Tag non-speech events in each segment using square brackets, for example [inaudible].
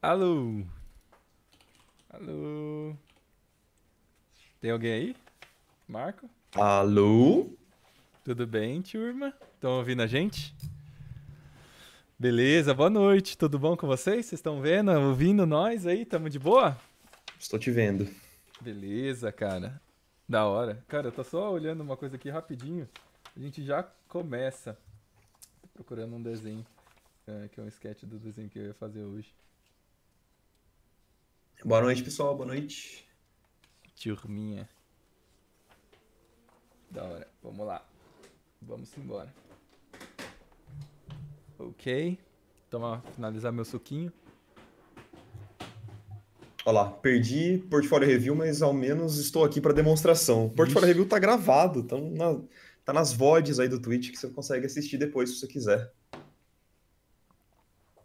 Alô? Alô? Tem alguém aí? Marco? Alô? Tudo bem, turma? Estão ouvindo a gente? Beleza, boa noite. Tudo bom com vocês? Vocês estão vendo, ouvindo nós aí? Tamo de boa? Estou te vendo. Beleza, cara. Da hora. Cara, eu tô só olhando uma coisa aqui rapidinho. A gente já começa. Tô procurando um desenho, eh, que é um sketch do desenho que eu ia fazer hoje. Boa noite, pessoal. Boa noite. Turminha. Da hora. Vamos lá. Vamos embora. Ok. Toma, então, finalizar meu suquinho. Olha lá, perdi portfólio review, mas ao menos estou aqui para demonstração. Portfólio review está gravado, tá, na, tá nas VODs aí do Twitch que você consegue assistir depois se você quiser.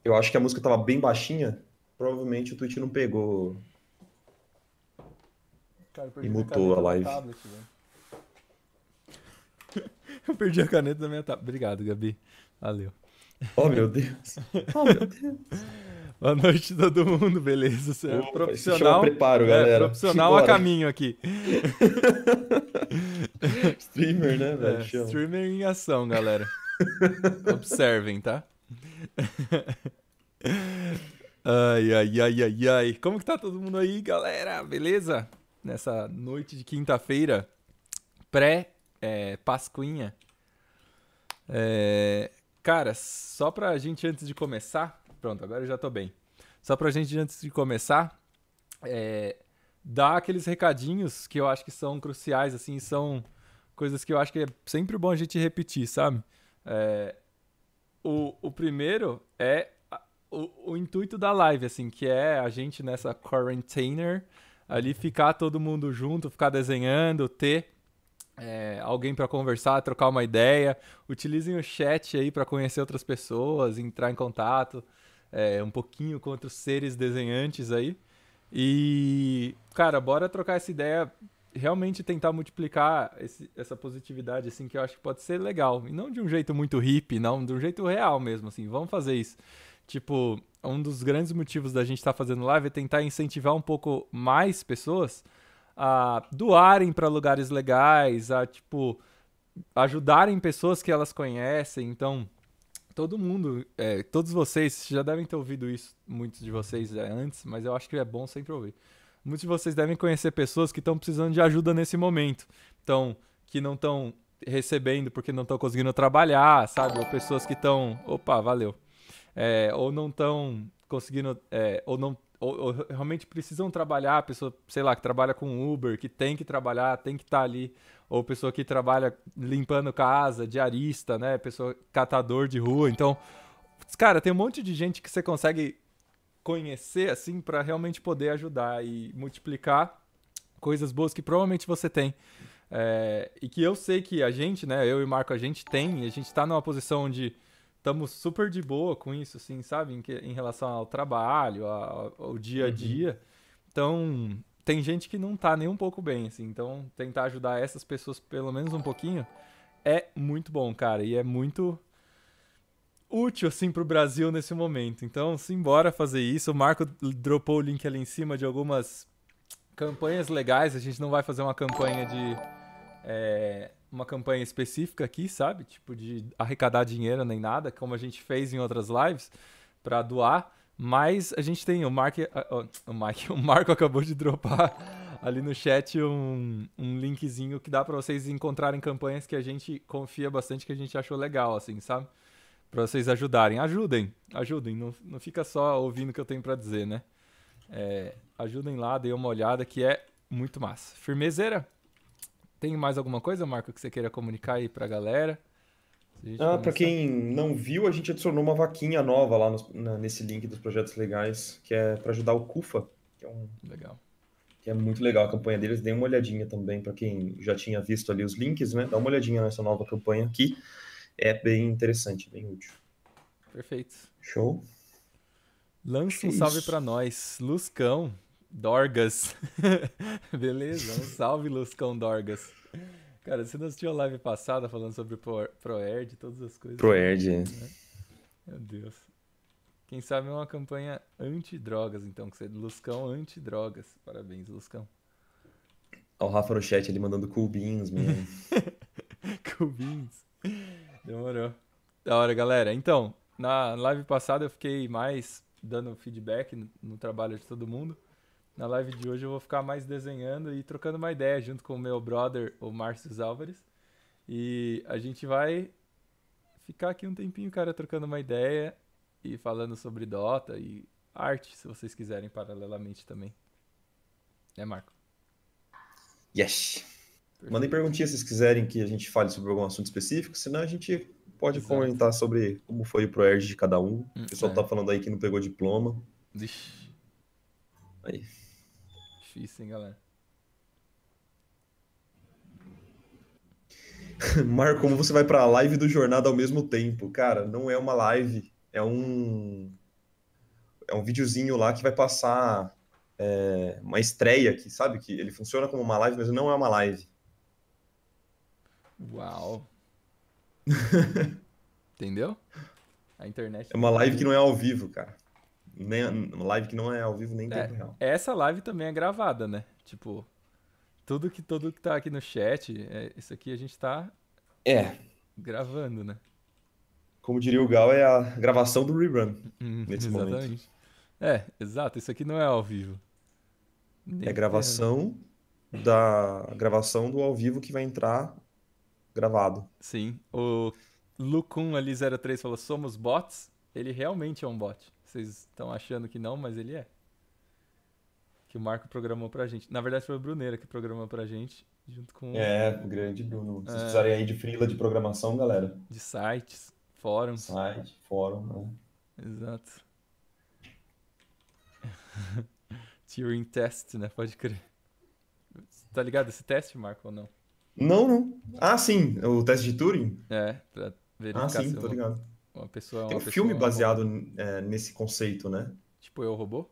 Eu acho que a música estava bem baixinha, Provavelmente o Twitch não pegou. Cara, e mutou a, live. Tablet, [laughs] eu perdi a caneta da minha tablet. Obrigado, Gabi. Valeu. Oh, meu Deus. [laughs] oh, meu Deus. Boa noite, todo mundo, beleza? Você é profissional. preparo, é, galera. É, profissional a caminho aqui. [laughs] streamer, né, velho? É, streamer em ação, galera. Observem, tá? Ai, ai, ai, ai, ai. Como que tá todo mundo aí, galera? Beleza? Nessa noite de quinta-feira, pré-Pascuinha. É, é, cara, só pra gente antes de começar. Pronto, agora eu já tô bem. Só pra gente antes de começar, é, dar aqueles recadinhos que eu acho que são cruciais, assim, são coisas que eu acho que é sempre bom a gente repetir, sabe? É, o, o primeiro é o, o intuito da live, assim, que é a gente nessa quarantainer ali ficar todo mundo junto, ficar desenhando, ter é, alguém para conversar, trocar uma ideia. Utilizem o chat aí para conhecer outras pessoas, entrar em contato é, um pouquinho com outros seres desenhantes aí. E, cara, bora trocar essa ideia, realmente tentar multiplicar esse, essa positividade, assim, que eu acho que pode ser legal. E não de um jeito muito hippie, não, de um jeito real mesmo, assim, vamos fazer isso. Tipo, um dos grandes motivos da gente estar tá fazendo live é tentar incentivar um pouco mais pessoas a doarem para lugares legais, a, tipo, ajudarem pessoas que elas conhecem. Então, todo mundo, é, todos vocês já devem ter ouvido isso, muitos de vocês é, antes, mas eu acho que é bom sempre ouvir. Muitos de vocês devem conhecer pessoas que estão precisando de ajuda nesse momento. Então, que não estão recebendo porque não estão conseguindo trabalhar, sabe? Ou pessoas que estão. Opa, valeu é, ou não estão conseguindo, é, ou não ou, ou, realmente precisam trabalhar, pessoa, sei lá, que trabalha com Uber, que tem que trabalhar, tem que estar tá ali, ou pessoa que trabalha limpando casa, diarista, né, pessoa catador de rua. Então, cara, tem um monte de gente que você consegue conhecer assim para realmente poder ajudar e multiplicar coisas boas que provavelmente você tem. É, e que eu sei que a gente, né, eu e o Marco, a gente tem, a gente está numa posição de estamos super de boa com isso, assim, sabe? Em, que, em relação ao trabalho, ao, ao dia a uhum. dia. Uhum. Então, tem gente que não tá nem um pouco bem, assim. Então, tentar ajudar essas pessoas pelo menos um pouquinho é muito bom, cara. E é muito útil, assim, pro Brasil nesse momento. Então, simbora fazer isso. O Marco dropou o link ali em cima de algumas campanhas legais. A gente não vai fazer uma campanha de... É uma campanha específica aqui, sabe? Tipo, de arrecadar dinheiro nem nada, como a gente fez em outras lives, para doar. Mas a gente tem o Mark, ah, ah, o, Mike, [laughs] o Marco acabou de dropar ali no chat um, um linkzinho que dá para vocês encontrarem campanhas que a gente confia bastante, que a gente achou legal, assim, sabe? Para vocês ajudarem. Ajudem, ajudem. Não, não fica só ouvindo o que eu tenho para dizer, né? É, ajudem lá, dêem uma olhada que é muito massa. Firmezeira? Tem mais alguma coisa, Marco, que você queira comunicar aí para a galera? Ah, para quem não viu, a gente adicionou uma vaquinha nova lá no, na, nesse link dos projetos legais, que é para ajudar o CUFA, que é um legal. Que é muito legal a campanha deles. Dê uma olhadinha também para quem já tinha visto ali os links, né? Dá uma olhadinha nessa nova campanha aqui. É bem interessante, bem útil. Perfeito. Show. Lança um é salve para nós, Luscão. Dorgas. [laughs] Beleza, um salve, Luscão Dorgas. Cara, você não assistiu a live passada falando sobre Proerd, todas as coisas? Proerd, é. Meu Deus. Quem sabe é uma campanha anti-drogas, então, que você é Luscão anti-drogas. Parabéns, Luscão. Olha o Rafa no chat ali mandando cubinhos, menino. [laughs] cubinhos. Demorou. Da hora, galera. Então, na live passada eu fiquei mais dando feedback no trabalho de todo mundo. Na live de hoje eu vou ficar mais desenhando e trocando uma ideia junto com o meu brother, o Márcio Álvares. E a gente vai ficar aqui um tempinho, cara, trocando uma ideia e falando sobre Dota e arte, se vocês quiserem, paralelamente também. Né, Marco? Yes! Perfeito. Mandem perguntinhas se vocês quiserem que a gente fale sobre algum assunto específico, senão a gente pode Exato. comentar sobre como foi o ProErd de cada um. O hum, pessoal é. tá falando aí que não pegou diploma. Vixe. Aí difícil, hein, galera. [laughs] Marco, como você vai para a live do Jornada ao mesmo tempo? Cara, não é uma live, é um é um videozinho lá que vai passar é, uma estreia aqui, sabe? Que ele funciona como uma live, mas não é uma live. Uau. [laughs] Entendeu? A internet. É uma tá live que não é ao vivo, cara. Nem, live que não é ao vivo nem é, tempo real. Essa live também é gravada, né? Tipo, tudo que tudo que tá aqui no chat, é, isso aqui a gente tá é. gravando, né? Como diria o Gal, é a gravação do rerun hum, [laughs] nesse exatamente. momento. É, exato, isso aqui não é ao vivo. É nem é gravação da gravação do ao vivo que vai entrar gravado. Sim, o Lucum ali 03 falou: "Somos bots". Ele realmente é um bot. Vocês estão achando que não, mas ele é. Que o Marco programou pra gente. Na verdade, foi o Bruneira que programou pra gente, junto com. É, o grande Bruno. É. Vocês é... precisarem aí de frila de programação, galera. De sites, fóruns. Site, fórum, né? Exato. [laughs] Turing test, né? Pode crer. Tá ligado esse teste, Marco, ou não? Não, não. Ah, sim. O teste de Turing? É, pra verificar. Ah, sim, tô ligado. Uma pessoa, é Tem um pessoa, filme é baseado é, nesse conceito, né? Tipo Eu é Robô?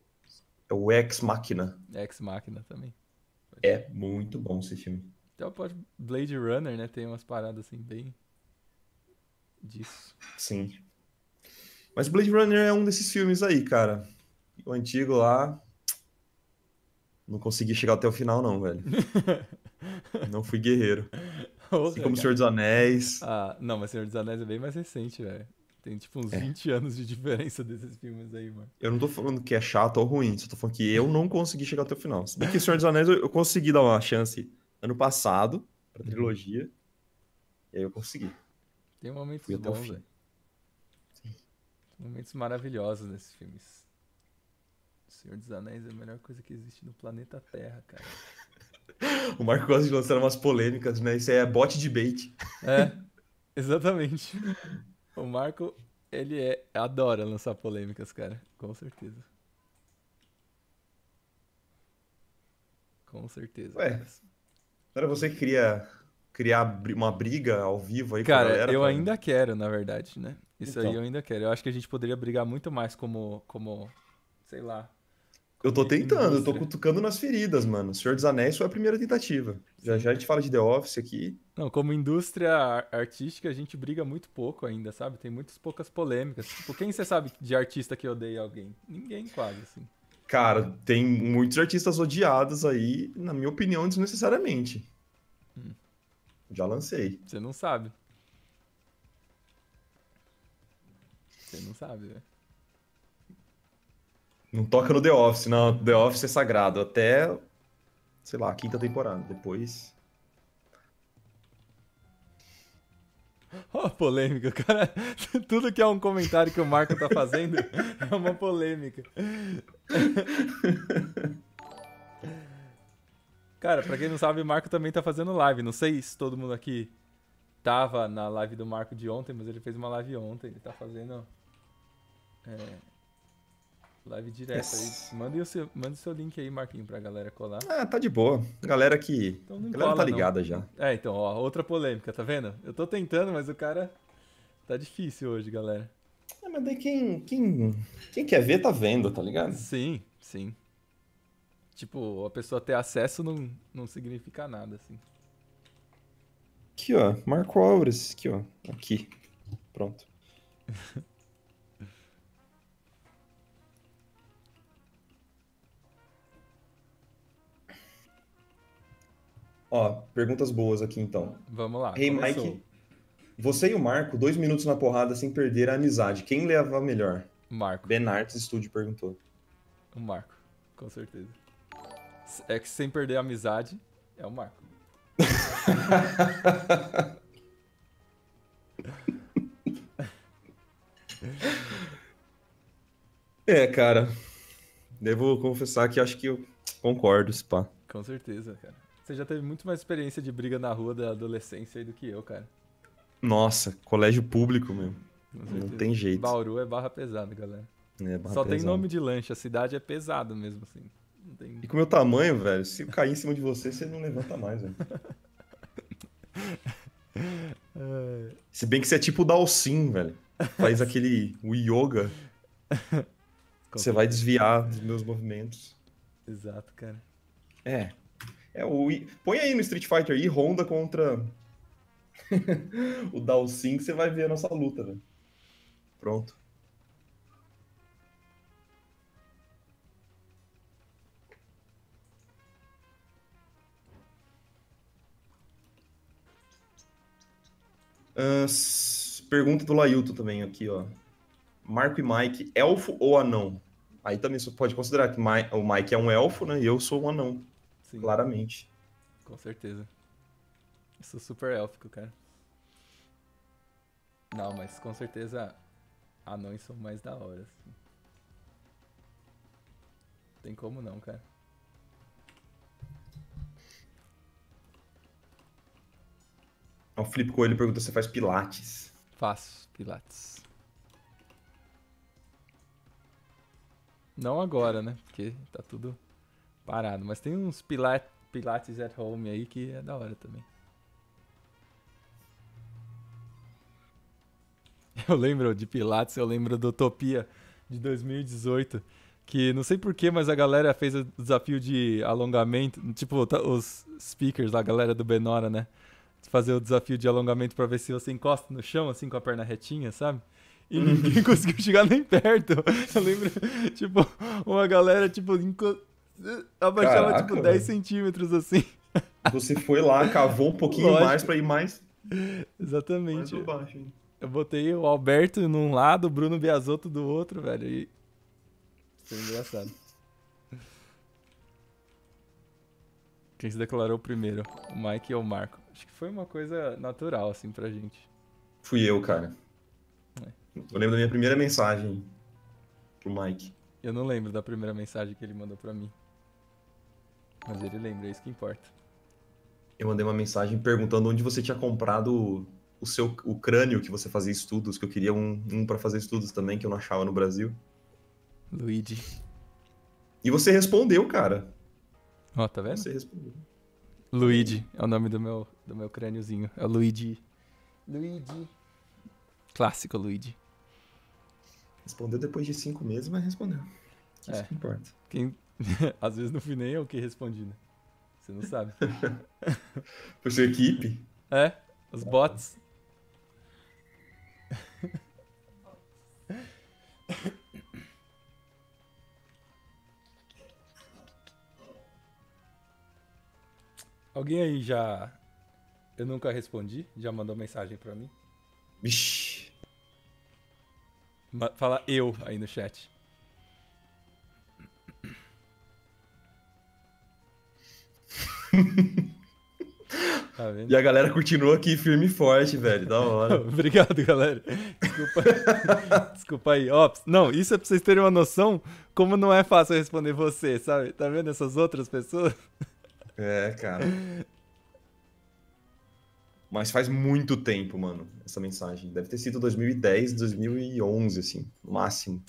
É o Ex Machina. Ex Machina também. É muito bom esse filme. Então pode Blade Runner, né? Tem umas paradas assim bem disso. Sim. Mas Blade Runner é um desses filmes aí, cara. O antigo lá não consegui chegar até o final não, velho. [laughs] não fui guerreiro. Outra, assim como cara. Senhor dos Anéis. Ah, não, mas Senhor dos Anéis é bem mais recente, velho. Tem tipo uns é. 20 anos de diferença desses filmes aí, mano. Eu não tô falando que é chato ou ruim, só tô falando que eu não consegui chegar até o final. Se bem que Senhor dos Anéis eu, consegui dar uma chance ano passado pra uhum. trilogia. E aí eu consegui. Tem momentos Fui bons, velho. Né? Momentos maravilhosos nesses filmes. O Senhor dos Anéis é a melhor coisa que existe no planeta Terra, cara. [laughs] o Marco gosta de lançar umas polêmicas, né? Isso aí é bote de bait. É, exatamente. O Marco, ele é, adora lançar polêmicas, cara. Com certeza. Com certeza. Ué, cara. era você que queria criar uma briga ao vivo aí cara, galera, eu cara. ainda quero, na verdade, né? Isso então. aí eu ainda quero. Eu acho que a gente poderia brigar muito mais como, como sei lá, eu tô tentando, eu tô cutucando nas feridas, mano. Senhor dos Anéis foi a primeira tentativa. Já já a gente fala de The Office aqui. Não, como indústria artística, a gente briga muito pouco ainda, sabe? Tem muitas poucas polêmicas. Tipo, quem você sabe de artista que odeia alguém? Ninguém quase, assim. Cara, tem muitos artistas odiados aí, na minha opinião, desnecessariamente. Hum. Já lancei. Você não sabe. Você não sabe, velho. Né? Não toca no The Office, não. The Office é sagrado. Até, sei lá, quinta temporada. Depois. [laughs] Ó, oh, polêmica, cara. [laughs] Tudo que é um comentário que o Marco tá fazendo [laughs] é uma polêmica. cara, pra quem não sabe, o Marco também tá fazendo live. Não sei se todo mundo aqui tava na live do Marco de ontem, mas ele fez uma live ontem. Ele tá fazendo. É Live direto aí. Manda o, seu, manda o seu link aí, Marquinho, pra galera colar. Ah, tá de boa. Galera que. Então galera cola, tá ligada não. já. É, então, ó, outra polêmica, tá vendo? Eu tô tentando, mas o cara. Tá difícil hoje, galera. É, mas daí quem, quem, quem quer ver, tá vendo, tá ligado? Sim, sim. Tipo, a pessoa ter acesso não, não significa nada, assim. Aqui, ó. Marco Alves, aqui, ó. Aqui. Pronto. [laughs] Ó, perguntas boas aqui então. Vamos lá. Hey Mike, você e o Marco, dois minutos na porrada sem perder a amizade. Quem leva melhor? Marco. Benartes Studio perguntou. O Marco, com certeza. É que sem perder a amizade, é o Marco. [laughs] é, cara. Devo confessar que acho que eu concordo, Spa. Com certeza, cara. Você já teve muito mais experiência de briga na rua da adolescência do que eu, cara. Nossa, colégio público, mesmo. Não tem jeito. Bauru é barra pesada, galera. É barra Só pesada. tem nome de lanche, a cidade é pesada mesmo, assim. Tem... E com o meu tamanho, velho, se eu cair em cima de você, você não levanta mais, velho. [laughs] É. se bem que você é tipo o Dalsim, velho. Faz aquele o yoga. [laughs] você vai desviar dos meus movimentos. Exato, cara. É, é, o, põe aí no Street Fighter e Honda contra [laughs] o Dalsin que você vai ver a nossa luta, velho. Pronto. Ah, pergunta do Layuto também aqui, ó. Marco e Mike, elfo ou anão? Aí também você pode considerar que o Mike é um elfo, né? E eu sou um anão. Sim. Claramente. Com certeza. Eu sou super élfico, cara. Não, mas com certeza anões são mais da hora. Assim. Tem como não, cara. O Flip Coelho perguntou se faz pilates. Faço pilates. Não agora, né? Porque tá tudo parado. Mas tem uns pilates, pilates at home aí que é da hora também. [laughs] Eu lembro de Pilates, eu lembro do Utopia de 2018. Que não sei porquê, mas a galera fez o desafio de alongamento. Tipo, tá, os speakers a galera do Benora, né? Fazer o desafio de alongamento pra ver se você encosta no chão, assim, com a perna retinha, sabe? E ninguém [laughs] conseguiu chegar nem perto. Eu lembro, [laughs] tipo, uma galera, tipo, Abaixava tipo, Caraca, tipo 10 velho. centímetros assim. Você foi lá, cavou um pouquinho Lógico. mais pra ir mais. Exatamente. Mais baixo, hein? Eu botei o Alberto num lado, o Bruno Biasotto do outro, velho. E... Foi engraçado. Quem se declarou primeiro? O Mike ou o Marco? Acho que foi uma coisa natural, assim, pra gente. Fui eu, cara. É. Eu lembro da minha primeira mensagem pro Mike. Eu não lembro da primeira mensagem que ele mandou pra mim. Mas ele lembra, é isso que importa. Eu mandei uma mensagem perguntando onde você tinha comprado o seu o crânio que você fazia estudos, que eu queria um, um para fazer estudos também, que eu não achava no Brasil. Luigi. E você respondeu, cara. Ó, oh, tá vendo? Você respondeu. Luigi é o nome do meu, do meu crâniozinho. É o Luigi. Luigi. Clássico Luigi. Respondeu depois de cinco meses, mas respondeu. Isso é. que importa. Quem, [laughs] Às vezes não fui nem eu é que respondi, né? Você não sabe. Foi [laughs] sua equipe? É, os bots. [laughs] Alguém aí já. Eu nunca respondi? Já mandou mensagem pra mim? Vixi. Fala eu aí no chat. Tá e a galera continua aqui firme e forte, velho. Da hora. [laughs] Obrigado, galera. Desculpa, [laughs] Desculpa aí. Ó, não, isso é pra vocês terem uma noção como não é fácil responder você, sabe? Tá vendo essas outras pessoas? É, cara. Mas faz muito tempo, mano, essa mensagem. Deve ter sido 2010, 2011, assim, no máximo.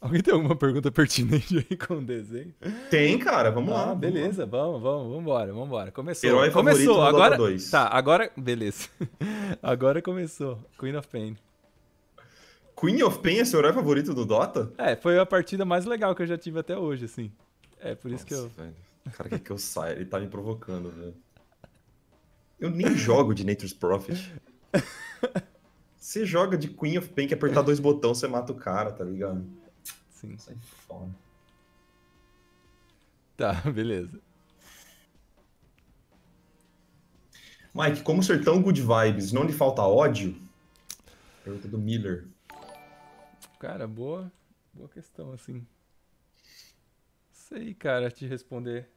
Alguém tem alguma pergunta pertinente aí com o desenho? Tem, cara, vamos ah, lá. Beleza, vamos, vamos, vamos embora, vamos embora. Começou. Herói começou, agora. 2. Tá, agora. Beleza. [laughs] agora começou. Queen of Pain. Queen of Pain é seu herói favorito do Dota? É, foi a partida mais legal que eu já tive até hoje, assim. É, por Nossa, isso que eu. Velho. Cara, quer que eu saia? Ele tá me provocando, velho. Eu nem jogo de Nature's Prophet. [laughs] Você joga de Queen of Pain que é apertar dois botões, você mata o cara, tá ligado? Sim. Sai fora. Tá, [laughs] beleza. Mike, como ser tão good vibes? Não lhe falta ódio? Pergunta do Miller. Cara, boa, boa questão, assim. Sei, cara, te responder.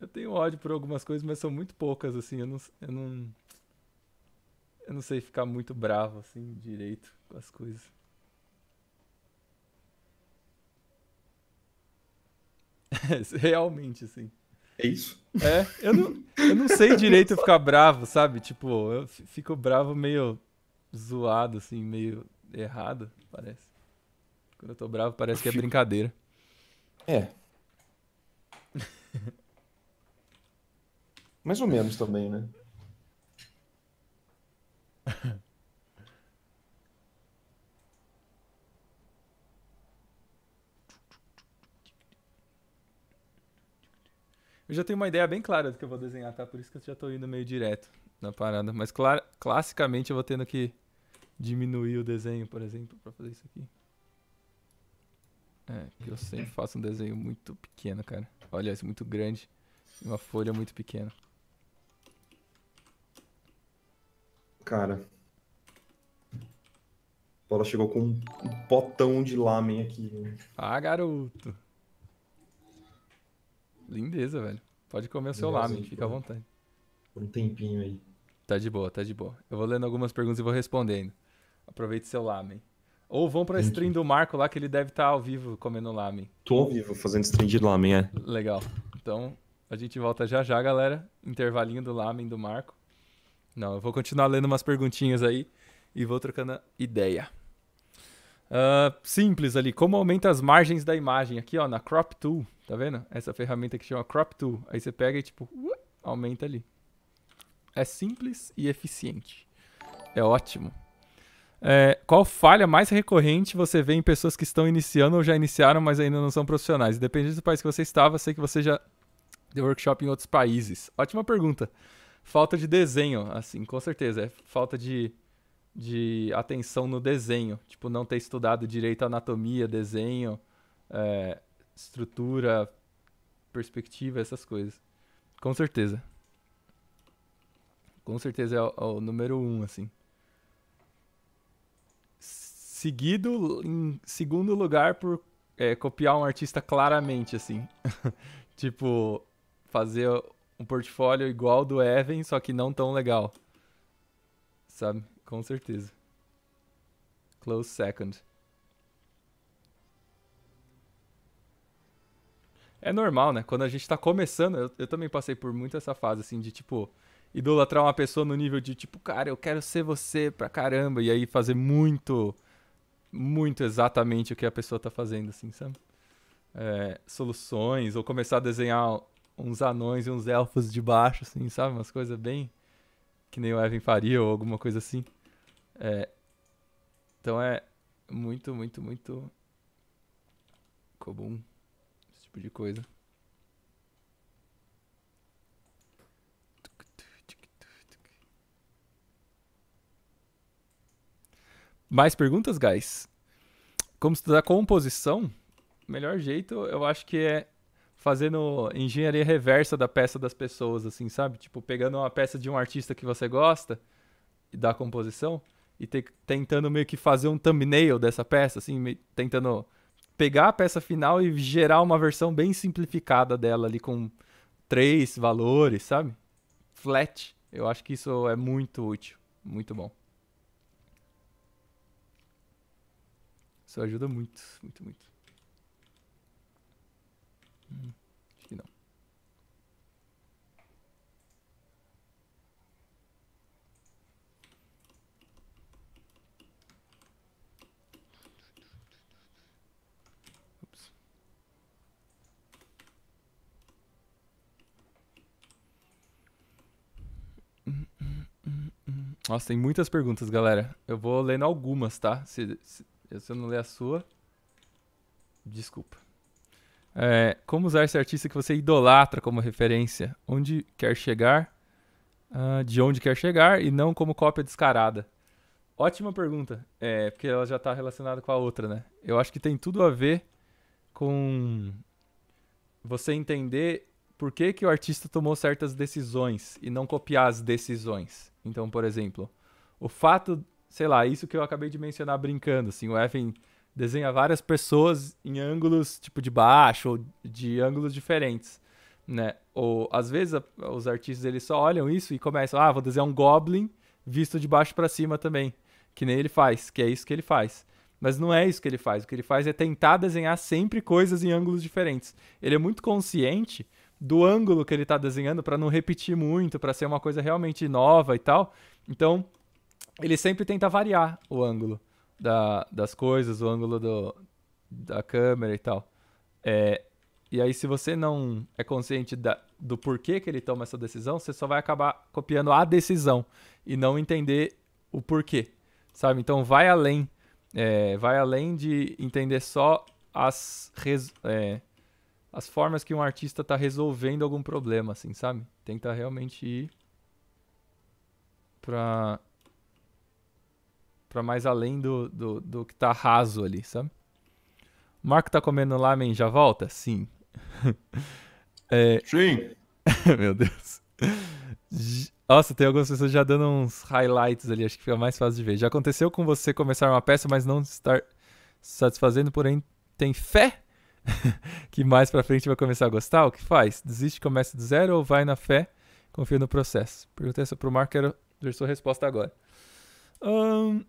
Eu tenho ódio por algumas coisas, mas são muito poucas, assim. Eu não, eu não, eu não sei ficar muito bravo, assim, direito com as coisas. [laughs] Realmente, assim. É isso? É, eu não, eu não sei direito ficar bravo, sabe? Tipo, eu fico bravo meio zoado, assim, meio errado, parece. Quando eu tô bravo, parece é eu que fico... é brincadeira. É. [laughs] Mais ou menos também, né? [laughs] Eu já tenho uma ideia bem clara do que eu vou desenhar, tá? Por isso que eu já tô indo meio direto na parada. Mas clara, classicamente eu vou tendo que diminuir o desenho, por exemplo, para fazer isso aqui. É, que eu sempre faço um desenho muito pequeno, cara. Olha, isso é muito grande. Uma folha muito pequena. Cara. Paula chegou com um potão de lamen aqui. Ah, garoto. Lindeza, velho. Pode comer o seu lamen, fica à vontade. Um tempinho aí. Tá de boa, tá de boa. Eu vou lendo algumas perguntas e vou respondendo. Aproveite seu lamen. Ou vão pra Entendi. stream do Marco lá, que ele deve estar tá ao vivo comendo lamen. Tô ao vivo fazendo stream de lamen, é. Legal. Então, a gente volta já já, galera. Intervalinho do lamen do Marco. Não, eu vou continuar lendo umas perguntinhas aí e vou trocando ideia. Uh, simples ali, como aumenta as margens da imagem? Aqui, ó, na Crop Tool, Tá vendo? Essa ferramenta que chama Crop Tool. Aí você pega e tipo, uh, aumenta ali. É simples e eficiente. É ótimo. É, qual falha mais recorrente você vê em pessoas que estão iniciando ou já iniciaram, mas ainda não são profissionais? Depende do país que você estava, sei que você já deu workshop em outros países. Ótima pergunta. Falta de desenho, assim, com certeza. É falta de, de atenção no desenho. Tipo, não ter estudado direito a anatomia, desenho. É, estrutura, perspectiva, essas coisas. Com certeza. Com certeza é o, é o número um, assim. Seguido em segundo lugar por é, copiar um artista claramente, assim. [laughs] tipo, fazer um portfólio igual do Evan, só que não tão legal. Sabe? Com certeza. Close second. é normal, né? Quando a gente tá começando, eu, eu, também passei por muito essa fase, assim, de tipo, idolatrar uma pessoa no nível de tipo, cara, eu quero ser você pra caramba, e aí fazer muito, muito exatamente o que a pessoa tá fazendo, assim, sabe? É, soluções, ou começar a desenhar uns anões e uns elfos de baixo, assim, sabe? Umas coisas bem que nem o Evan faria ou alguma coisa assim. É, então é muito, muito, muito comum tipo de coisa. Mais perguntas, guys? Como estudar composição? O melhor jeito, eu acho que é fazendo engenharia reversa da peça das pessoas, assim, sabe? Tipo, pegando uma peça de um artista que você gosta e da composição e te tentando meio que fazer um thumbnail dessa peça, assim, tentando pegar a peça final e gerar uma versão bem simplificada dela ali com três valores, sabe? Flat. Eu acho que isso é muito útil, muito bom. Isso ajuda muito, muito, muito. Hum. Nossa, tem muitas perguntas, galera. Eu vou lendo algumas, tá? Se, se, se eu não ler a sua, desculpa. É, como usar esse artista que você idolatra como referência? Onde quer chegar? Uh, de onde quer chegar e não como cópia descarada? Ótima pergunta, é, porque ela já está relacionada com a outra, né? Eu acho que tem tudo a ver com você entender por que, que o artista tomou certas decisões e não copiar as decisões. Então, por exemplo, o fato, sei lá, isso que eu acabei de mencionar brincando, assim, o Evan desenha várias pessoas em ângulos tipo de baixo ou de ângulos diferentes, né? Ou às vezes a, os artistas eles só olham isso e começam, ah, vou desenhar um goblin visto de baixo para cima também, que nem ele faz, que é isso que ele faz. Mas não é isso que ele faz. O que ele faz é tentar desenhar sempre coisas em ângulos diferentes. Ele é muito consciente do ângulo que ele está desenhando para não repetir muito, para ser uma coisa realmente nova e tal. Então, ele sempre tenta variar o ângulo da, das coisas, o ângulo do, da câmera e tal. É, e aí, se você não é consciente da, do porquê que ele toma essa decisão, você só vai acabar copiando a decisão e não entender o porquê, sabe? Então, vai além. É, vai além de entender só as, res, é, as formas que um artista tá resolvendo algum problema, assim, sabe? Tenta realmente ir pra, pra mais além do, do, do que tá raso ali, sabe? O Marco tá comendo lamen já volta? Sim. [laughs] é... Sim. [laughs] Meu Deus. Nossa, tem algumas pessoas já dando uns highlights ali, acho que fica mais fácil de ver. Já aconteceu com você começar uma peça, mas não estar satisfazendo, porém tem fé [laughs] que mais para frente vai começar a gostar, o que faz? Desiste, começa do zero ou vai na fé, confia no processo? Perguntei essa pro Marco, quero ver sua resposta agora. Um,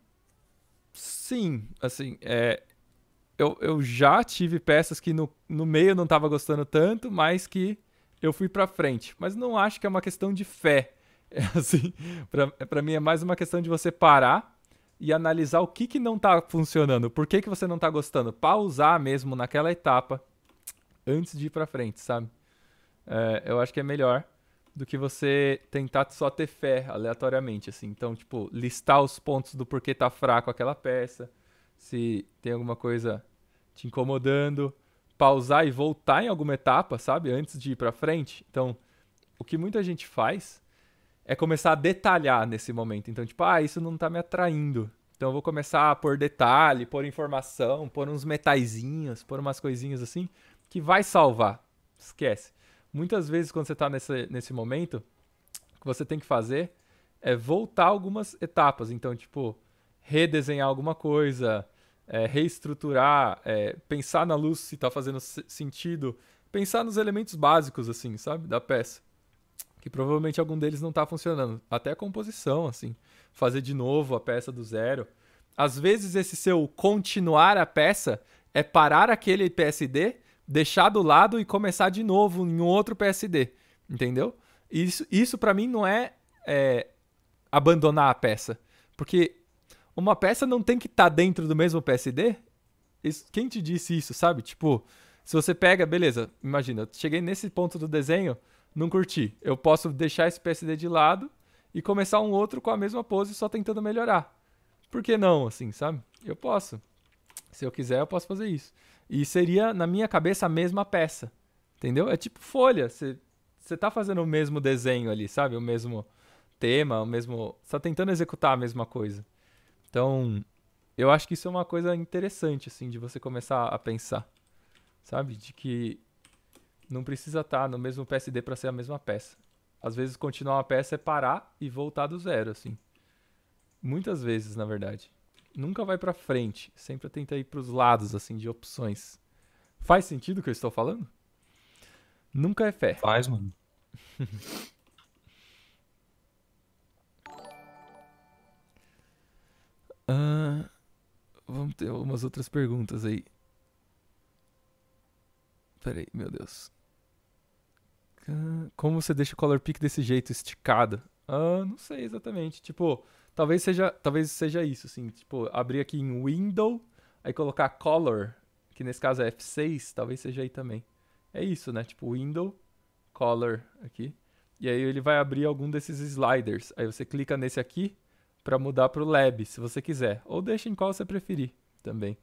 sim, assim, é, eu, eu já tive peças que no, no meio eu não estava gostando tanto, mas que eu fui para frente. Mas não acho que é uma questão de fé. [laughs] É assim, para é, mim é mais uma questão de você parar e analisar o que, que não está funcionando, por que, que você não está gostando. Pausar mesmo naquela etapa antes de ir para frente, sabe? É, eu acho que é melhor do que você tentar só ter fé aleatoriamente, assim. Então, tipo, listar os pontos do porquê tá fraco aquela peça, se tem alguma coisa te incomodando, pausar e voltar em alguma etapa, sabe? Antes de ir para frente. Então, o que muita gente faz é começar a detalhar nesse momento. Então, tipo, ah, isso não tá me atraindo. Então eu vou começar a pôr detalhe, pôr informação, pôr uns metaizinhos, pôr umas coisinhas assim, que vai salvar. Esquece. Muitas vezes quando você tá nesse, nesse momento, o que você tem que fazer é voltar algumas etapas. Então, tipo, redesenhar alguma coisa, é, reestruturar, é, pensar na luz se tá fazendo sentido, pensar nos elementos básicos, assim, sabe? Da peça que provavelmente algum deles não está funcionando. Até a composição, assim, fazer de novo a peça do zero. Às vezes esse seu continuar a peça é parar aquele PSD, deixar do lado e começar de novo em outro PSD, entendeu? Isso, isso para mim não é, é, abandonar a peça, porque uma peça não tem que estar tá dentro do mesmo PSD. Isso, quem te disse isso, sabe? Tipo, se você pega, beleza, imagina, cheguei nesse ponto do desenho, não curti. Eu posso deixar esse PSD de lado e começar um outro com a mesma pose, só tentando melhorar. Por que não, assim, sabe? Eu posso. Se eu quiser, eu posso fazer isso. E seria, na minha cabeça, a mesma peça. Entendeu? É tipo folha. Você está fazendo o mesmo desenho ali, sabe? O mesmo tema, o mesmo. Você tá tentando executar a mesma coisa. Então, eu acho que isso é uma coisa interessante, assim, de você começar a pensar. Sabe? De que não precisa estar tá no mesmo PSD para ser a mesma peça. Às vezes continuar uma peça é parar e voltar do zero, assim. Muitas vezes, na verdade. Nunca vai para frente, sempre tenta ir para os lados, assim, de opções. Faz sentido o que eu estou falando? Nunca é fé. Faz, mano. uh, [laughs] vamos ter algumas outras perguntas aí. Peraí, meu Deus. Como você deixa o color pick desse jeito, esticado? Ah, não sei exatamente. Tipo, talvez seja, talvez seja isso, assim. Tipo, abrir aqui em Window, aí colocar Color, que nesse caso é F6, talvez seja aí também. É isso, né? Tipo, Window, Color aqui. E aí ele vai abrir algum desses sliders. Aí você clica nesse aqui para mudar pro Lab, se você quiser. Ou deixa em qual você preferir também.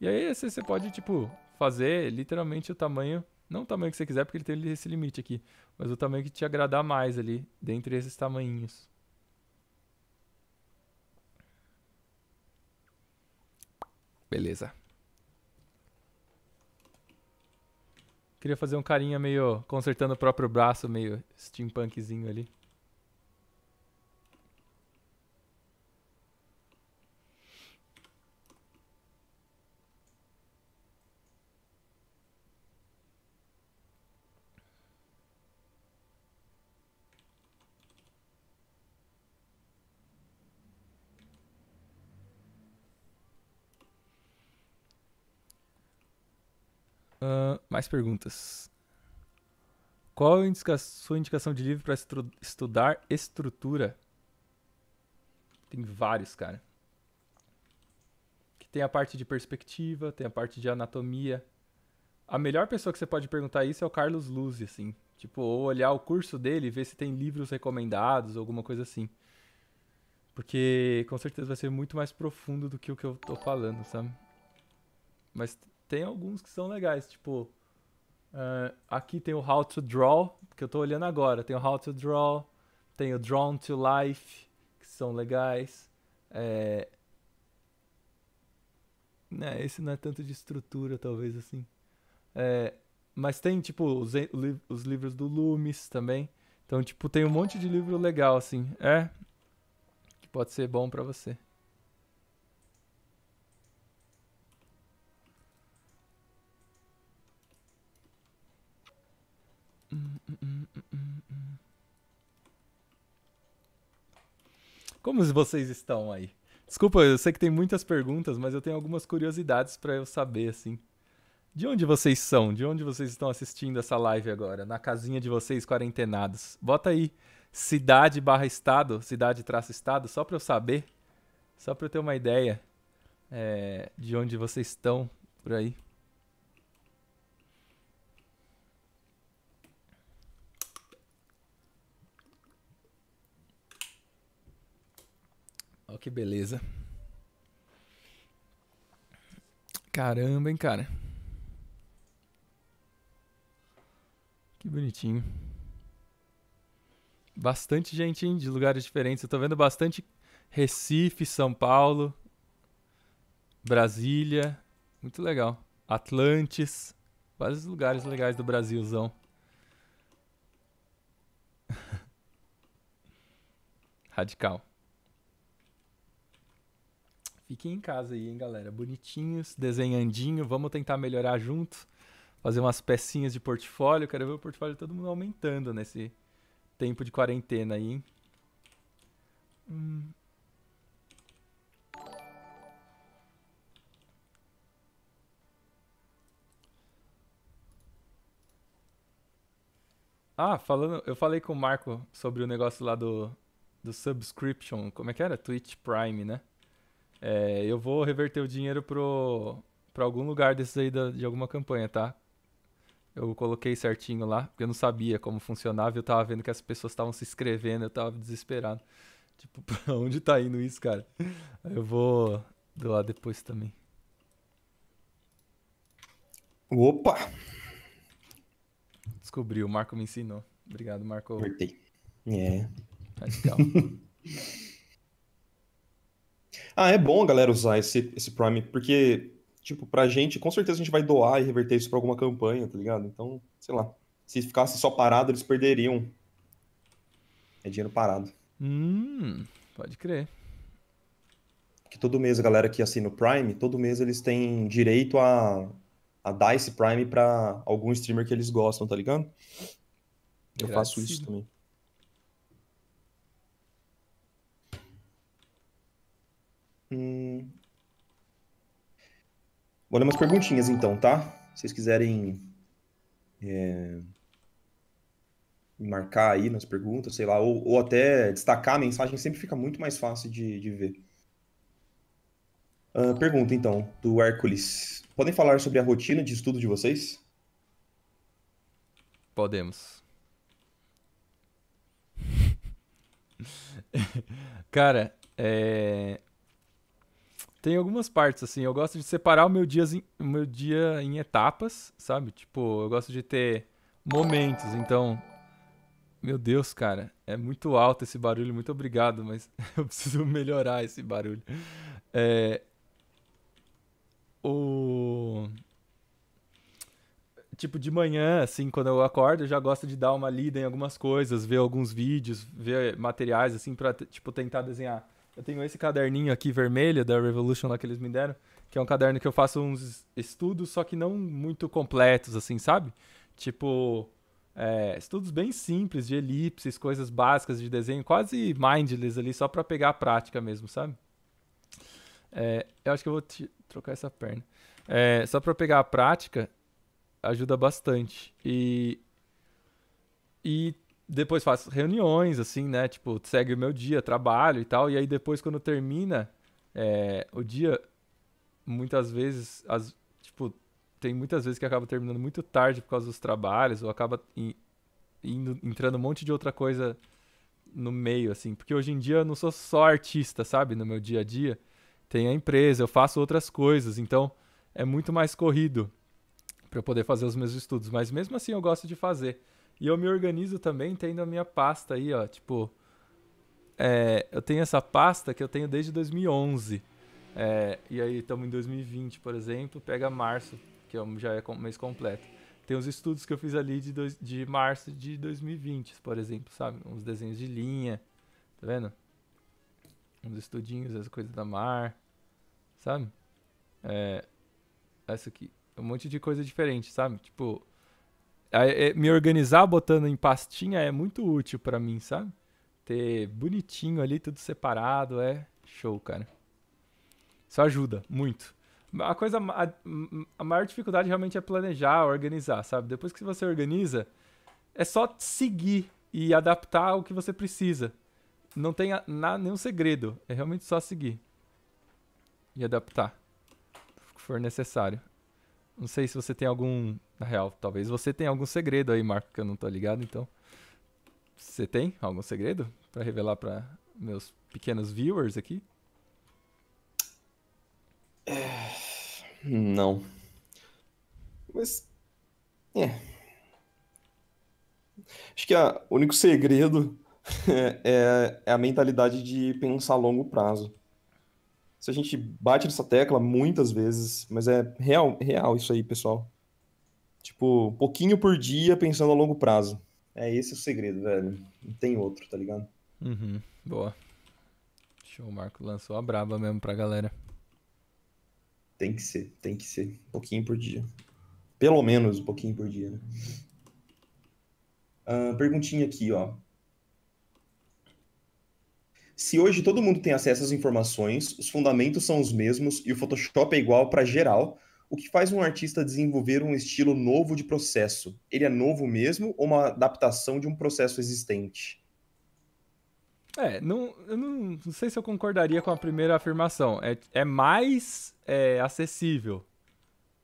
E aí você, você pode, tipo, fazer literalmente o tamanho, não o tamanho que você quiser, porque ele tem esse limite aqui, mas o tamanho que te agradar mais ali, dentre esses tamanhinhos. Beleza. Queria fazer um carinha meio consertando o próprio braço, meio steampunkzinho ali. mais perguntas. Qual a indica sua indicação de livro para estru estudar estrutura? Tem vários, cara. Que tem a parte de perspectiva, tem a parte de anatomia. A melhor pessoa que você pode perguntar isso é o Carlos Luz, assim. Tipo, ou olhar o curso dele e ver se tem livros recomendados, alguma coisa assim. Porque com certeza vai ser muito mais profundo do que o que eu tô falando, sabe? Mas tem alguns que são legais, tipo. Uh, aqui tem o How to Draw, que eu tô olhando agora. Tem o How to Draw, tem o Drawn to Life, que são legais. É... Né, esse não é tanto de estrutura, talvez, assim. É... Mas tem, tipo, os, os livros do Loomis também. Então, tipo, tem um monte de livro legal, assim. É. Que pode ser bom para você. Como vocês estão aí? Desculpa, eu sei que tem muitas perguntas, mas eu tenho algumas curiosidades para eu saber, assim. De onde vocês são? De onde vocês estão assistindo essa live agora? Na casinha de vocês, quarentenados. Bota aí cidade barra estado, cidade traço estado, só para eu saber, só para eu ter uma ideia é, de onde vocês estão por aí. que beleza. Caramba, hein, cara. Que bonitinho. Bastante gente hein, de lugares diferentes. Eu tô vendo bastante Recife, São Paulo, Brasília. Muito legal. Atlantes. Vários lugares legais do Brasilzão. [laughs] Radical. Fiquem em casa aí, hein, galera. Bonitinhos, desenhandinho. Vamos tentar melhorar junto. Fazer umas pecinhas de portfólio. Quero ver o portfólio todo mundo aumentando nesse tempo de quarentena aí, hein? Hum. Ah, falando, eu falei com o Marco sobre o negócio lá do, do subscription, como é que era? Twitch Prime, né? É, eu vou reverter o dinheiro pro, para algum lugar desses aí da, de alguma campanha, tá? Eu coloquei certinho lá, porque eu não sabia como funcionava. Eu tava vendo que as pessoas estavam se inscrevendo, eu tava desesperado. Tipo, [laughs] pra onde tá indo isso, cara? Eu vou do depois também. Opa! Descobri, o Marco me ensinou. Obrigado, Marco. Cortei. Tá é. legal. [laughs] Ah, é bom, galera, usar esse, esse Prime, porque, tipo, pra gente, com certeza a gente vai doar e reverter isso pra alguma campanha, tá ligado? Então, sei lá. Se ficasse só parado, eles perderiam. É dinheiro parado. Hum, pode crer. Que todo mês a galera que assina o Prime, todo mês eles têm direito a, a dar esse Prime pra algum streamer que eles gostam, tá ligado? Eu Graças. faço isso também. Vou ler umas perguntinhas então, tá? Se vocês quiserem é, marcar aí nas perguntas, sei lá, ou, ou, até destacar a mensagem, sempre fica muito mais fácil de, de ver. Uh, pergunta então, do Hércules. Podem falar sobre a rotina de estudo de vocês? Podemos. [laughs] Cara, é tem algumas partes, assim. Eu gosto de separar o meu, dias em, o meu dia em etapas, sabe? Tipo, eu gosto de ter momentos. Então, meu Deus, cara, é muito alto esse barulho, muito obrigado, mas [laughs] eu preciso melhorar esse barulho. É... O. Tipo, de manhã, assim, quando eu acordo, eu já gosto de dar uma lida em algumas coisas, ver alguns vídeos, ver materiais, assim, pra, tipo, tentar desenhar eu tenho esse caderninho aqui vermelho da Revolution lá que eles me deram, que é um caderno que eu faço uns estudos, só que não muito completos, assim, sabe? Tipo, é, estudos bem simples de elipses, coisas básicas de desenho, quase mindless ali, só para pegar a prática mesmo, sabe? É, eu acho que eu vou trocar essa perna. É, só para pegar a prática ajuda bastante. E, e depois faço reuniões, assim, né? Tipo, segue o meu dia, trabalho e tal. E aí depois, quando termina é, o dia, muitas vezes, as, tipo, tem muitas vezes que acaba terminando muito tarde por causa dos trabalhos, ou acaba in, indo, entrando um monte de outra coisa no meio, assim. Porque hoje em dia eu não sou só artista, sabe? No meu dia a dia. Tem a empresa, eu faço outras coisas, então é muito mais corrido para poder fazer os meus estudos. Mas mesmo assim eu gosto de fazer. E eu me organizo também tendo a minha pasta aí, ó. Tipo, é, eu tenho essa pasta que eu tenho desde 2011. É, e aí estamos em 2020, por exemplo, pega março, que é já é mês completo. Tem os estudos que eu fiz ali de, dois, de março de 2020, por exemplo, sabe? Uns desenhos de linha, tá vendo? Uns estudinhos, as coisas da mar, sabe? É, essa aqui, um monte de coisa diferente, sabe? Tipo, é, me organizar botando em pastinha é muito útil para mim, sabe? Ter bonitinho ali, tudo separado, é show, cara. Isso ajuda muito. A coisa, a, a maior dificuldade realmente é planejar, organizar, sabe? Depois que você organiza, é só seguir e adaptar o que você precisa. Não tem na, nenhum segredo, é realmente só seguir e adaptar o que for necessário. Não sei se você tem algum. Na real, talvez você tenha algum segredo aí, Marco, que eu não tô ligado, então. Você tem algum segredo para revelar para meus pequenos viewers aqui? É... Não. Mas. É. Acho que o único segredo [laughs] é... é a mentalidade de pensar a longo prazo se a gente bate nessa tecla muitas vezes, mas é real, real isso aí, pessoal. Tipo, pouquinho por dia pensando a longo prazo. É esse o segredo, velho. Não tem outro, tá ligado? Uhum, boa. Show, o Marco lançou a braba mesmo pra galera. Tem que ser, tem que ser. Um pouquinho por dia. Pelo menos um pouquinho por dia, né? Uh, perguntinha aqui, ó. Se hoje todo mundo tem acesso às informações, os fundamentos são os mesmos e o Photoshop é igual para geral, o que faz um artista desenvolver um estilo novo de processo? Ele é novo mesmo ou uma adaptação de um processo existente? É, não, eu não, não sei se eu concordaria com a primeira afirmação. É, é mais é, acessível,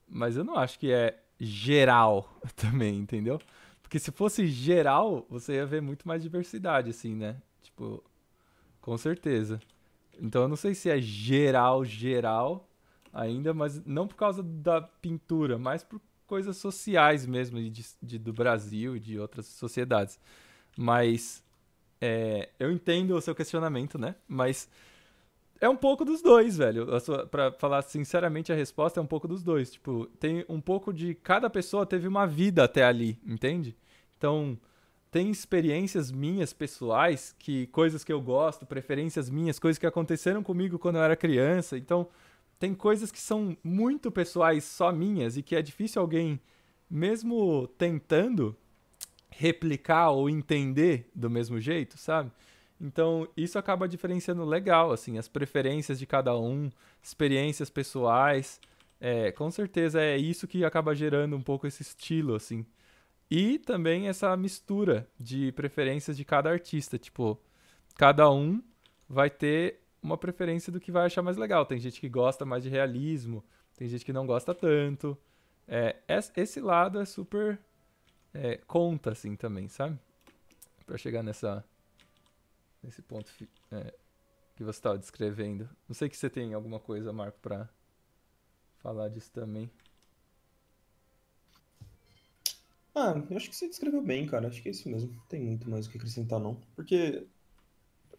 mas eu não acho que é geral [laughs] também, entendeu? Porque se fosse geral, você ia ver muito mais diversidade, assim, né? Tipo, com certeza. Então eu não sei se é geral, geral ainda, mas não por causa da pintura, mas por coisas sociais mesmo, de, de do Brasil e de outras sociedades. Mas é, eu entendo o seu questionamento, né? Mas é um pouco dos dois, velho. Para falar sinceramente, a resposta é um pouco dos dois. Tipo, tem um pouco de cada pessoa teve uma vida até ali, entende? Então, tem experiências minhas pessoais, que coisas que eu gosto, preferências minhas, coisas que aconteceram comigo quando eu era criança. Então, tem coisas que são muito pessoais, só minhas, e que é difícil alguém, mesmo tentando, replicar ou entender do mesmo jeito, sabe? Então, isso acaba diferenciando legal, assim, as preferências de cada um, experiências pessoais. É, com certeza é isso que acaba gerando um pouco esse estilo, assim. E também essa mistura de preferências de cada artista. Tipo, cada um vai ter uma preferência do que vai achar mais legal. Tem gente que gosta mais de realismo, tem gente que não gosta tanto. É, esse lado é super. É, conta, assim, também, sabe? Pra chegar nessa. Nesse ponto é, que você estava descrevendo. Não sei que você tem alguma coisa, Marco, pra falar disso também. Ah, eu acho que você descreveu bem, cara. Acho que é isso mesmo. Não tem muito mais o que acrescentar, não. Porque.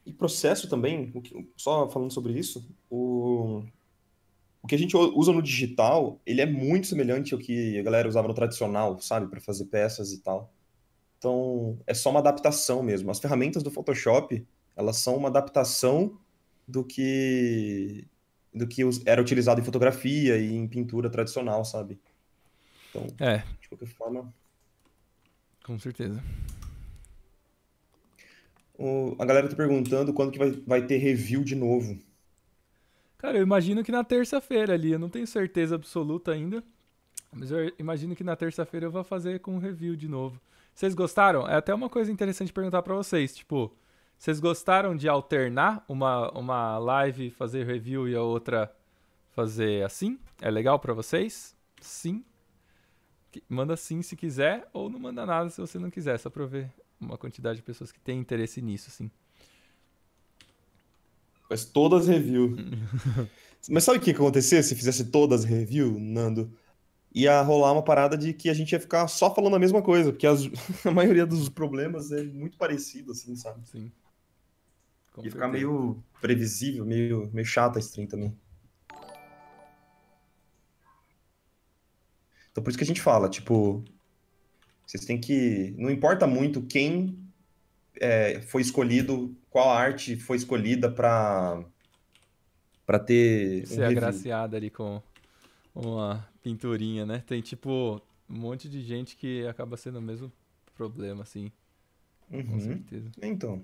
E processo também, só falando sobre isso, o... o que a gente usa no digital, ele é muito semelhante ao que a galera usava no tradicional, sabe? para fazer peças e tal. Então, é só uma adaptação mesmo. As ferramentas do Photoshop, elas são uma adaptação do que do que era utilizado em fotografia e em pintura tradicional, sabe? Então, é. de qualquer forma, com certeza. O, a galera tá perguntando quando que vai, vai ter review de novo. Cara, eu imagino que na terça-feira ali, eu não tenho certeza absoluta ainda, mas eu imagino que na terça-feira eu vou fazer com review de novo. Vocês gostaram? É até uma coisa interessante perguntar para vocês, tipo, vocês gostaram de alternar uma, uma live fazer review e a outra fazer assim? É legal para vocês? Sim Manda sim se quiser, ou não manda nada se você não quiser, só pra eu ver uma quantidade de pessoas que tem interesse nisso, assim. Mas todas review. [laughs] Mas sabe o que ia acontecer se fizesse todas review, Nando? Ia rolar uma parada de que a gente ia ficar só falando a mesma coisa, porque as... [laughs] a maioria dos problemas é muito parecido, assim, sabe? Sim. Com ia certeza. ficar meio previsível, meio, meio chata a stream também. Então por isso que a gente fala, tipo, vocês têm que. Não importa muito quem é, foi escolhido, qual arte foi escolhida para para ter. Ser um agraciada ali com uma pinturinha, né? Tem tipo um monte de gente que acaba sendo o mesmo problema, assim. Uhum. Com certeza. Então.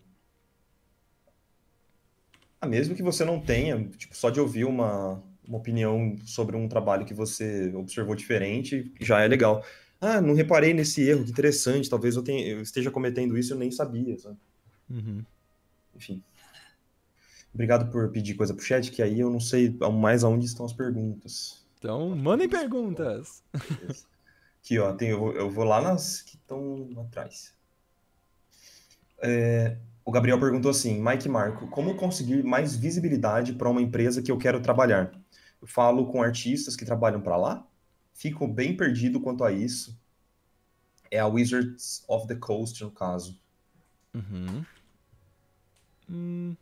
Ah, mesmo que você não tenha, tipo, só de ouvir uma, uma opinião sobre um trabalho que você observou diferente, já é legal. Ah, não reparei nesse erro, que interessante, talvez eu, tenha, eu esteja cometendo isso e eu nem sabia, sabe? Uhum. Enfim. Obrigado por pedir coisa pro chat, que aí eu não sei mais aonde estão as perguntas. Então, mandem perguntas! Aqui, ó, tem, eu, eu vou lá nas que estão atrás. É, o Gabriel perguntou assim: Mike Marco, como conseguir mais visibilidade para uma empresa que eu quero trabalhar? Eu falo com artistas que trabalham para lá, fico bem perdido quanto a isso. É a Wizards of the Coast, no caso. Uhum. Hum.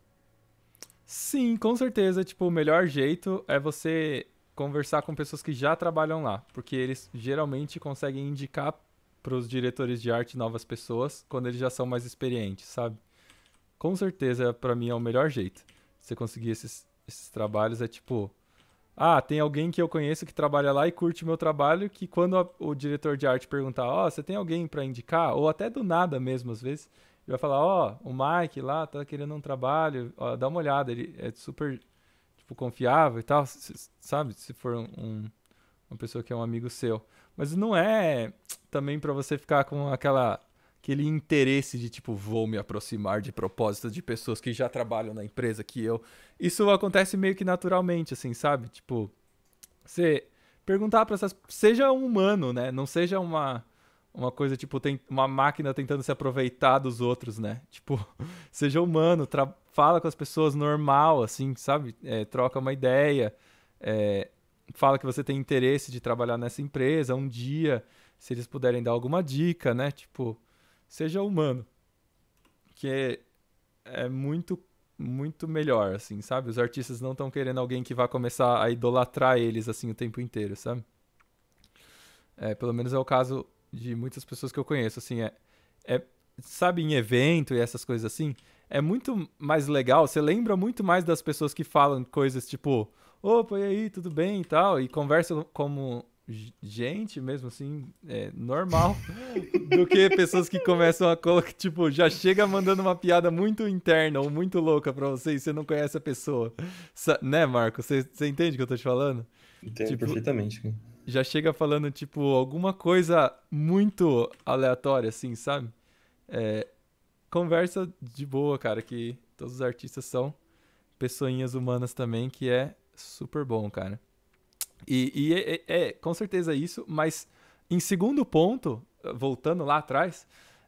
Sim, com certeza. Tipo, o melhor jeito é você conversar com pessoas que já trabalham lá, porque eles geralmente conseguem indicar para os diretores de arte novas pessoas quando eles já são mais experientes, sabe? com certeza, para mim, é o melhor jeito. Você conseguir esses, esses trabalhos é tipo. Ah, tem alguém que eu conheço que trabalha lá e curte o meu trabalho, que quando a, o diretor de arte perguntar, ó, oh, você tem alguém para indicar? Ou até do nada mesmo, às vezes, ele vai falar, ó, oh, o Mike lá tá querendo um trabalho, ó, dá uma olhada, ele é super, tipo, confiável e tal, sabe? Se for um, um uma pessoa que é um amigo seu. Mas não é também para você ficar com aquela aquele interesse de tipo, vou me aproximar de propósito de pessoas que já trabalham na empresa que eu. Isso acontece meio que naturalmente, assim, sabe? Tipo, você perguntar para essas. Seja um humano, né? Não seja uma. Uma coisa, tipo, tem uma máquina tentando se aproveitar dos outros, né? [laughs] Tipo, seja humano, tra... fala com as pessoas normal, assim, sabe? É, troca uma ideia, é, fala que você tem interesse de trabalhar nessa empresa um dia, se eles puderem dar alguma dica, né? Tipo, seja humano. Que é, é muito, muito melhor, assim, sabe? Os artistas não estão querendo alguém que vá começar a idolatrar eles, assim, o tempo inteiro, sabe? É, pelo menos é o caso de muitas pessoas que eu conheço, assim, é, é sabe, em evento e essas coisas assim, é muito mais legal, você lembra muito mais das pessoas que falam coisas tipo, opa, e aí, tudo bem e tal, e conversam como gente mesmo, assim, é, normal, [laughs] do que pessoas que começam a colocar, tipo, já chega mandando uma piada muito interna ou muito louca pra você e você não conhece a pessoa. Sa né, Marco? Você entende o que eu tô te falando? Entendo tipo, perfeitamente. Já chega falando, tipo, alguma coisa muito aleatória, assim, sabe? É, conversa de boa, cara, que todos os artistas são pessoinhas humanas também, que é super bom, cara. E, e é, é, é, com certeza é isso, mas em segundo ponto, voltando lá atrás,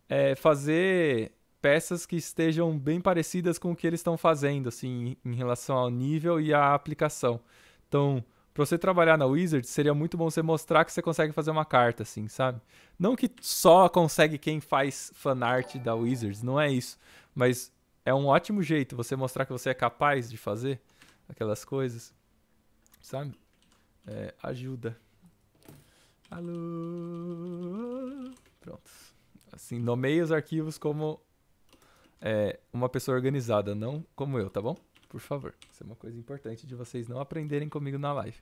é fazer peças que estejam bem parecidas com o que eles estão fazendo, assim, em relação ao nível e à aplicação. Então, para você trabalhar na Wizard, seria muito bom você mostrar que você consegue fazer uma carta, assim, sabe? Não que só consegue quem faz fanart da Wizards, não é isso. Mas é um ótimo jeito você mostrar que você é capaz de fazer aquelas coisas, sabe? É, ajuda. Alô. Pronto. Assim, nomeie os arquivos como é, uma pessoa organizada, não como eu, tá bom? Por favor. Isso é uma coisa importante de vocês não aprenderem comigo na live.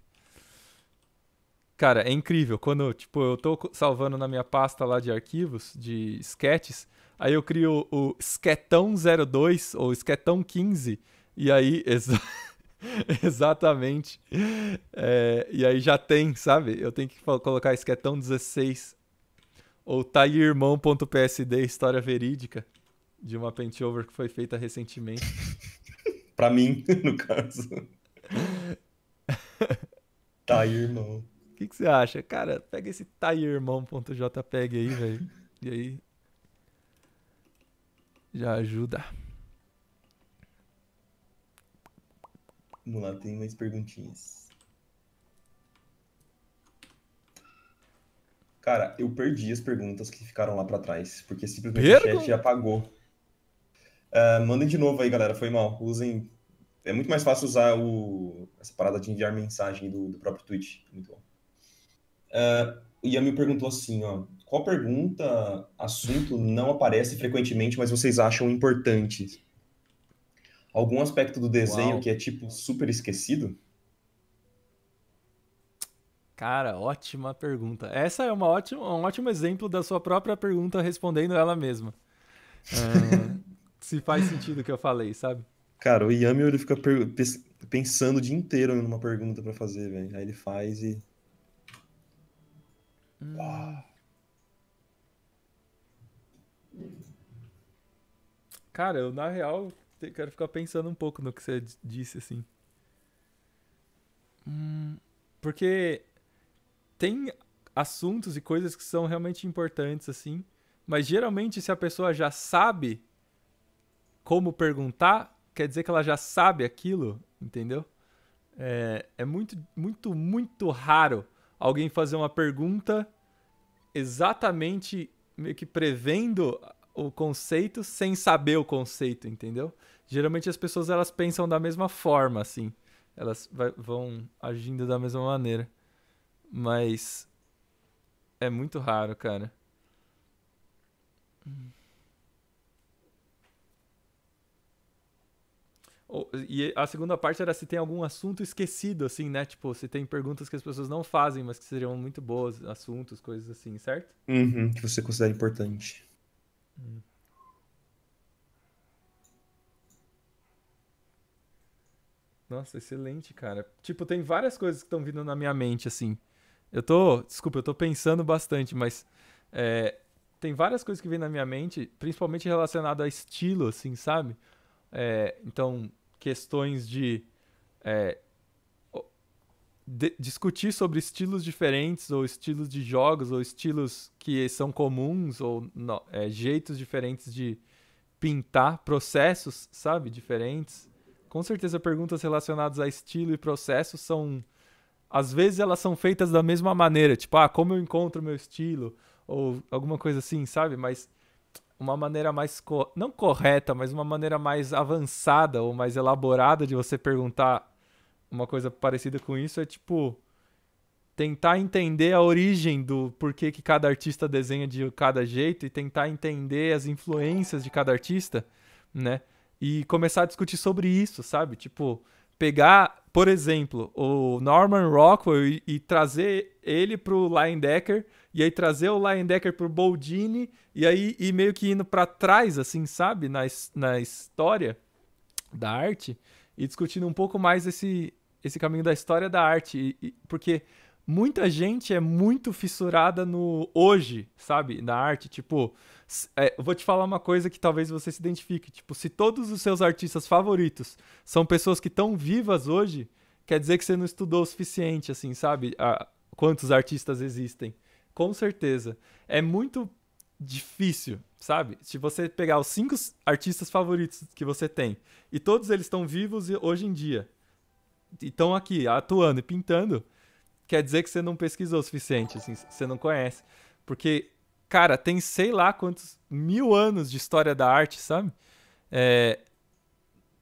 Cara, é incrível. Quando, tipo, eu tô salvando na minha pasta lá de arquivos, de sketches, aí eu crio o Sketão 02 ou Sketão 15, e aí... [laughs] [laughs] Exatamente. É, e aí já tem, sabe? Eu tenho que colocar esquetão é 16 ou tairmão.psd tá história verídica de uma paint over que foi feita recentemente. [laughs] pra mim, [laughs] no caso. tairmão. Tá o que, que você acha? Cara, pega esse tairmão.jpg tá aí, velho. E aí já ajuda. Vamos lá, tem mais perguntinhas. Cara, eu perdi as perguntas que ficaram lá para trás, porque simplesmente Pergun o chat apagou. Uh, mandem de novo aí, galera, foi mal. Usem. É muito mais fácil usar o... essa parada de enviar mensagem do, do próprio Twitch. Muito bom. Uh, o Yami perguntou assim, ó. Qual pergunta, assunto não aparece frequentemente, mas vocês acham importante? algum aspecto do desenho Uau. que é tipo super esquecido? Cara, ótima pergunta. Essa é uma ótima, um ótimo exemplo da sua própria pergunta respondendo ela mesma. É, se faz sentido o que eu falei, sabe? Cara, o Yami ele fica pensando o dia inteiro numa pergunta para fazer, velho. Aí ele faz e. Hum. Ah. Cara, eu na real quero ficar pensando um pouco no que você disse, assim. Hum, porque tem assuntos e coisas que são realmente importantes, assim. Mas geralmente, se a pessoa já sabe como perguntar, quer dizer que ela já sabe aquilo, entendeu? É, é muito, muito, muito raro alguém fazer uma pergunta exatamente meio que prevendo o conceito sem saber o conceito, entendeu? geralmente as pessoas elas pensam da mesma forma, assim. Elas vai, vão agindo da mesma maneira. Mas é muito raro, cara. e a segunda parte era se tem algum assunto esquecido, assim, né? Tipo, se tem perguntas que as pessoas não fazem, mas que seriam muito boas, assuntos, coisas assim, certo? Uhum, que você considera importante. Uhum. Nossa, excelente, cara. Tipo, tem várias coisas que estão vindo na minha mente, assim. Eu tô. Desculpa, eu tô pensando bastante, mas. É, tem várias coisas que vêm na minha mente, principalmente relacionado a estilo, assim, sabe? É, então, questões de, é, de, discutir sobre estilos diferentes, ou estilos de jogos, ou estilos que são comuns, ou não, é, jeitos diferentes de pintar, processos, sabe? Diferentes. Com certeza, perguntas relacionadas a estilo e processo são. Às vezes elas são feitas da mesma maneira, tipo, ah, como eu encontro meu estilo, ou alguma coisa assim, sabe? Mas uma maneira mais. Co... não correta, mas uma maneira mais avançada ou mais elaborada de você perguntar uma coisa parecida com isso é tipo tentar entender a origem do porquê que cada artista desenha de cada jeito e tentar entender as influências de cada artista, né? e começar a discutir sobre isso, sabe? Tipo, pegar, por exemplo, o Norman Rockwell e, e trazer ele pro Linebacker, e aí trazer o Linebacker pro Boldini, e aí e meio que indo para trás, assim, sabe? Na, na história da arte, e discutindo um pouco mais esse, esse caminho da história da arte, e, e, porque muita gente é muito fissurada no hoje, sabe? Na arte, tipo é, vou te falar uma coisa que talvez você se identifique. Tipo, se todos os seus artistas favoritos são pessoas que estão vivas hoje, quer dizer que você não estudou o suficiente, assim, sabe? A, quantos artistas existem. Com certeza. É muito difícil, sabe? Se você pegar os cinco artistas favoritos que você tem e todos eles estão vivos hoje em dia, e estão aqui atuando e pintando, quer dizer que você não pesquisou o suficiente, assim, você não conhece. Porque cara, tem sei lá quantos mil anos de história da arte, sabe? É,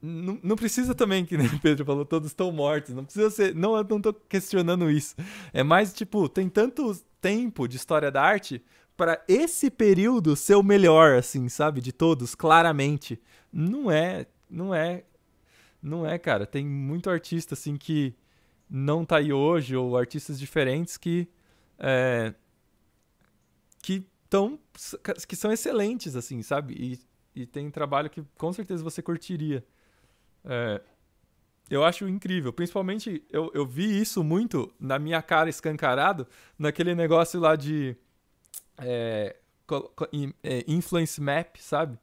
não, precisa também, que nem o Pedro falou, todos estão mortos. Não precisa ser. Não, eu não tô questionando isso. É mais, tipo, tem tanto tempo de história da arte para esse período ser o melhor, assim, sabe? De todos, claramente. Não é. Não é. Não é, cara. Tem muito artista, assim, que não tá aí hoje, ou artistas diferentes que. É, que tão que são excelentes assim, sabe? E, e tem trabalho que com certeza você curtiria. É, eu acho incrível. Principalmente, eu, eu vi isso muito na minha cara escancarado, naquele negócio lá de é, é influence map, sabe?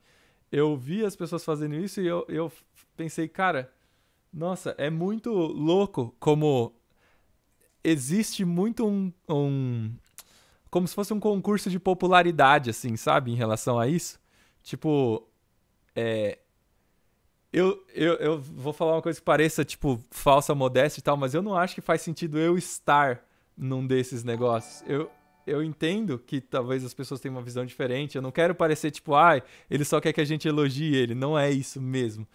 Eu vi as pessoas fazendo isso e eu, eu pensei, cara, nossa, é muito louco como existe muito um, um, como se fosse um concurso de popularidade, assim, sabe? Em relação a isso. Tipo, é, eu, eu, eu vou falar uma coisa que pareça, tipo, falsa modéstia e tal, mas eu não acho que faz sentido eu estar num desses negócios. Eu, eu entendo que talvez as pessoas tenham uma visão diferente. Eu não quero parecer, tipo, ai, ah, ele só quer que a gente elogie ele. Não é isso mesmo.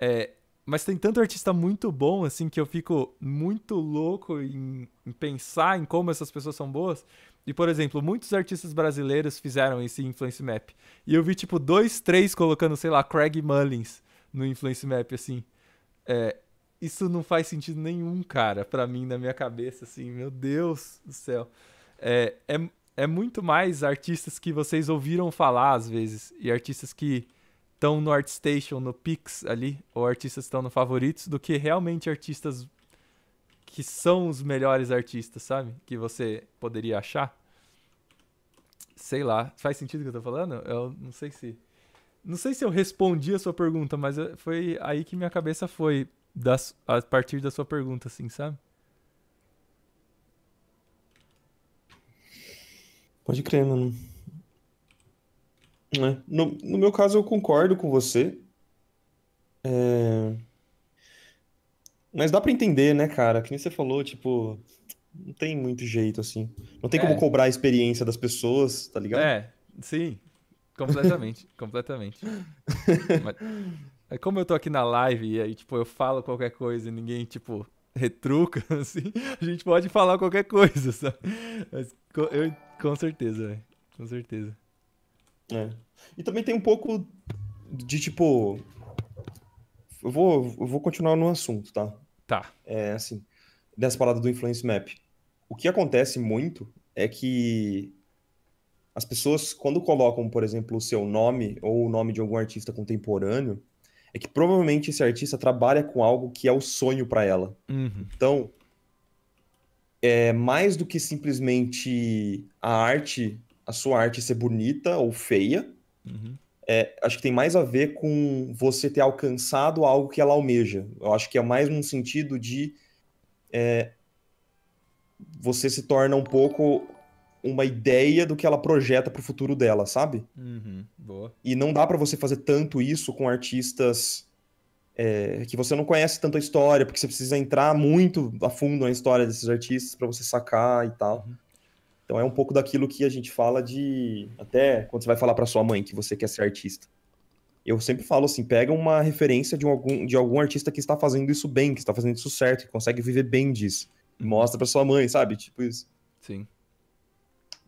É, mas tem tanto artista muito bom, assim, que eu fico muito louco em, em pensar em como essas pessoas são boas. E, por exemplo, muitos artistas brasileiros fizeram esse Influence Map. E eu vi, tipo, dois, três colocando, sei lá, Craig Mullins no Influence Map, assim. É, isso não faz sentido nenhum, cara, para mim, na minha cabeça, assim, meu Deus do céu. É, é, é muito mais artistas que vocês ouviram falar, às vezes, e artistas que estão no ArtStation, no Pix ali, ou artistas estão no Favoritos, do que realmente artistas que são os melhores artistas, sabe? Que você poderia achar. Sei lá, faz sentido o que eu tô falando? Eu não sei se. Não sei se eu respondi a sua pergunta, mas eh, foi aí que minha cabeça foi das, a partir da sua pergunta, assim, sabe? Pode crer, mano. Né? No, no meu caso, eu concordo com você. É... Mas dá para entender, né, cara? Que nem você falou, tipo, não tem muito jeito, assim. Não tem é. como cobrar a experiência das pessoas, tá ligado? É, sim. Completamente, [laughs] completamente. Mas, é como eu tô aqui na live e aí, tipo, eu falo qualquer coisa e ninguém, tipo, retruca, [laughs] assim, a gente pode falar qualquer coisa, [laughs] sabe? Mas eu, com certeza, velho. Com certeza. É. E também tem um pouco de, tipo... Eu vou, eu vou continuar no assunto, tá? Tá. É assim, nessa parada do influence map. O que acontece muito é que as pessoas, quando colocam, por exemplo, o seu nome ou o nome de algum artista contemporâneo, é que provavelmente esse artista trabalha com algo que é o sonho para ela. Uhum. Então, é mais do que simplesmente a arte, a sua arte ser bonita ou feia, uhum é, acho que tem mais a ver com você ter alcançado algo que ela almeja. Eu acho que é mais um sentido de é, você se torna um pouco uma ideia do que ela projeta para o futuro dela, sabe? Uhum, e não dá para você fazer tanto isso com artistas é, que você não conhece tanto a história, porque você precisa entrar muito a fundo na história desses artistas para você sacar e tal. Uhum. Então é um pouco daquilo que a gente fala de. Até quando você vai falar para sua mãe que você quer ser artista. Eu sempre falo assim: pega uma referência de, um, algum, de algum artista que está fazendo isso bem, que está fazendo isso certo, que consegue viver bem disso. E mostra para sua mãe, sabe? Tipo isso. Sim.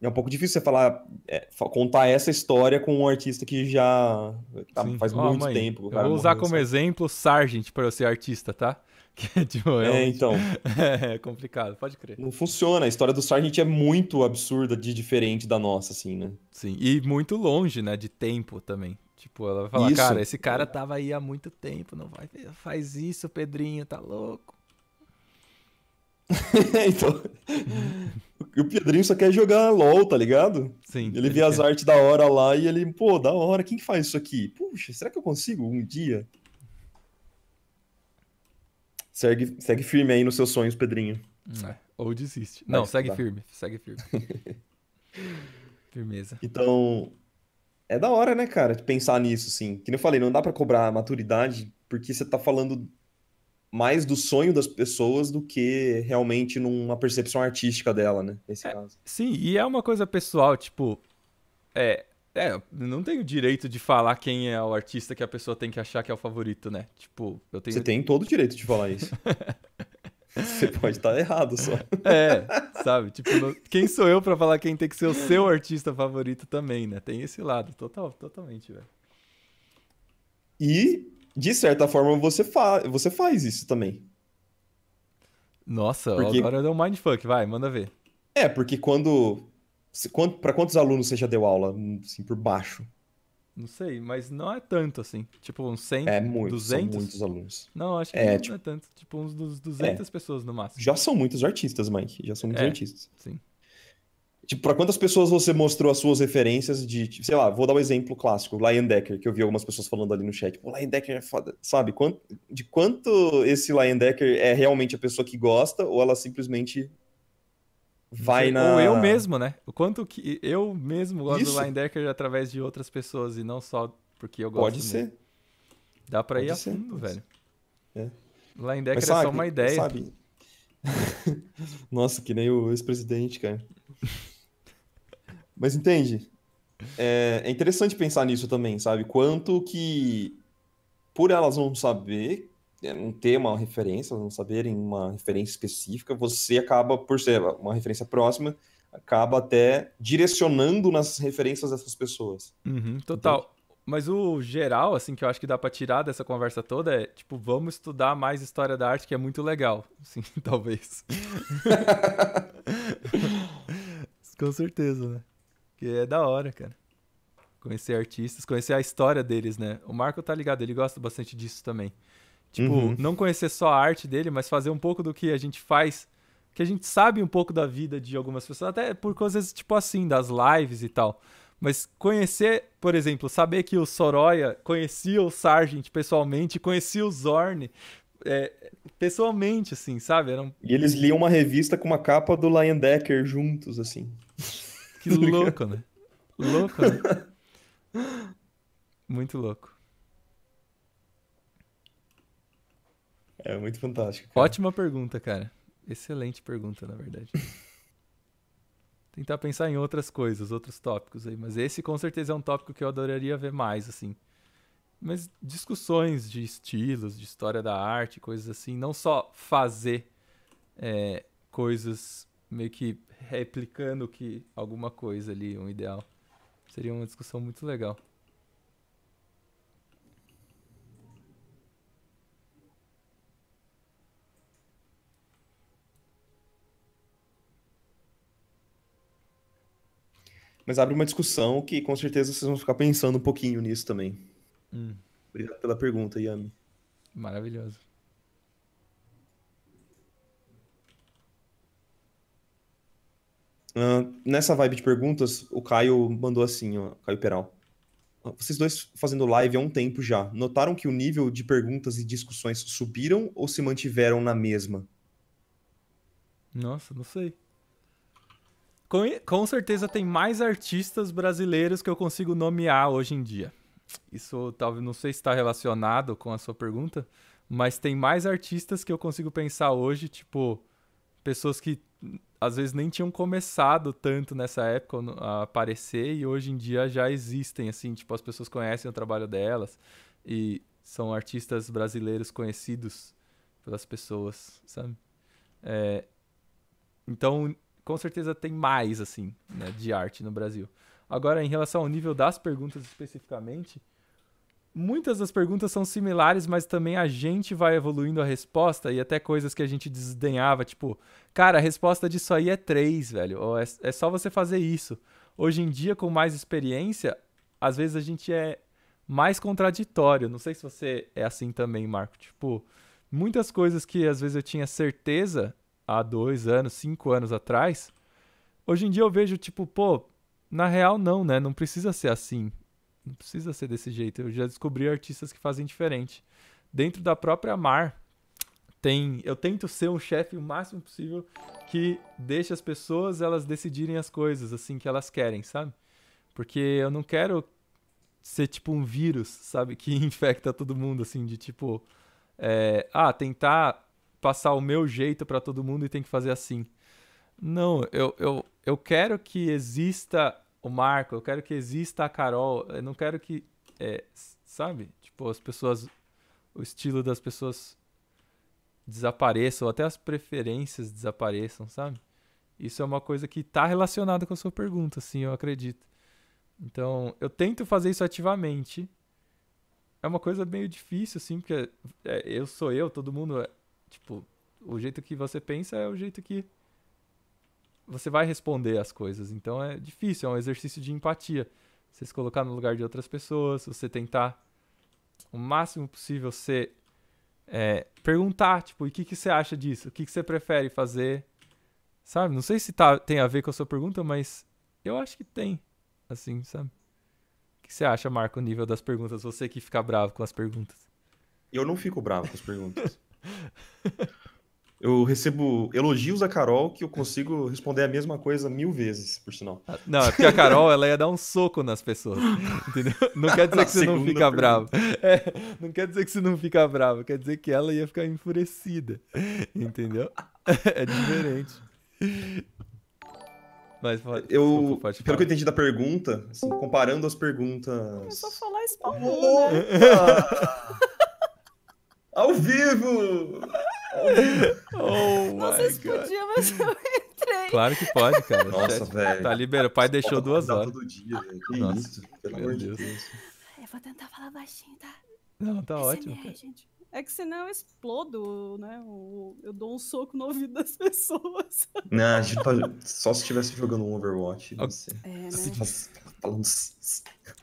É um pouco difícil você falar, é, contar essa história com um artista que já tá, faz muito mãe, tempo. vou usar como sabe? exemplo Sargent para eu ser artista, tá? Que, é tipo, é, então. [laughs] é, então. é complicado, pode crer. Não funciona. A história do Sargent é muito absurda de diferente da nossa, assim, né? Sim, e muito longe, né? De tempo também. Tipo, ela vai falar, isso. cara, esse cara tava aí há muito tempo, não vai, faz isso, Pedrinho, tá louco. [laughs] então, o Pedrinho só quer jogar LOL, tá ligado? Sim. Ele, ele vê quer. as artes da hora lá e ele, pô, da hora, quem que faz isso aqui? Puxa, será que eu consigo um dia? Segue, segue firme aí nos seus sonhos, Pedrinho. Hum, é, ou desiste. Não, segue firme, segue firme. [laughs] Firmeza. Então, é da hora, né, cara, de pensar nisso, assim. Que eu falei, não dá para cobrar maturidade, porque você tá falando mais do sonho das pessoas do que realmente numa percepção artística dela, né? Nesse é, caso. Sim, e é uma coisa pessoal, tipo. É, é, não tenho direito de falar quem é o artista que a pessoa tem que achar que é o favorito, né? Tipo, eu tenho. Você tem todo o direito de falar isso. [laughs] Você pode estar errado só. É, sabe? Tipo, não... quem sou eu para falar quem tem que ser o seu artista favorito também, né? Tem esse lado, total, totalmente, velho. E, de certa forma, você, fa... você faz isso também. Nossa, porque... agora deu um mindfuck, vai, manda ver. É, porque quando para quantos alunos você já deu aula, hum, assim, por baixo? Não sei, mas não é tanto assim. Tipo, uns 100, é muito, 200? São muitos alunos. Não, acho que é, não, tipo, não é tipo, tanto. Tipo, uns 200 é. pessoas no máximo. Já são muitos artistas, Mike. Já são muitos é, artistas. Sim. Tipo, pra quantas pessoas você mostrou as suas referências de, tipo, sei lá, vou dar um exemplo clássico, Lion Decker, que eu vi algumas pessoas falando ali no chat. O Lion Decker é foda. Sabe, quanto, de quanto esse Lion Decker é realmente a pessoa que gosta ou ela simplesmente vai na. Ou eu mesmo, né? O quanto que eu mesmo gosto Isso. do linebacker através de outras pessoas e não só porque eu gosto. Pode ser. Dá pra Pode ir a fundo, velho. É. Linebacker sabe, é só uma ideia. Sabe? [laughs] Nossa, que nem o ex-presidente, cara. Mas entende? É, é interessante pensar nisso também, sabe? Quanto que, por elas não saber um é, tema, uma referência, não saberem uma referência específica, você acaba, por ser uma referência próxima, acaba até direcionando nas referências dessas pessoas. Uhum, total. Entende? Mas o geral, assim, que eu acho que dá para tirar dessa conversa toda é, tipo, vamos estudar mais história da arte, que é muito legal. [laughs] Sim, talvez. [laughs] Com certeza, né? Que é da hora, cara. Conhecer artistas, conhecer a história deles, né? O Marco tá ligado, ele gosta bastante disso também. Tipo, uhum. não conhecer só a arte dele, mas fazer um pouco do que a gente faz, que a gente sabe um pouco da vida de algumas pessoas, até por coisas tipo assim, das lives e tal. Mas conhecer, por exemplo, saber que o Soroya conhecia o Sargent pessoalmente, conhecia o Zorn é, pessoalmente, assim, sabe? Eram... E eles liam uma revista com uma capa do Lion Decker juntos, assim. que louco, né? Louco, né? [laughs] Muito louco. É muito fantástico. Cara. Ótima pergunta, cara. Excelente pergunta, na verdade. [laughs] Tentar pensar em outras coisas, outros tópicos aí, mas esse com certeza é um tópico que eu adoraria ver mais, assim. Mas discussões de estilos, de história da arte, coisas assim, não só fazer é, coisas meio que replicando que alguma coisa ali, um ideal. Seria uma discussão muito legal. Mas abre uma discussão que com certeza vocês vão ficar pensando um pouquinho nisso também. Hum. Obrigado pela pergunta, Yami. Maravilhoso. Uh, nessa vibe de perguntas, o Caio mandou assim, ó, Caio Peral. Ah, vocês dois fazendo live há um tempo já, notaram que o nível de perguntas e discussões subiram ou se mantiveram na mesma? Nossa, não sei. Com, com certeza tem mais artistas brasileiros que eu consigo nomear hoje em dia. Isso talvez não sei se está relacionado com a sua pergunta, mas tem mais artistas que eu consigo pensar hoje, tipo, pessoas que hum, às vezes nem tinham começado tanto nessa época a aparecer e hoje em dia já existem, assim, tipo, as pessoas conhecem o trabalho delas e são artistas brasileiros conhecidos pelas pessoas, sabe? É, então, com certeza tem mais, assim, né, de arte no Brasil. Agora, em relação ao nível das perguntas especificamente, muitas das perguntas são similares, mas também a gente vai evoluindo a resposta e até coisas que a gente desdenhava, tipo, cara, a resposta disso aí é três velho, ou é, é só você fazer isso. Hoje em dia, com mais experiência, às vezes a gente é mais contraditório. Não sei se você é assim também, Marco. Tipo, muitas coisas que às vezes eu tinha certeza, há dois anos, cinco anos atrás, hoje em dia eu vejo, tipo, pô, na real não, né? Não precisa ser assim. Não precisa ser desse jeito. Eu já descobri artistas que fazem diferente. Dentro da própria Mar, tem, eu tento ser um chefe o máximo possível que deixe as pessoas elas decidirem as coisas assim que elas querem, sabe? Porque eu não quero ser tipo um vírus, sabe, que [laughs] infecta todo mundo assim de tipo é, ah tentar passar o meu jeito para todo mundo e tem que fazer assim. Não, eu, eu, eu quero que exista o Marco, eu quero que exista a Carol, eu não quero que. É, sabe? Tipo, as pessoas. O estilo das pessoas desapareçam, ou até as preferências desapareçam, sabe? Isso é uma coisa que está relacionada com a sua pergunta, assim, eu acredito. Então, eu tento fazer isso ativamente. É uma coisa meio difícil, assim, porque é, eu sou eu, todo mundo é Tipo, o jeito que você pensa é o jeito que você vai responder as coisas. Então é difícil, é um exercício de empatia. Você se colocar no lugar de outras pessoas, você tentar o máximo possível ser é, perguntar, tipo, e o que, que você acha disso? O que, que você prefere fazer? Sabe? Não sei se tá, tem a ver com a sua pergunta, mas eu acho que tem. Assim, sabe? O que você acha, Marco, o nível das perguntas? Você que fica bravo com as perguntas. Eu não fico bravo com as perguntas eu recebo elogios a Carol que eu consigo responder a mesma coisa mil vezes, por sinal. Ah, não, é porque a Carol ela ia dar um soco nas pessoas. Entendeu? Não quer dizer que você não fica pergunta. bravo. É, não quer dizer que você não fica bravo, quer dizer que ela ia ficar enfurecida. Entendeu? É diferente. Mas pode, eu, desculpa, pelo que eu entendi da pergunta, assim, comparando as perguntas. É só falar espanhol, [laughs] né? Ao vivo! Oh Vocês podiam, mas eu entrei. Claro que pode, cara. Nossa, tá velho. Tá liberado. O pai deixou duas horas. Todo dia, Que Nossa, isso? Pelo amor de Deus. Deus. Eu vou tentar falar baixinho, tá? Não, tá é ótimo. É, gente. É que senão eu explodo, né? Eu, dou um soco no ouvido das [laughs] pessoas. Não, só se estivesse jogando um Overwatch. Você... É, né?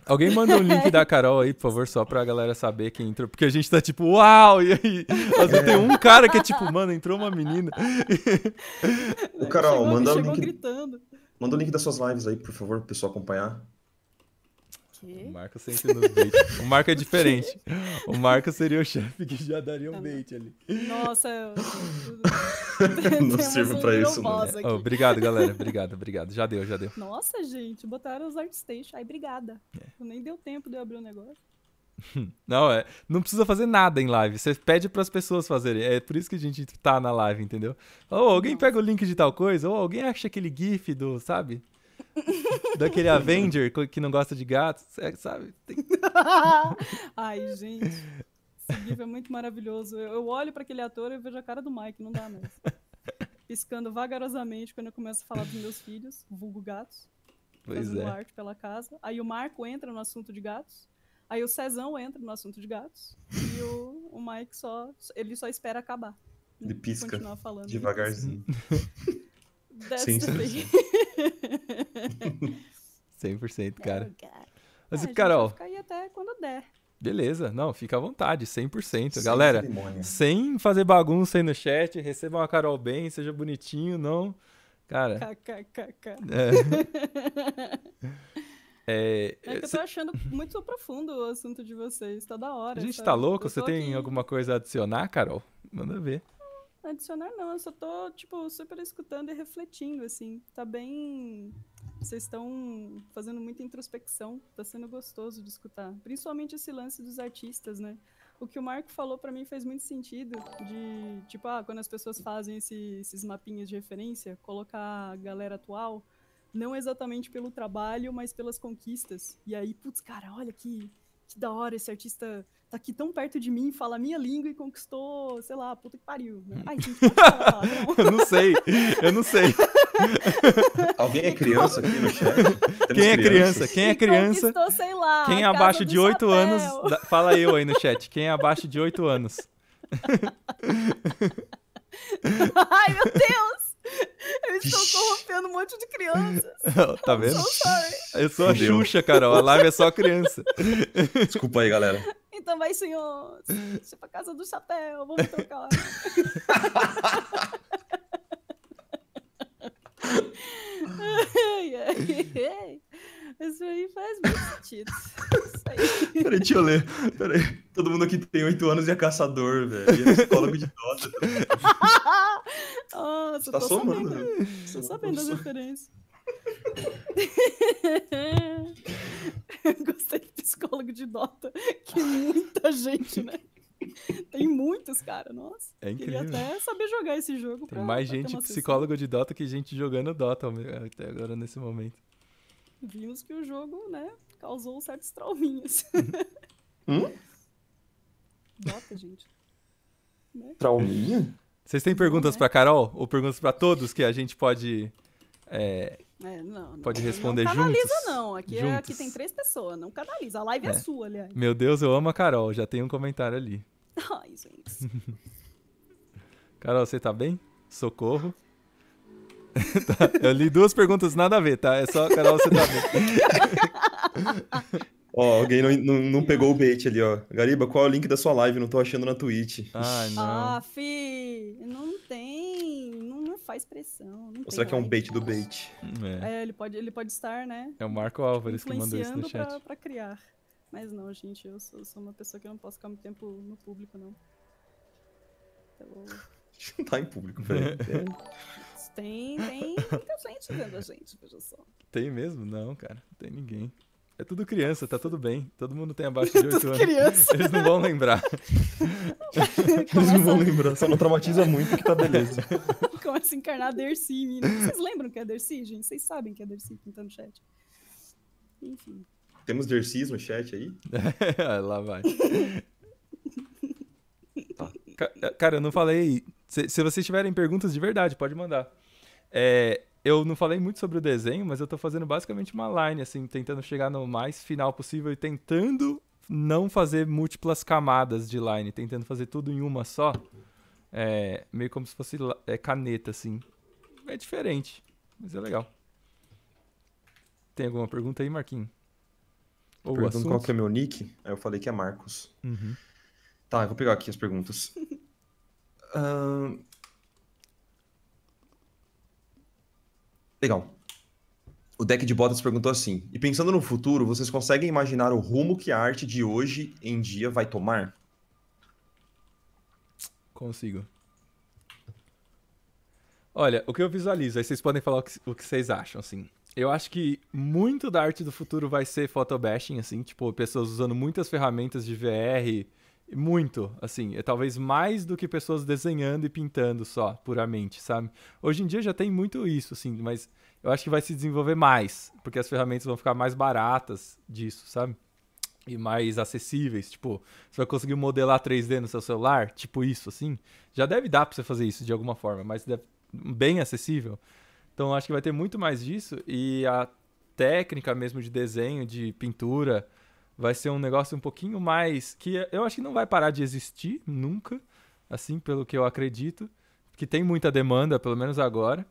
Alguém manda o um link [laughs] da Carol aí, por favor, só pra galera saber quem entrou. Porque a gente tá tipo, uau! E aí, é. tem um cara que é tipo, mano, entrou uma menina. O Carol, chegou, manda o link. Gritando. Manda o link das suas lives aí, por favor, pro pessoal acompanhar. O Marco sempre nos date. O Marco é diferente. o Marco seria o chefe que já daria um tá bait ali. Nossa, eu... [laughs] não [laughs] sirvo um pra isso, não. Oh, obrigado, galera. Obrigado, obrigado. Já deu, já deu. Nossa, gente, botaram os artstations. Aí, obrigada. É. Nem deu tempo de eu abrir o um negócio. [laughs] Não, é, não precisa fazer nada em live. Você pede para as pessoas fazerem. É por isso que a gente tá na live, entendeu? Ou alguém pega o link de tal coisa, ou alguém acha aquele GIF do, sabe? [laughs] Daquele Avenger que não gosta de gatos, é, sabe? Tem... [laughs] Ai, gente. Esse livro é muito maravilhoso. Eu olho para aquele ator e vejo a cara do Mike, não dá mais. [laughs] Piscando vagarosamente quando eu começo a falar dos meus filhos, vulgo gatos. Pois fazendo é. arte pela casa. Aí o Marco entra no assunto de gatos. Aí o Cezão entra no assunto de gatos. E o, o Mike só. Ele só espera acabar. Ele né? pisca. Continuar falando. Devagarzinho. That's Sim, 100%, [laughs] cara. É, cara. Mas, é, Carol. Fica aí até quando der. Beleza, não, fica à vontade, 100%. Sem Galera, cerimônia. sem fazer bagunça aí no chat, recebam a Carol bem, seja bonitinho, não. Cara. KKKK. É. [laughs] é, é que eu tô achando muito profundo o assunto de vocês, tá da hora. A gente sabe? tá louco? Você tem aqui... alguma coisa a adicionar, Carol? Manda ver. Adicionar não, eu só tô, tipo, super escutando e refletindo, assim. Tá bem. Vocês estão fazendo muita introspecção, tá sendo gostoso de escutar. Principalmente esse lance dos artistas, né? O que o Marco falou para mim fez muito sentido, de, tipo, ah, quando as pessoas fazem esse, esses mapinhas de referência, colocar a galera atual, não exatamente pelo trabalho, mas pelas conquistas. E aí, putz, cara, olha que que da hora, esse artista tá aqui tão perto de mim, fala a minha língua e conquistou, sei lá, puta que pariu. Né? Ai, gente, é falar, não. [laughs] eu não sei, eu não sei. Alguém é criança aqui no chat? Quem é criança? Quem é criança? sei lá, quem é abaixo de 8 anos, fala eu aí no chat, quem é abaixo de 8 anos? [laughs] Ai, meu Deus! [laughs] Eles estão corrompendo um monte de crianças. [laughs] tá vendo? Eu sou a Deu. Xuxa, Carol. A live é só criança. [laughs] Desculpa aí, galera. Então vai, senhor. Deixa pra casa do chapéu. Vamos trocar. ai, ai. Isso aí faz muito sentido. Peraí, deixa eu ler. Peraí. Todo mundo aqui tem 8 anos e é caçador, velho. E é psicólogo de Dota. [laughs] Nossa, tá tô somando, sabendo, né? Tô sabendo as referências. [laughs] eu gostei de psicólogo de Dota, que muita gente, né? Tem muitos, cara, nossa. É incrível. Queria até saber jogar esse jogo. Tem pra, mais pra gente psicólogo de Dota que gente jogando Dota até agora nesse momento vimos que o jogo, né, causou certos trauminhas. Hum? [laughs] Bota, gente. Né? Trauminha? Vocês têm perguntas é. Né? para Carol ou perguntas para todos que a gente pode é, é, não, pode responder não canaliza, juntos? Não, aqui, é, aqui tem três pessoas, não canaliza. A live é, é, sua, aliás. Meu Deus, eu amo a Carol, já tem um comentário ali. [laughs] Ai, gente. [laughs] Carol, você tá bem? Socorro. [laughs] tá, eu li duas perguntas nada a ver, tá? É só, Carol, você tá vendo. [laughs] Ó, alguém não, não, não, pegou o bait ali, ó. Gariba, qual é o link da sua live? Não tô achando na Twitch. Ah, não. Ah, fi, não tem. Não, não faz pressão. Não Ou será que é um bait do bait? É. é, ele, pode, ele pode estar, né? É o Marco Álvares que mandou isso no chat. Pra, pra criar. Mas não, gente, eu sou, sou, uma pessoa que não posso ficar muito tempo no público, não. Então... [laughs] não tá em público, velho. Tem, tem [laughs] muita gente vendo a gente, veja só. Tem mesmo? Não, cara, não tem ninguém. É tudo criança, tá tudo bem. Todo mundo tem abaixo [laughs] de 8 anos. Criança. Eles não vão lembrar. Começa... [laughs] Eles não vão lembrar, só não traumatiza muito que tá beleza. Começa a encarnar a Dercy. Né? Vocês lembram que é Dercy, gente? Vocês sabem que é Dercy que tá no chat. Enfim. Temos Dercy no chat aí? Ah, lá vai. Tá. Cara, eu não falei. Se, se vocês tiverem perguntas de verdade, pode mandar. É, eu não falei muito sobre o desenho, mas eu tô fazendo basicamente uma line, assim, tentando chegar no mais final possível e tentando não fazer múltiplas camadas de line, tentando fazer tudo em uma só. É, meio como se fosse é, caneta, assim. É diferente, mas é legal. Tem alguma pergunta aí, Marquinhos? Ou Perguntando qual que é meu nick, aí eu falei que é Marcos. Uhum. Tá, eu vou pegar aqui as perguntas. uh, [laughs] Legal. O deck de botas perguntou assim: e pensando no futuro, vocês conseguem imaginar o rumo que a arte de hoje em dia vai tomar? Consigo. Olha, o que eu visualizo, aí vocês podem falar o que, o que vocês acham, assim. Eu acho que muito da arte do futuro vai ser photobashing, assim, tipo, pessoas usando muitas ferramentas de VR, muito, assim, é talvez mais do que pessoas desenhando e pintando só, puramente, sabe? Hoje em dia já tem muito isso, assim, mas eu acho que vai se desenvolver mais, porque as ferramentas vão ficar mais baratas disso, sabe? E mais acessíveis, tipo, você vai conseguir modelar 3D no seu celular, tipo isso, assim. Já deve dar pra você fazer isso de alguma forma, mas deve, bem acessível. Então acho que vai ter muito mais disso e a técnica mesmo de desenho, de pintura, vai ser um negócio um pouquinho mais que eu acho que não vai parar de existir nunca, assim pelo que eu acredito, que tem muita demanda, pelo menos agora,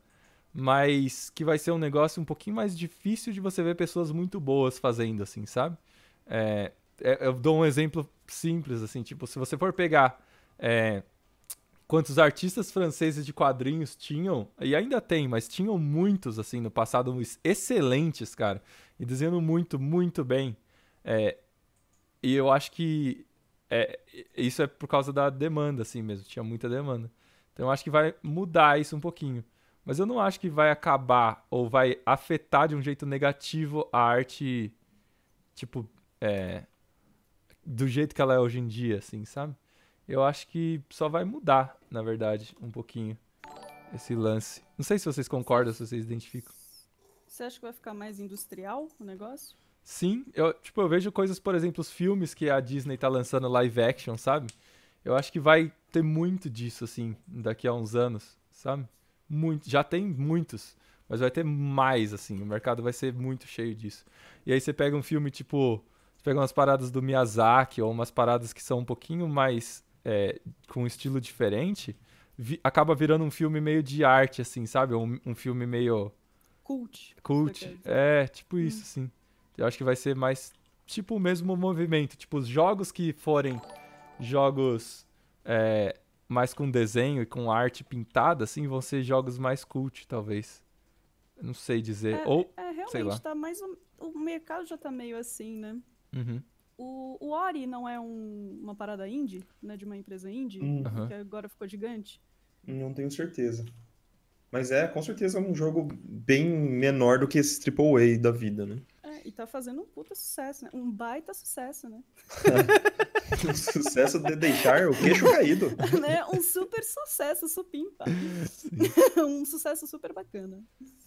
mas que vai ser um negócio um pouquinho mais difícil de você ver pessoas muito boas fazendo, assim, sabe? É, é eu dou um exemplo simples, assim, tipo, se você for pegar é, quantos artistas franceses de quadrinhos tinham, e ainda tem, mas tinham muitos, assim, no passado, excelentes, cara, e desenhando muito, muito bem. É, e eu acho que é, isso é por causa da demanda, assim mesmo. Tinha muita demanda. Então eu acho que vai mudar isso um pouquinho. Mas eu não acho que vai acabar ou vai afetar de um jeito negativo a arte, tipo, é, do jeito que ela é hoje em dia, assim, sabe? Eu acho que só vai mudar, na verdade, um pouquinho esse lance. Não sei se vocês concordam, se vocês identificam. Você acha que vai ficar mais industrial o negócio? Sim, eu, tipo, eu vejo coisas, por exemplo, os filmes que a Disney tá lançando live action, sabe? Eu acho que vai ter muito disso, assim, daqui a uns anos, sabe? Muito, já tem muitos, mas vai ter mais, assim. O mercado vai ser muito cheio disso. E aí você pega um filme, tipo, você pega umas paradas do Miyazaki ou umas paradas que são um pouquinho mais é, com um estilo diferente, vi, acaba virando um filme meio de arte, assim, sabe? Um, um filme meio... Cult. Cult, é, tipo isso, hum. assim. Eu acho que vai ser mais tipo o mesmo movimento. Tipo, os jogos que forem jogos é, mais com desenho e com arte pintada, assim, vão ser jogos mais cult, talvez. Não sei dizer. É, Ou. É, realmente, sei lá. tá mais. Um, o mercado já tá meio assim, né? Uhum. O, o Ori não é um, uma parada indie, né? De uma empresa indie, uhum. que agora ficou gigante. Não tenho certeza. Mas é, com certeza, é um jogo bem menor do que esse AAA da vida, né? E tá fazendo um puta sucesso, né? Um baita sucesso, né? um [laughs] sucesso de deixar o queixo caído. [laughs] né? Um super sucesso, supimpa. [laughs] um sucesso super bacana.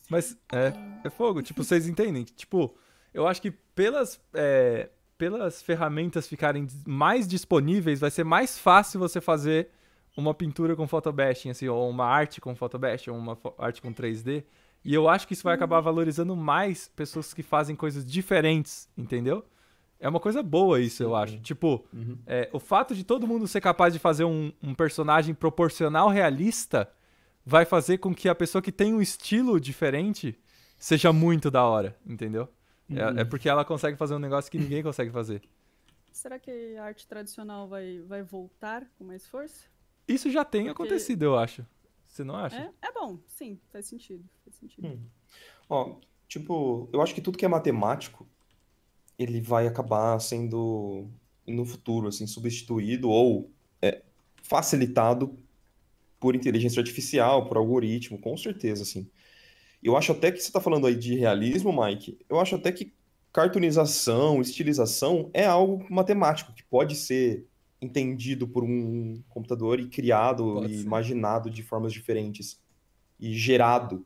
Mas é, é fogo, tipo, vocês entendem? Tipo, eu acho que pelas, é, pelas ferramentas ficarem mais disponíveis, vai ser mais fácil você fazer uma pintura com photobashing, assim, ou uma arte com photobashing, ou uma arte com 3D, e eu acho que isso vai uhum. acabar valorizando mais pessoas que fazem coisas diferentes, entendeu? É uma coisa boa isso, eu acho. Uhum. Tipo, uhum. É, o fato de todo mundo ser capaz de fazer um, um, personagem proporcional realista vai fazer com que a pessoa que tem um estilo diferente seja muito da hora, entendeu? É, uhum. É, é, porque ela consegue fazer um negócio que ninguém consegue fazer. Será que a arte tradicional vai, vai voltar com mais força? Isso já tem porque... acontecido, eu acho. Você não acha? É, é bom, sim, faz sentido. Faz sentido. Hum. Ó, tipo, eu acho que tudo que é matemático, ele vai acabar sendo, no futuro, assim, substituído ou é, facilitado por inteligência artificial, por algoritmo, com certeza, assim. Eu acho até que você está falando aí de realismo, Mike. Eu acho até que cartunização, estilização é algo matemático que pode ser entendido por um computador e criado Pode e ser. imaginado de formas diferentes e gerado.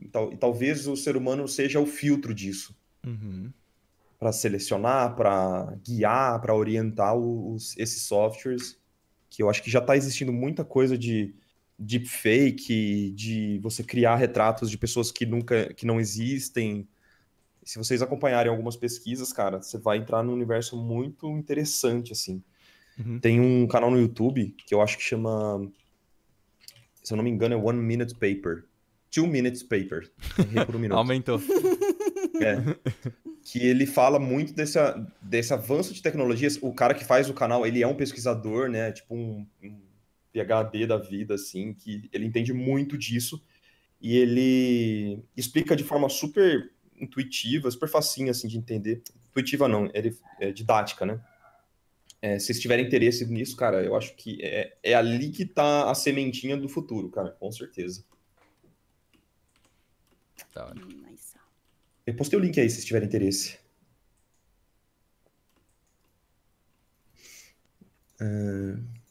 E, e, talvez o ser humano seja o filtro disso. Uhum. Para selecionar, para guiar, para orientar os, esses softwares, que eu acho que já está existindo muita coisa de deepfake, de você criar retratos de pessoas que nunca, que não existem. Se vocês acompanharem algumas pesquisas, cara, você vai entrar num universo muito interessante, assim. Uhum. Tem um canal no YouTube que eu acho que chama. Se eu não me engano, é One Minute Paper. Two Minutes Paper. Por um [laughs] minuto. Aumentou. [laughs] É. Que ele fala muito desse desse avanço de tecnologias. O cara que faz o canal, ele é um pesquisador, né? Tipo um, um PhD da vida, assim, que ele entende muito disso. E ele explica de forma super intuitiva, super facinha, assim, de entender. Intuitiva não, ele é didática, né? É, se tiverem interesse nisso, cara, eu acho que é, é ali que tá a sementinha do futuro, cara, com certeza. Tá. Eu postei o link aí se tiver interesse.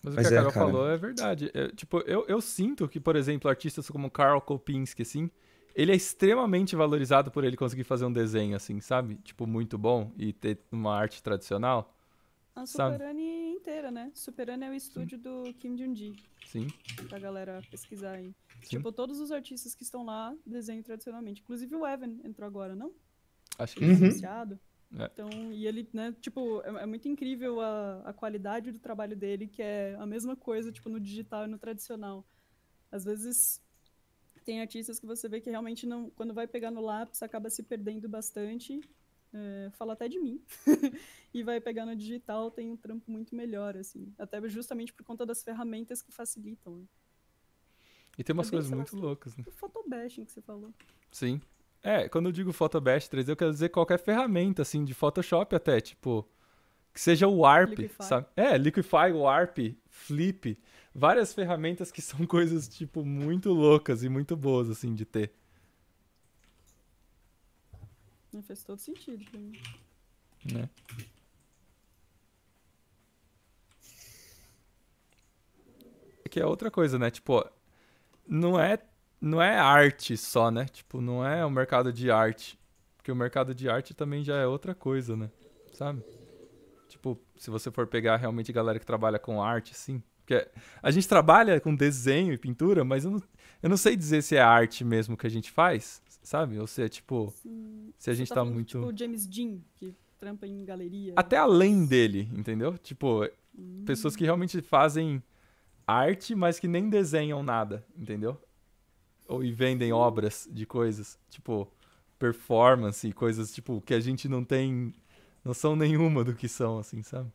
mas, é, mas o que a é, Carol cara... falou é verdade. É, tipo, eu, eu sinto que, por exemplo, artistas como Karl Kopinski, assim, ele é extremamente valorizado por ele conseguir fazer um desenho, assim, sabe? Tipo, muito bom e ter uma arte tradicional. A Superani inteira, né? Superani é o estúdio Sim. do Kim jong un Sim. Pra galera pesquisar aí. Sim. Tipo, todos os artistas que estão lá desenham tradicionalmente. Inclusive o Evan entrou agora, não? Acho que uhum. Licenciado. É. Então, e ele, né, tipo, é, é, muito incrível a, a qualidade do trabalho dele, que é a mesma coisa, tipo, no digital e no tradicional. Às vezes tem artistas que você vê que realmente não, quando vai pegar no lápis, acaba se perdendo bastante é, fala até de mim, [laughs] e vai pegar no digital, tem um trampo muito melhor, assim. Até justamente por conta das ferramentas que facilitam. Né? E tem umas é coisas muito loucas, né? O photobashing que você falou. Sim. É, quando eu digo Photobash 3D, eu quero dizer qualquer ferramenta, assim, de Photoshop até, tipo, que seja o Warp, Liquify. sabe? É, Liquify, Warp, Flip, várias ferramentas que [laughs] são coisas, tipo, muito loucas e muito boas, assim, de ter. Não né, fez todo sentido pra mim. Né? É que é outra coisa, né? Tipo, não é, não é arte só, né? Tipo, não é o mercado de arte. Porque o mercado de arte também já é outra coisa, né? Sabe? Tipo, se você for pegar realmente galera que trabalha com arte, sim. Porque a gente trabalha com desenho e pintura, mas eu não, eu não sei dizer se é arte mesmo que a gente faz sabe? Ou seja é, tipo. Sim. Se a gente Você tá, tá muito. Tipo o James Dean, que trampa em galeria. Até além dele, entendeu? Tipo, hum. pessoas que realmente fazem arte, mas que nem desenham nada, entendeu? Ou, e vendem obras de coisas, tipo, performance, coisas, tipo, que a gente não tem noção nenhuma do que são, assim, sabe?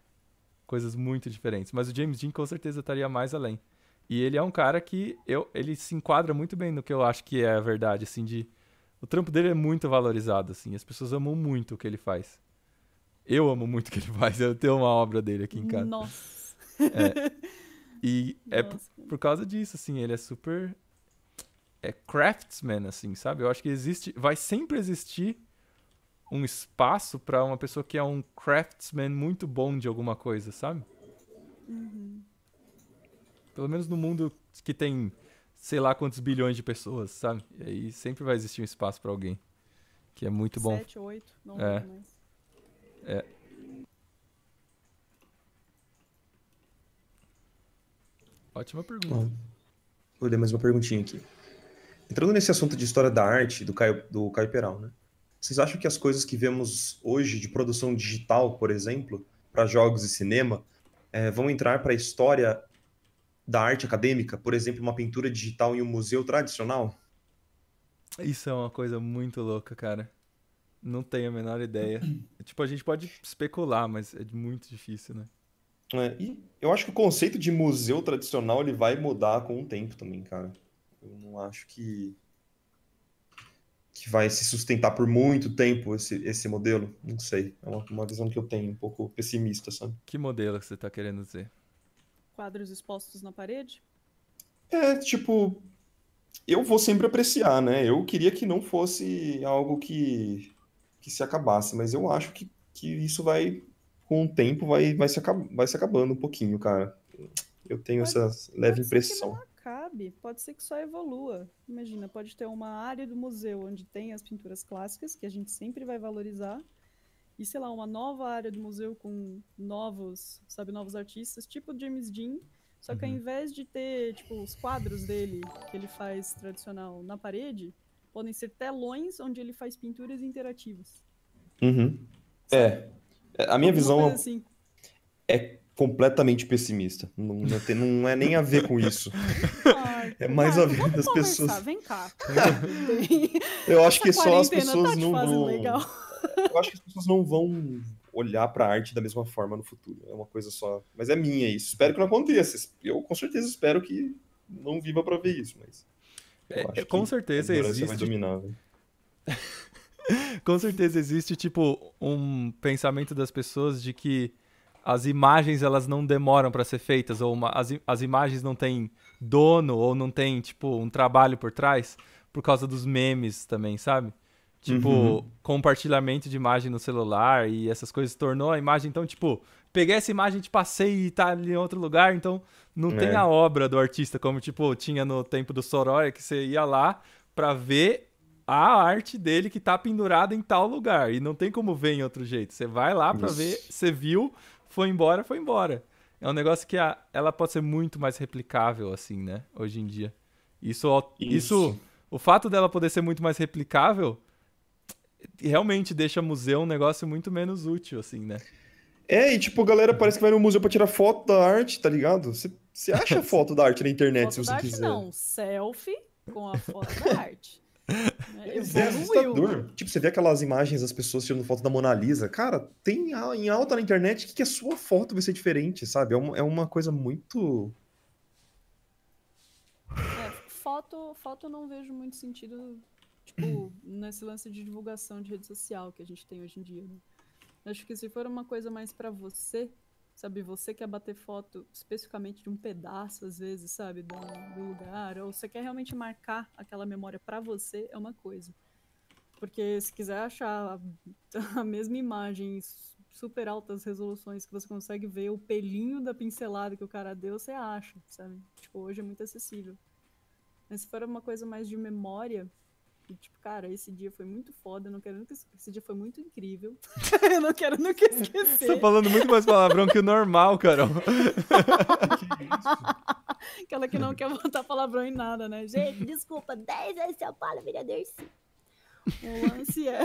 Coisas muito diferentes. Mas o James Dean com certeza estaria mais além. E ele é um cara que eu, ele se enquadra muito bem no que eu acho que é a verdade, assim, de o trampo dele é muito valorizado, assim. As pessoas amam muito o que ele faz. Eu amo muito o que ele [laughs] faz. Eu tenho uma obra dele aqui em casa. Nossa! É. E é Nossa. é por, causa disso, assim. Ele é super... É craftsman, assim, sabe? Eu acho que existe... Vai sempre existir um espaço para uma pessoa que é um craftsman muito bom de alguma coisa, sabe? Uhum. Pelo menos no mundo que tem sei lá quantos bilhões de pessoas, sabe? E aí sempre vai existir um espaço para alguém. Que é muito bom. 7, 8, não é. mais. É. Ótima pergunta. Bom, vou ler mais uma perguntinha aqui. Entrando nesse assunto de história da arte do Caio, do Caio Peral, né? Vocês acham que as coisas que vemos hoje de produção digital, por exemplo, para jogos e cinema, é, vão entrar para a história da arte acadêmica, por exemplo, uma pintura digital em um museu tradicional? Isso é uma coisa muito louca, cara. Não tenho a menor ideia. [clears throat] tipo, a gente pode especular, mas é muito difícil, né? É, e eu acho que o conceito de museu tradicional ele vai mudar com o tempo também, cara. Eu não acho que que vai se sustentar por muito tempo esse, esse modelo. Não sei. É uma, uma visão que eu tenho, um pouco pessimista, sabe? Que modelo que você está querendo dizer? quadros expostos na parede? É, tipo, eu vou sempre apreciar, né? Eu queria que não fosse algo que, que se acabasse, mas eu acho que, que isso vai, com o tempo, vai, vai, se acab... vai se acabando um pouquinho, cara. Eu tenho pode, essa leve pode impressão. Ser que não acabe, pode ser que só evolua. Imagina, pode ter uma área do museu onde tem as pinturas clássicas, que a gente sempre vai valorizar, e sei lá, uma nova área do museu com novos, sabe, novos artistas, tipo James Dean, só que uhum. ao invés de ter, tipo, os quadros dele, que ele faz tradicional na parede, podem ser telões onde ele faz pinturas interativas. Uhum. É. é a minha visão assim. é completamente pessimista. Não, não, tem, não é nem a ver com isso. é mais cara, a vida das pessoas. Vem cá. [laughs] Eu acho Essa que só as tá pessoas tá não vão. Legal eu acho que as pessoas não vão olhar para a arte da mesma forma no futuro. É uma coisa só. Mas é minha isso. Espero que não aconteça. Eu com certeza espero que não viva para ver isso, mas. É, é com certeza existe. Vai dominar, né? [laughs] com certeza existe tipo um pensamento das pessoas de que as imagens elas não demoram para ser feitas ou uma, as, as imagens não têm dono ou não tem tipo um trabalho por trás por causa dos memes também, sabe? Tipo, uhum. compartilhamento de imagem no celular e essas coisas tornou a imagem então, tipo, peguei essa imagem, te tipo, passei e tá ali em outro lugar, então não é. tem a obra do artista como tipo tinha no tempo do Soroya que você ia lá para ver a arte dele que tá pendurada em tal lugar e não tem como ver em outro jeito. Você vai lá para ver, você viu, foi embora, foi embora. É um negócio que a, ela pode ser muito mais replicável assim, né, hoje em dia. Isso, isso, isso o fato dela poder ser muito mais replicável realmente deixa museu um negócio muito menos útil, assim, né? É, e tipo, galera parece que vai no museu pra tirar foto da arte, tá ligado? Você, você acha [laughs] foto da arte na internet foto se você da quiser. Arte, não, selfie com a foto da arte. [laughs] É, é assustador. Tipo, você vê aquelas imagens das pessoas tirando foto da Mona Lisa. Cara, tem em alta na internet que, que a sua foto vai ser diferente, sabe? É uma, é uma coisa muito. É, foto, foto não vejo muito sentido tipo, nesse lance de divulgação de rede social que a gente tem hoje em dia. Né? Acho que se for uma coisa mais para você, sabe, você quer bater foto especificamente de um pedaço, às vezes, sabe, do, do lugar, ou você quer realmente marcar aquela memória para você, é uma coisa. Porque se quiser achar a, [laughs] a mesma imagem super altas resoluções que você consegue ver o pelinho da pincelada que o cara deu, você acha, sabe? Tipo, hoje é muito acessível. Mas se for uma coisa mais de memória, e tipo, cara, esse dia foi muito foda, eu não quero nunca esquecer. Esse dia foi muito incrível. [laughs] eu não quero nunca esquecer. Você tá falando muito mais palavrão que o normal, Carol. [laughs] Aquela que não quer botar palavrão em nada, né? Gente, desculpa, 10 vezes eu falo, vereador, sim. O lance é...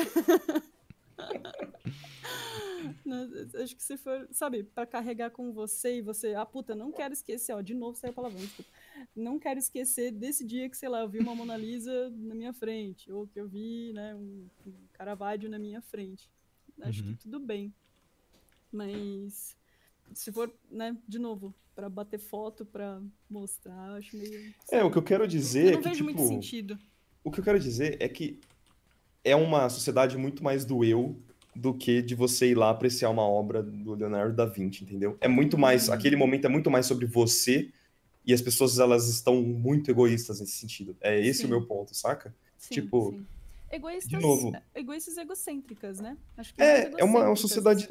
[laughs] Acho que se for, sabe, para carregar com você e você, ah, puta, não quero esquecer, ó, de novo saiu a palavra, desculpa. Não quero esquecer desse dia que, sei lá, eu vi uma Mona Lisa na minha frente, ou que eu vi, né, um, um Caravaggio na minha frente. Acho uhum. que tudo bem. Mas se for, né, de novo, para bater foto, para mostrar, acho meio. É, o que eu quero dizer eu é que. Não vejo tipo, muito sentido. O que eu quero dizer é que é uma sociedade muito mais do eu do que de você ir lá apreciar uma obra do Leonardo da Vinci, entendeu? É muito mais, uhum. aquele momento é muito mais sobre você e as pessoas elas estão muito egoístas nesse sentido. É esse sim. o meu ponto, saca? Sim, tipo, sim. egoístas, de novo, egoístas egocêntricas, né? Acho que é, é uma, é uma sociedade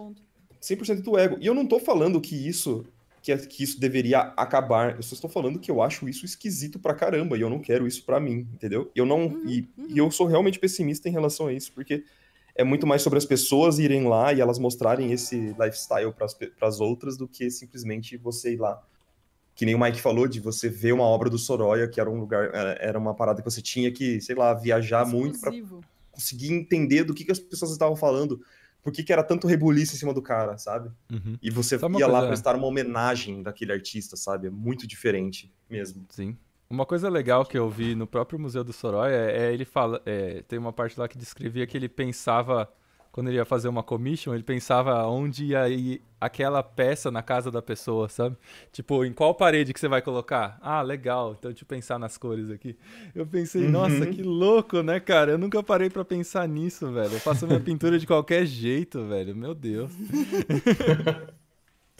100% do ego. E eu não tô falando que isso que, que isso deveria acabar. Eu só estou falando que eu acho isso esquisito pra caramba e eu não quero isso pra mim, entendeu? Eu não. Uhum, e, uhum. e eu sou realmente pessimista em relação a isso, porque é muito mais sobre as pessoas irem lá e elas mostrarem esse lifestyle para as outras do que simplesmente você ir lá. Que nem o Mike falou de você ver uma obra do Soroya, que era um lugar, era uma parada que você tinha que, sei lá, viajar Exclusivo. muito para conseguir entender do que, que as pessoas estavam falando por que, que era tanto rebuliço em cima do cara, sabe? Uhum. E você sabe ia lá é... prestar uma homenagem daquele artista, sabe? É muito diferente mesmo. Sim. Uma coisa legal que eu vi no próprio Museu do Sorói é, é ele fala. É, tem uma parte lá que descrevia que ele pensava quando ele ia fazer uma commission, ele pensava onde ia ir aquela peça na casa da pessoa, sabe? Tipo, em qual parede que você vai colocar? Ah, legal, então deixa eu pensar nas cores aqui. Eu pensei, uhum. nossa, que louco, né, cara? Eu nunca parei para pensar nisso, velho. Eu faço minha [laughs] pintura de qualquer jeito, velho. Meu Deus. [laughs]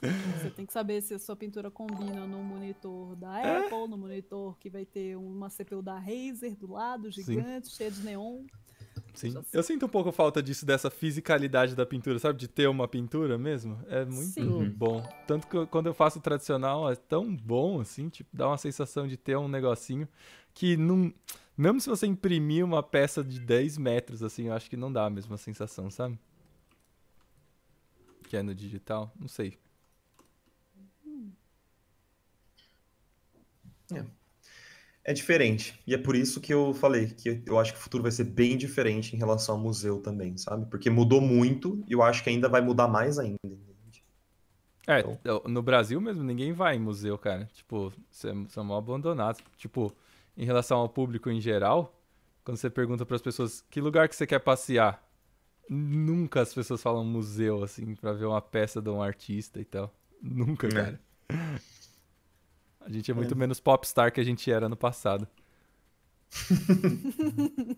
Você tem que saber se a sua pintura combina no monitor da é? Apple, no monitor que vai ter uma CPU da Razer do lado, gigante, Sim. cheio de neon. Sim. Eu sinto um pouco falta disso, dessa fisicalidade da pintura, sabe? De ter uma pintura mesmo. É muito Sim. Uhum. bom. Tanto que eu, quando eu faço tradicional, é tão bom, assim, tipo, dá uma sensação de ter um negocinho que não. Mesmo se você imprimir uma peça de 10 metros, assim, eu acho que não dá a mesma sensação, sabe? Que é no digital, não sei. Hum. É é diferente. E é por isso que eu falei que eu acho que o futuro vai ser bem diferente em relação ao museu também, sabe? Porque mudou muito e eu acho que ainda vai mudar mais ainda. É, então no Brasil mesmo ninguém vai em museu, cara. Tipo, são é, é mal abandonados. Tipo, em relação ao público em geral, quando você pergunta para as pessoas que lugar que você quer passear, nunca as pessoas falam museu assim para ver uma peça de um artista e tal. Nunca, é. cara. É. A gente é muito é. menos popstar que a gente era no passado. [laughs]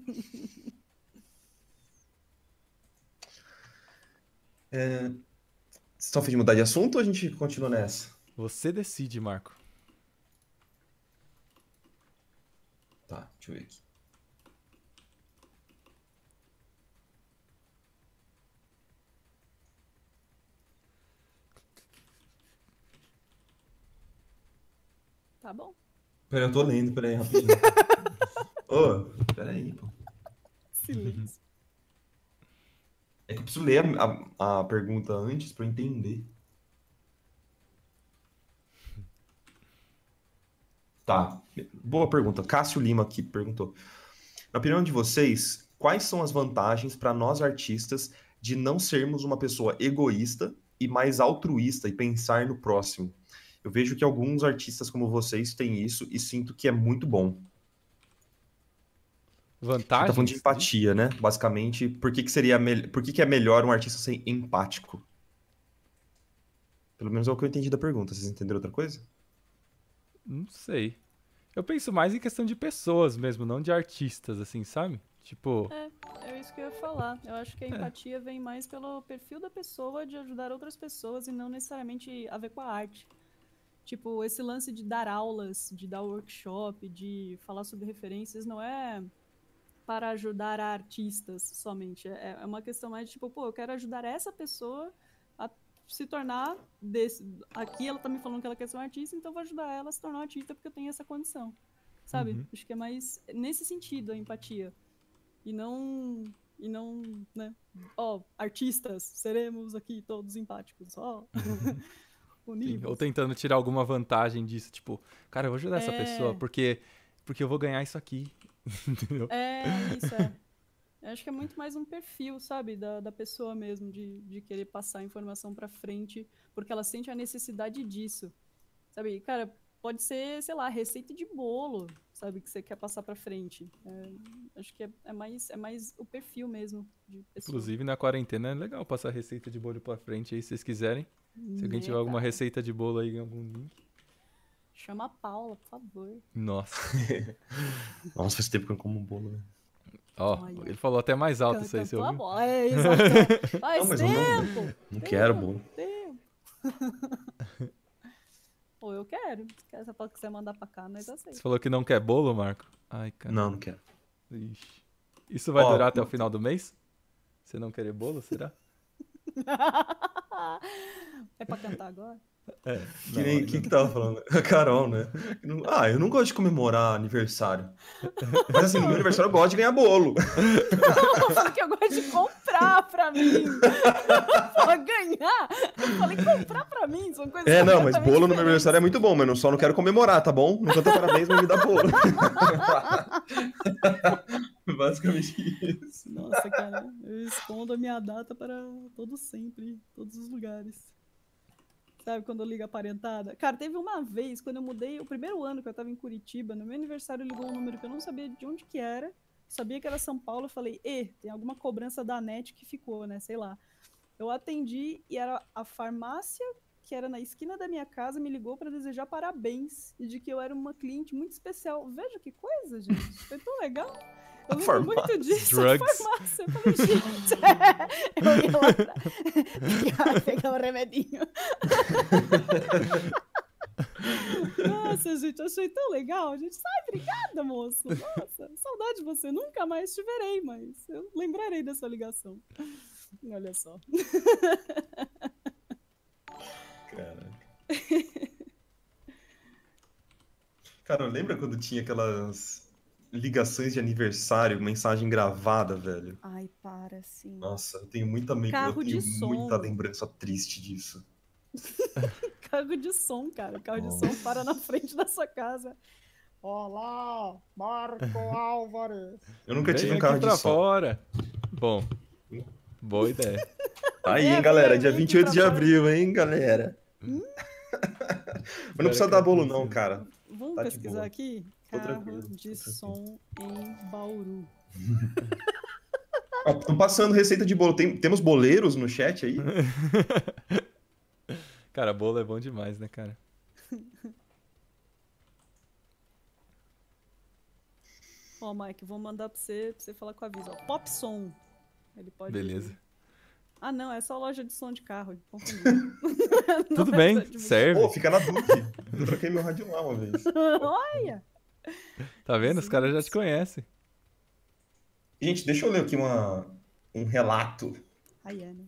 é... Vocês estão de mudar de assunto ou a gente continua nessa? Você decide, Marco. Tá, deixa eu ver aqui. tá bom? Peraí, eu tô lendo, peraí, rapidinho. [laughs] Ô, peraí, pô. Silêncio. É que eu preciso ler a, a, a pergunta antes pra eu entender. Tá. Boa pergunta. Cássio Lima aqui perguntou. Na opinião de vocês, quais são as vantagens para nós artistas de não sermos uma pessoa egoísta e mais altruísta e pensar no próximo? Eu vejo que alguns artistas como vocês têm isso e sinto que é muito bom. Vantagem? Tá falando de empatia, né? Basicamente, por que, que seria melhor? por que, que é melhor um artista ser empático? Pelo menos é o que eu entendi da pergunta. Vocês entenderam outra coisa? Não sei. Eu penso mais em questão de pessoas mesmo, não de artistas, assim, sabe? Tipo. É, é isso que eu ia falar. Eu acho que a é. empatia é. vem mais pelo perfil da pessoa de ajudar outras pessoas e não necessariamente a ver com a arte. Tipo, esse lance de dar aulas, de dar workshop, de falar sobre referências, não é para ajudar artistas somente. É, é uma questão mais de tipo, pô, eu quero ajudar essa pessoa a se tornar desse. Aqui ela tá me falando que ela quer ser um artista, então eu vou ajudar ela a se tornar artista porque eu tenho essa condição. Sabe? Uhum. Acho que é mais nesse sentido a empatia. E não. E não, né? Ó, oh, artistas, seremos aqui todos empáticos. Ó. Oh. [laughs] Sim, ou tentando tirar alguma vantagem disso, tipo, cara, eu vou ajudar é... essa pessoa porque, porque eu vou ganhar isso aqui. [laughs] Entendeu? É, isso é. Eu acho que é muito mais um perfil, sabe, da, da pessoa mesmo, de, de querer passar a informação para frente, porque ela sente a necessidade disso. Sabe, cara, pode ser, sei lá, receita de bolo, sabe, que você quer passar para frente. É, acho que é, é, mais, é mais o perfil mesmo. Inclusive, na quarentena é legal passar receita de bolo para frente aí, se vocês quiserem. Se alguém tiver alguma receita de bolo aí, algum link. Chama a Paula, por favor. Nossa. [laughs] Nossa, faz tempo que eu como um bolo, né? Ó, Olha. ele falou até mais alto isso aí, seu. É, [laughs] Faz não, tempo. Não, não, não quero bolo. Ou [laughs] eu quero. Se você mandar pra cá, nós aceitamos. Você falou que não quer bolo, Marco? Ai, cara. Não, não quero. Ixi. Isso vai Ó, durar até o final do mês? Você não querer bolo, será? É pra cantar agora? É, que quem que tava falando? A Carol, né? Ah, eu não gosto de comemorar aniversário. Mas assim, no meu aniversário eu gosto de ganhar bolo. Não, [laughs] que eu gosto de comprar pra mim. pra ganhar. Eu falei comprar pra mim, são coisas É, não, mas bolo no meu aniversário é muito bom, mas eu só não quero comemorar, tá bom? Não canta parabéns, mas me dá bolo. [laughs] Basicamente isso. Nossa, cara, eu escondo a minha data para todo sempre, todos os lugares sabe? Quando liga aparentada. Cara, teve uma vez, quando eu mudei, o primeiro ano que eu tava em Curitiba, no meu aniversário ligou um número que eu não sabia de onde que era. Sabia que era São Paulo, eu falei, e tem alguma cobrança da net que ficou, né? Sei lá. Eu atendi e era a farmácia que era na esquina da minha casa, me ligou para desejar parabéns e de que eu era uma cliente muito especial. Veja que coisa, gente. Foi tão legal. Eu lembro farmácia. muito disso. Drugs. Farmácia. Eu falei, gente, é, eu ia lá [laughs] pegar, o um remedinho. [laughs] Nossa, gente, achei tão legal. A gente, sai, obrigada, moço. Nossa, saudade de você. Nunca mais te verei, mas eu lembrarei dessa ligação. Olha só. Caraca. Cara, lembra quando tinha aquelas ligações de aniversário, mensagem gravada, velho. Ai, para, sim. Nossa, eu tenho muita eu tenho de som. muita lembrança triste disso. [laughs] carro de som, cara. carro Nossa. de som para na frente da sua casa. Olá, Marco [laughs] Álvares. Eu nunca Vem tive um carro de pra som. fora. Bom, boa [laughs] ideia. Tá aí, hein, galera. Dia 28 de abril, hein, galera. Hum? Mas não precisa dar bolo, não, cara. Vamos tá pesquisar aqui? carro de som em Bauru. Estão passando receita de bolo. Tem, temos boleiros no chat aí? [laughs] cara, bolo é bom demais, né, cara? [laughs] Ó, oh, Mike, vou mandar pra você, pra você falar com a Visa. Pop Som. Ele pode. Beleza. Ir. Ah, não, é só loja de som de carro. [laughs] Tudo bem, é serve. Pô, fica na dúvida. Eu troquei meu rádio lá uma vez. Olha! [laughs] Tá vendo? Os caras já te conhecem. Gente, deixa eu ler aqui uma, um relato. Rayana.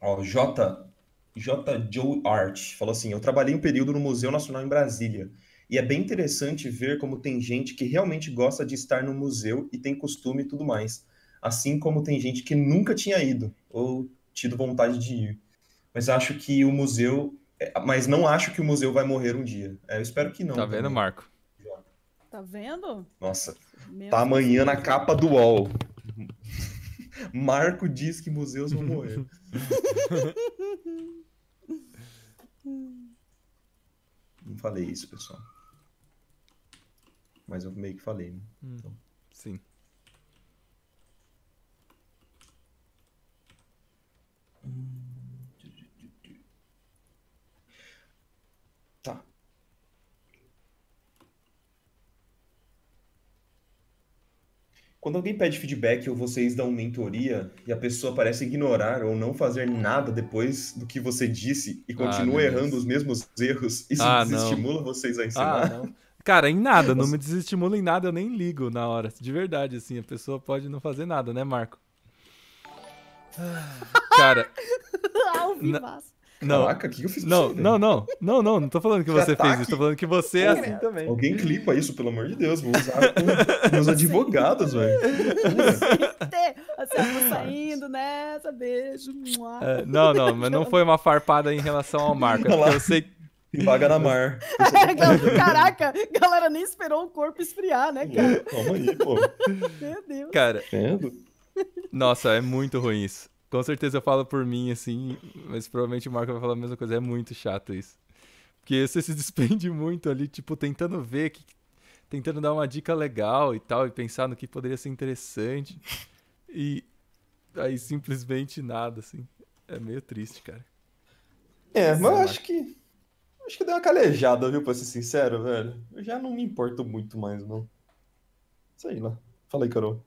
Ó, J. J. Joe Art falou assim: Eu trabalhei um período no Museu Nacional em Brasília. E é bem interessante ver como tem gente que realmente gosta de estar no museu e tem costume e tudo mais. Assim como tem gente que nunca tinha ido ou tido vontade de ir. Mas acho que o museu. É, mas não acho que o museu vai morrer um dia. É, eu espero que não. Tá vendo, também. Marco? Tá vendo? Nossa, Meu tá amanhã na capa do UOL. [laughs] Marco diz que museus vão morrer. [laughs] Não falei isso, pessoal. Mas eu meio que falei, né? Hum, então. Sim. Hum. Quando alguém pede feedback ou vocês dão mentoria e a pessoa parece ignorar ou não fazer nada depois do que você disse e ah, continua ah, errando os mesmos erros, isso ah, desestimula não. vocês a ah, ensinar? Ah, não. Cara, em nada, não me desestimula em nada, eu nem ligo na hora. De verdade, assim, a pessoa pode não fazer nada, né, Marco? [laughs] Cara. na, não. Caraca, o que eu fiz não, você, não, não, não, não, não tô falando que você ataque. Tá fez isso, tô falando que você é assim também. Alguém clipa isso, pelo amor de Deus, vou usar com [laughs] meus advogados, velho. Assim, saindo, né? Beijo. É, não, não, mas não foi uma farpada em relação ao Marco, é eu sei Vaga na mar. [laughs] Caraca, galera nem esperou o corpo esfriar, né, cara? Calma aí, pô. Meu Deus. Cara. Entendo. Nossa, é muito ruim isso. Com certeza eu falo por mim, assim, mas provavelmente o Marco vai falar a mesma coisa. É muito chato isso. Porque você se [laughs] despende muito ali, tipo, tentando ver, que, tentando dar uma dica legal e tal, e pensar no que poderia ser interessante. E aí simplesmente nada, assim. É meio triste, cara. É, mas eu acho que. Acho que deu uma calejada, viu, pra ser sincero, velho. Eu já não me importo muito mais, não. Sei lá. Fala aí, Carol.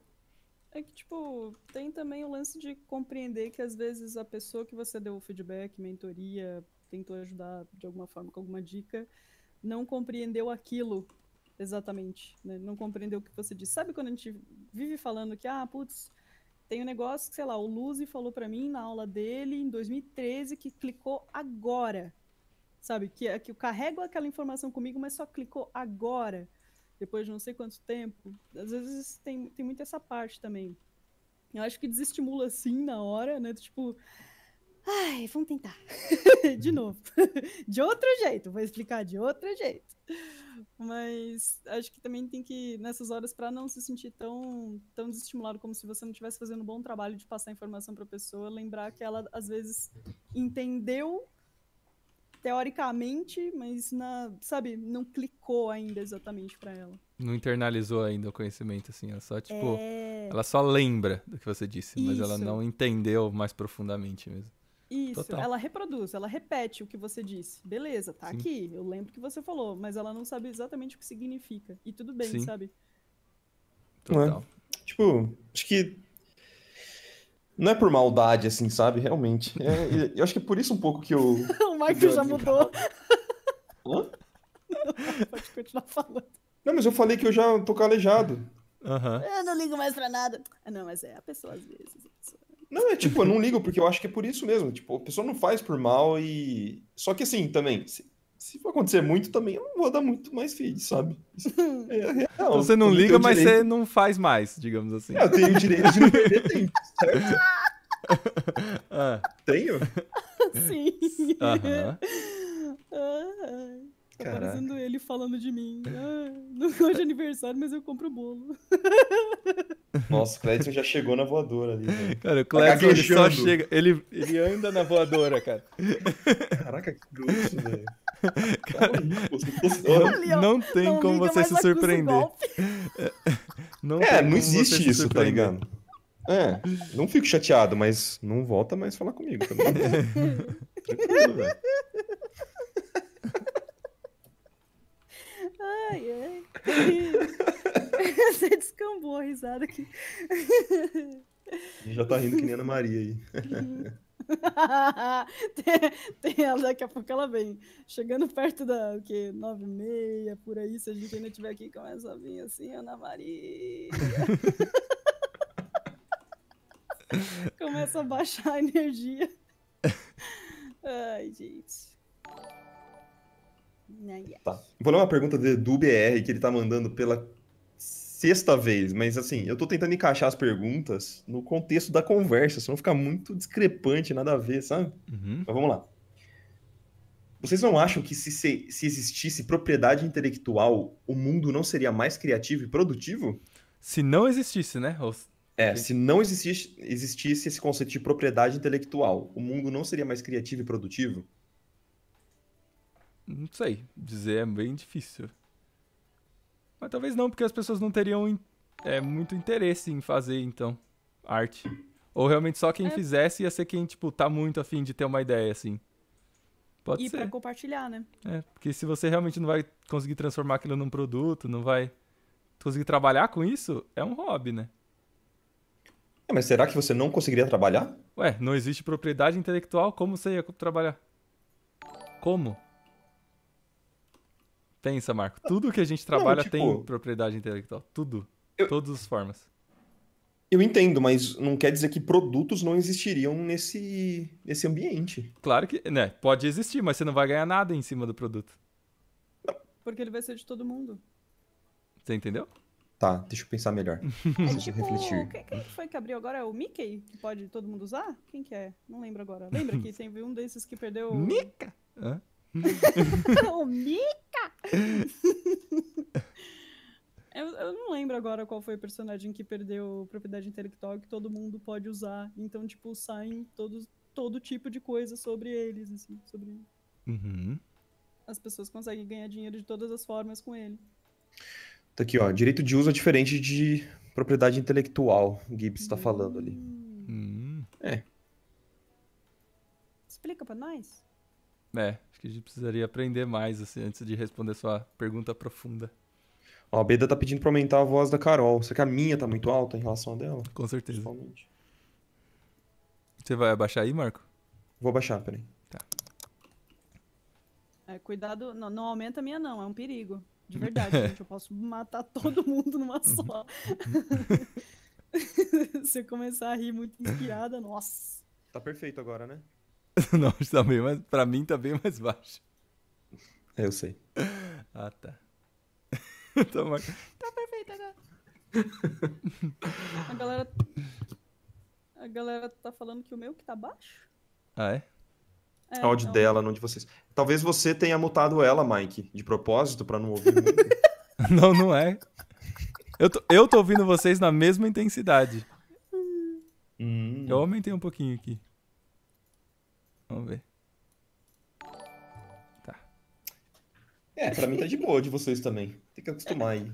É que, tipo, tem também o lance de compreender que às vezes a pessoa que você deu feedback, mentoria, tentou ajudar de alguma forma com alguma dica, não compreendeu aquilo exatamente, né? Não compreendeu o que você disse. Sabe quando a gente vive falando que, ah, putz, tem um negócio que, sei lá, o Luzi falou para mim na aula dele em 2013 que clicou agora. Sabe? Que, é, que eu carrego aquela informação comigo, mas só clicou agora depois de não sei quanto tempo. Às vezes tem, tem muito essa parte também. Eu acho que desestimula assim na hora, né? Tipo, ai, vamos tentar. [laughs] de uhum. novo. [laughs] de outro jeito, vou explicar de outro jeito. Mas acho que também tem que, nessas horas, para não se sentir tão, tão desestimulado como se você não estivesse fazendo um bom trabalho de passar informação para a pessoa, lembrar que ela, às vezes, entendeu teoricamente, mas na, sabe, não clicou ainda exatamente para ela. Não internalizou ainda o conhecimento, assim, ela só, tipo, é... ela só lembra do que você disse, Isso. mas ela não entendeu mais profundamente mesmo. Isso, Total. ela reproduz, ela repete o que você disse. Beleza, tá Sim. aqui, eu lembro o que você falou, mas ela não sabe exatamente o que significa. E tudo bem, Sim. sabe? Total. É. Tipo, acho que não é por maldade, assim, sabe? Realmente. É, eu acho que é por isso um pouco que eu. [laughs] o Michael já mudou. [laughs] Hã? Pode continuar falando. Não, mas eu falei que eu já tô calejado. Uhum. Eu não ligo mais pra nada. Ah, não, mas é a pessoa às vezes. Não, é tipo, eu não ligo porque eu acho que é por isso mesmo. Tipo, a pessoa não faz por mal e. Só que assim, também, se for acontecer muito também, eu não vou dar muito mais feed, sabe? [laughs] É real. Então você não liga, mas direito... você não faz mais, digamos assim. É, eu tenho o direito de não perder tempo, certo? [laughs] ah. Tenho? [laughs] Sim. Aham. Ah, tá parecendo ele falando de mim. Ah, não hoje é aniversário, mas eu compro bolo. Nossa, o Clédson já chegou na voadora ali. Né? Cara, o Clédson só chega. Ele, ele anda na voadora, cara. Caraca, que grosso, velho cara, não, tem não como você se surpreender. É, é, não é, não existe isso, tá ligado? É, não fico chateado, mas não volta mais falar comigo. Tá velho. Ai, ai. [laughs] Você descambou a risada aqui. Já tá rindo que nem Ana Maria aí. Uhum. [laughs] tem, ela, daqui a pouco ela vem. Chegando perto da o quê? nove e meia, por aí, se a gente ainda estiver aqui, começa a vir assim, Ana Maria. [laughs] começa a baixar a energia. Ai, gente. Tá. Vou ler uma pergunta do BR que ele tá mandando pela sexta vez, mas assim, eu tô tentando encaixar as perguntas no contexto da conversa, senão fica muito discrepante, nada a ver, sabe? Uhum. Mas vamos lá. Vocês não acham que se, se existisse propriedade intelectual, o mundo não seria mais criativo e produtivo? Se não existisse, né? Ou... É, se não existisse, existisse esse conceito de propriedade intelectual, o mundo não seria mais criativo e produtivo? Não sei. Dizer é bem difícil. Mas talvez não, porque as pessoas não teriam é, muito interesse em fazer, então, arte. Ou realmente só quem é. fizesse ia ser quem, tipo, tá muito afim de ter uma ideia, assim. Pode e ser. E pra compartilhar, né? É, porque se você realmente não vai conseguir transformar aquilo num produto, não vai conseguir trabalhar com isso, é um hobby, né? É, mas será que você não conseguiria trabalhar? Ué, não existe propriedade intelectual, como você ia trabalhar? Como? Pensa, Marco. Tudo que a gente trabalha não, tipo, tem propriedade intelectual. Tudo. Eu, todas as formas. Eu entendo, mas não quer dizer que produtos não existiriam nesse, nesse ambiente. Claro que, né? Pode existir, mas você não vai ganhar nada em cima do produto. Porque ele vai ser de todo mundo. Você entendeu? Tá, deixa eu pensar melhor. É tipo, refletir. Quem foi que abriu agora? É o Mickey? Que pode todo mundo usar? Quem que é? Não lembro agora. Lembra que [laughs] teve um desses que perdeu... Hã? o Mickey? [laughs] eu, eu, não lembro agora qual foi o personagem que perdeu propriedade intelectual que todo mundo pode usar. Então, tipo, saem todos, todo tipo de coisa sobre eles, assim, sobre. Uhum. As pessoas conseguem ganhar dinheiro de todas as formas com ele. Tá aqui, ó. Direito de uso é diferente de propriedade intelectual, o Gibbs está falando ali. Hum. hum. É. Explica pra nós. É, acho que a gente precisaria aprender mais assim, antes de responder sua pergunta profunda. Ó, a Beda tá pedindo pra aumentar a voz da Carol. Será que a minha tá muito alta em relação a dela? Com certeza. Principalmente. Você vai abaixar aí, Marco? Vou abaixar, peraí. Tá. É, cuidado, não, não aumenta a minha não, é um perigo. De verdade, [laughs] gente, eu posso matar todo mundo numa uhum. só. [laughs] [laughs] Se eu começar a rir muito inspirada, nossa. Tá perfeito agora, né? [laughs] Não, está bem mais. Pra mim tá bem mais baixo. eu sei. Ah, tá. [laughs] tá, mar... tá perfeito agora. a galera. A galera tá falando que o meu que tá baixo? Ah, é? é áudio não... dela, não de vocês. Talvez você tenha mutado ela, Mike, de propósito, pra não ouvir muito. [laughs] não, não é. Eu tô, eu tô ouvindo vocês na mesma intensidade. Hum. Eu aumentei um pouquinho aqui. Vamos ver. Tá. É, pra mim tá de boa de vocês também. Tem que acostumar aí.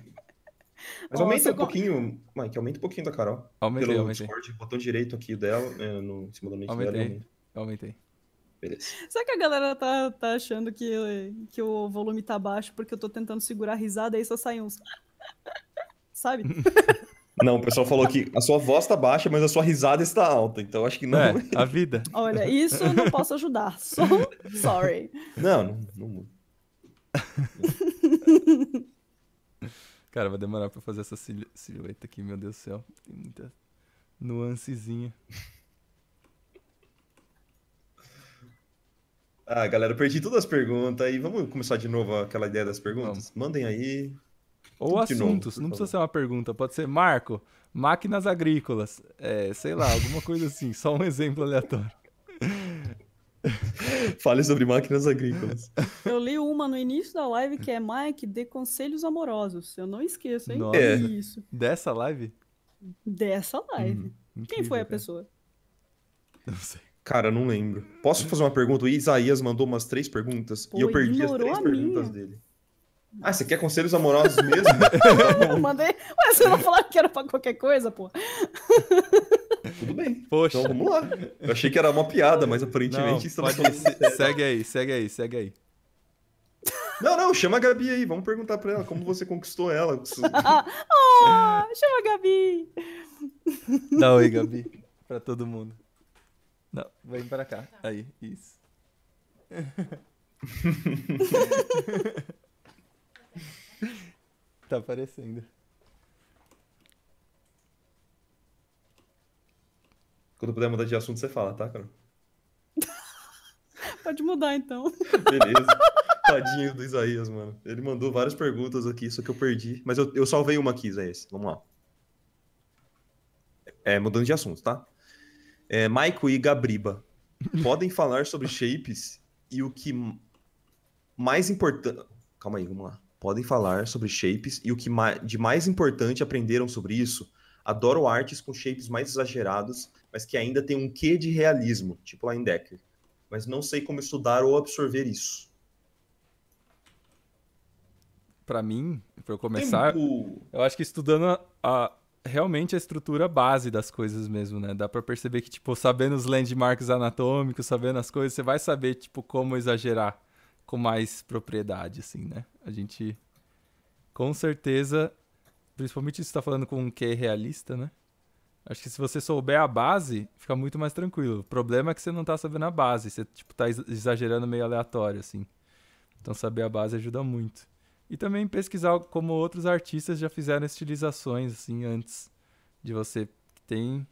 Mas [laughs] aumenta um com... pouquinho, Mike, aumenta um pouquinho da Carol. Aumentei, pelo aumentei. Discord, botão direito aqui dela, é, no, em cima da mente aumentei, dela. aumentei. Beleza. Será que a galera tá, tá achando que, que o volume tá baixo porque eu tô tentando segurar a risada e aí só sai uns... [laughs] Sabe? [laughs] Não, o pessoal falou que a sua voz tá baixa, mas a sua risada está alta. Então acho que não. É, [laughs] a vida. Olha, isso eu não posso ajudar. [laughs] So sorry. Não, não. não... Cara, vai demorar pra fazer essa silhu silhueta aqui, meu Deus do céu. Tem muita nuancezinha. Ah, galera, perdi todas as perguntas. E vamos começar de novo aquela ideia das perguntas? Vamos. Mandem aí. Ou assuntos, não precisa ser uma pergunta, pode ser Marco, máquinas agrícolas, é, sei lá, alguma coisa assim, só um exemplo aleatório. [laughs] Fale sobre máquinas agrícolas. Eu li uma no início da live que é Mike, dê conselhos amorosos. Eu não esqueço, hein? Nossa. É. Isso. Dessa live? Dessa live. Hum, incrível, Quem foi a cara. pessoa? Não sei. Cara, não lembro. Posso fazer uma pergunta? O Isaías mandou umas três perguntas Pô, e eu perdi as três perguntas minha. dele. Ah, você quer conselhos amorosos mesmo? [laughs] eu mandei. Ué, você não falou que era pra qualquer coisa, pô. [laughs] Tudo bem. Poxa. Então vamos lá. Eu achei que era uma piada, mas aparentemente isso vai. segue aí, segue aí, segue aí. Não, não, chama a Gabi aí, vamos perguntar pra ela como você conquistou ela. [laughs] oh, chama a Gabi! Dá oi, Gabi, pra todo mundo. Não, vem pra cá. Aí, isso. [laughs] tá aparecendo. Quando puder mudar de assunto, você fala, tá, cara? [laughs] Pode mudar, então. [laughs] Beleza. Tadinho do Isaías, mano. Ele mandou várias perguntas aqui, só que eu perdi. Mas eu, eu salvei uma aqui, Isaías. Vamos lá. É, é mudando de assunto, tá? É, Maico e Gabriba. Podem falar sobre shapes e o que mais importante. Calma aí, vamos lá podem falar sobre shapes e o que de mais importante aprenderam sobre isso. Adoro artes com shapes mais exagerados, mas que ainda tem um quê de realismo, tipo Linebacker. Mas não sei como estudar ou absorver isso. Para mim, para eu começar, Tempo. eu acho que estudando a, a realmente a estrutura base das coisas mesmo, né? Dá para perceber que tipo sabendo os landmarks anatômicos, sabendo as coisas, você vai saber tipo como exagerar com mais propriedade, assim, né? A gente, com certeza, principalmente se está falando com um que realista, né? Acho que se você souber a base, fica muito mais tranquilo. O problema é que você não tá sabendo a base, você tipo tá exagerando meio aleatório assim. Então saber a base ajuda muito. E também pesquisar como outros artistas já fizeram estilizações assim antes de você. Tem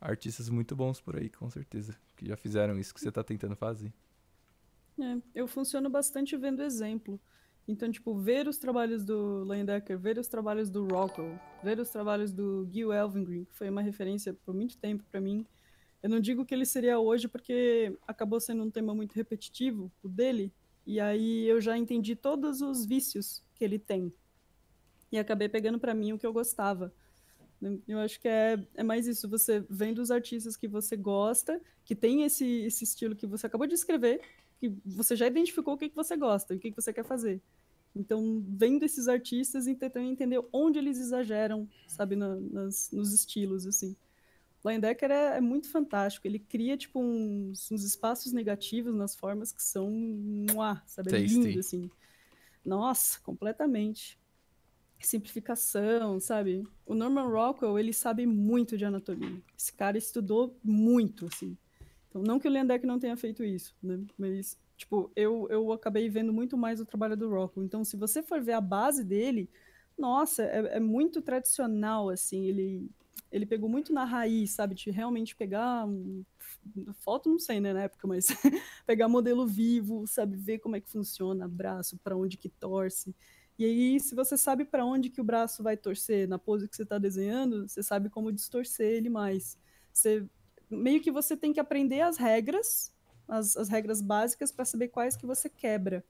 artistas muito bons por aí, com certeza, que já fizeram isso que você tá tentando fazer. É, eu funciono bastante vendo exemplo. Então, tipo, ver os trabalhos do Landecker, ver os trabalhos do Rockwell, ver os trabalhos do Gil Elvingren, que foi uma referência por muito tempo para mim. Eu não digo que ele seria hoje, porque acabou sendo um tema muito repetitivo, o dele, e aí eu já entendi todos os vícios que ele tem. E acabei pegando para mim o que eu gostava. Eu acho que é, é mais isso, você vendo os artistas que você gosta, que tem esse, esse estilo que você acabou de escrever, que você já identificou o que, que você gosta e o que, que você quer fazer. Então, vendo esses artistas e tentando entender onde eles exageram, sabe, na, nas, nos estilos, assim. Linebacker é, é muito fantástico. Ele cria, tipo, uns, uns espaços negativos nas formas que são, muá, sabe, é lindo, assim. Nossa, completamente. Simplificação, sabe? O Norman Rockwell, ele sabe muito de anatomia. Esse cara estudou muito, assim. Então, não que o Leandek não tenha feito isso, né? Mas, tipo, eu, eu acabei vendo muito mais o trabalho do Rocco. Então, se você for ver a base dele, nossa, é, é muito tradicional, assim. Ele, ele pegou muito na raiz, sabe? De realmente pegar um, foto, não sei, né, na época, mas [laughs] pegar modelo vivo, sabe? Ver como é que funciona, braço, para onde que torce. E aí, se você sabe para onde que o braço vai torcer na pose que você está desenhando, você sabe como distorcer ele mais. Você meio que você tem que aprender as regras, as, as regras básicas para saber quais que você quebra.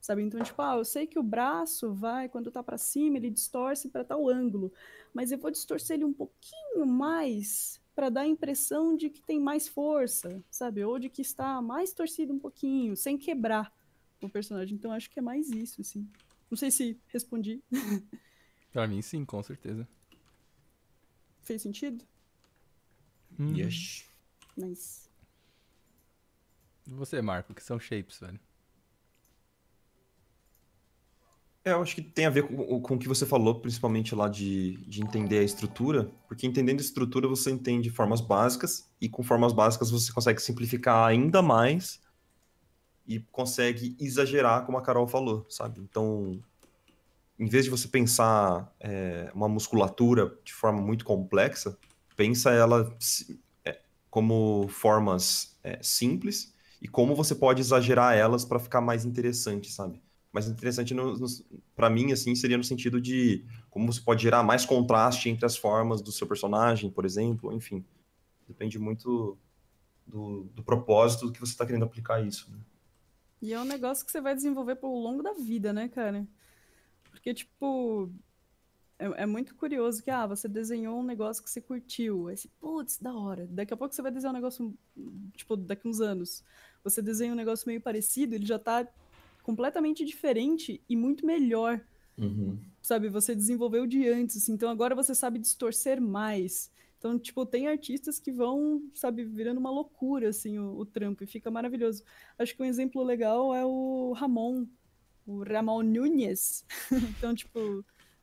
Sabe? Então, tipo, ah, eu sei que o braço vai, quando tá para cima, ele distorce para tal ângulo, mas eu vou distorcer ele um pouquinho mais para dar a impressão de que tem mais força, sabe? Ou de que está mais torcido um pouquinho, sem quebrar o personagem. Então, acho que é mais isso, assim. Não sei se respondi. para mim, sim, com certeza. Fez sentido? Uhum. Yes. Nice. E você, Marco, que são shapes, velho? É, eu acho que tem a ver com, com o que você falou, principalmente lá de, de entender a estrutura, porque entendendo a estrutura você entende formas básicas, e com formas básicas você consegue simplificar ainda mais e consegue exagerar, como a Carol falou, sabe? Então, em vez de você pensar é, uma musculatura de forma muito complexa, pensa ela é, como formas é, simples e como você pode exagerar elas para ficar mais interessante, sabe? mais interessante para mim assim seria no sentido de como você pode gerar mais contraste entre as formas do seu personagem, por exemplo, enfim. Depende muito do, do propósito que você está querendo aplicar isso. Né? E é um negócio que você vai desenvolver pelo longo da vida, né, cara? Porque, tipo, é, é, muito curioso que, ah, você desenhou um negócio que você curtiu. Aí você, putz, da hora. Daqui a pouco você vai desenhar um negócio, tipo, daqui uns anos. Você desenha um negócio meio parecido, ele já está completamente diferente e muito melhor. Uhum. Sabe, você desenvolveu de antes, assim, então agora você sabe distorcer mais. Então, tipo, tem artistas que vão, sabe, virando uma loucura, assim, o, o trampo, e fica maravilhoso. Acho que um exemplo legal é o Ramon, o Ramon Nunes. [laughs] então, tipo,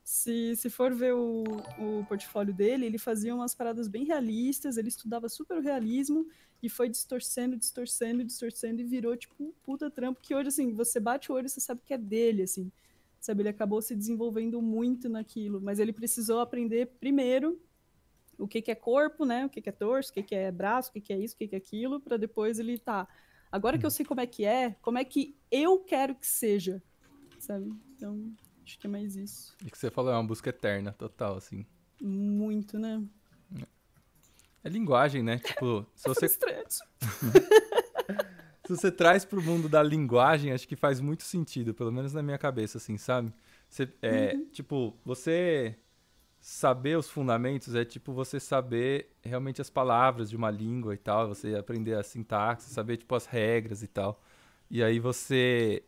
se, se for ver o, o portfólio dele, ele fazia umas paradas bem realistas, ele estudava super o realismo e foi distorcendo, distorcendo, distorcendo e virou, tipo, um puta trampo que hoje, assim, você bate o olho e você sabe que é dele, assim. Sabe, ele acabou se desenvolvendo muito naquilo, mas ele precisou aprender primeiro o que, que é corpo, né? O que, que é torso, o que, que é braço, o que, que é isso, o que, que é aquilo, para depois ele tá. Agora que eu uhum. sei como é que é, como é que eu quero que seja, sabe? Então, Acho que é mais isso. E é que você falou, é uma busca eterna, total, assim. Muito, né? É linguagem, né? Tipo, [laughs] se tá você. [laughs] se você traz pro mundo da linguagem, acho que faz muito sentido, pelo menos na minha cabeça, assim, sabe? Você, é, uhum. Tipo, você saber os fundamentos é tipo você saber realmente as palavras de uma língua e tal, você aprender a sintaxe, saber tipo as regras e tal. E aí você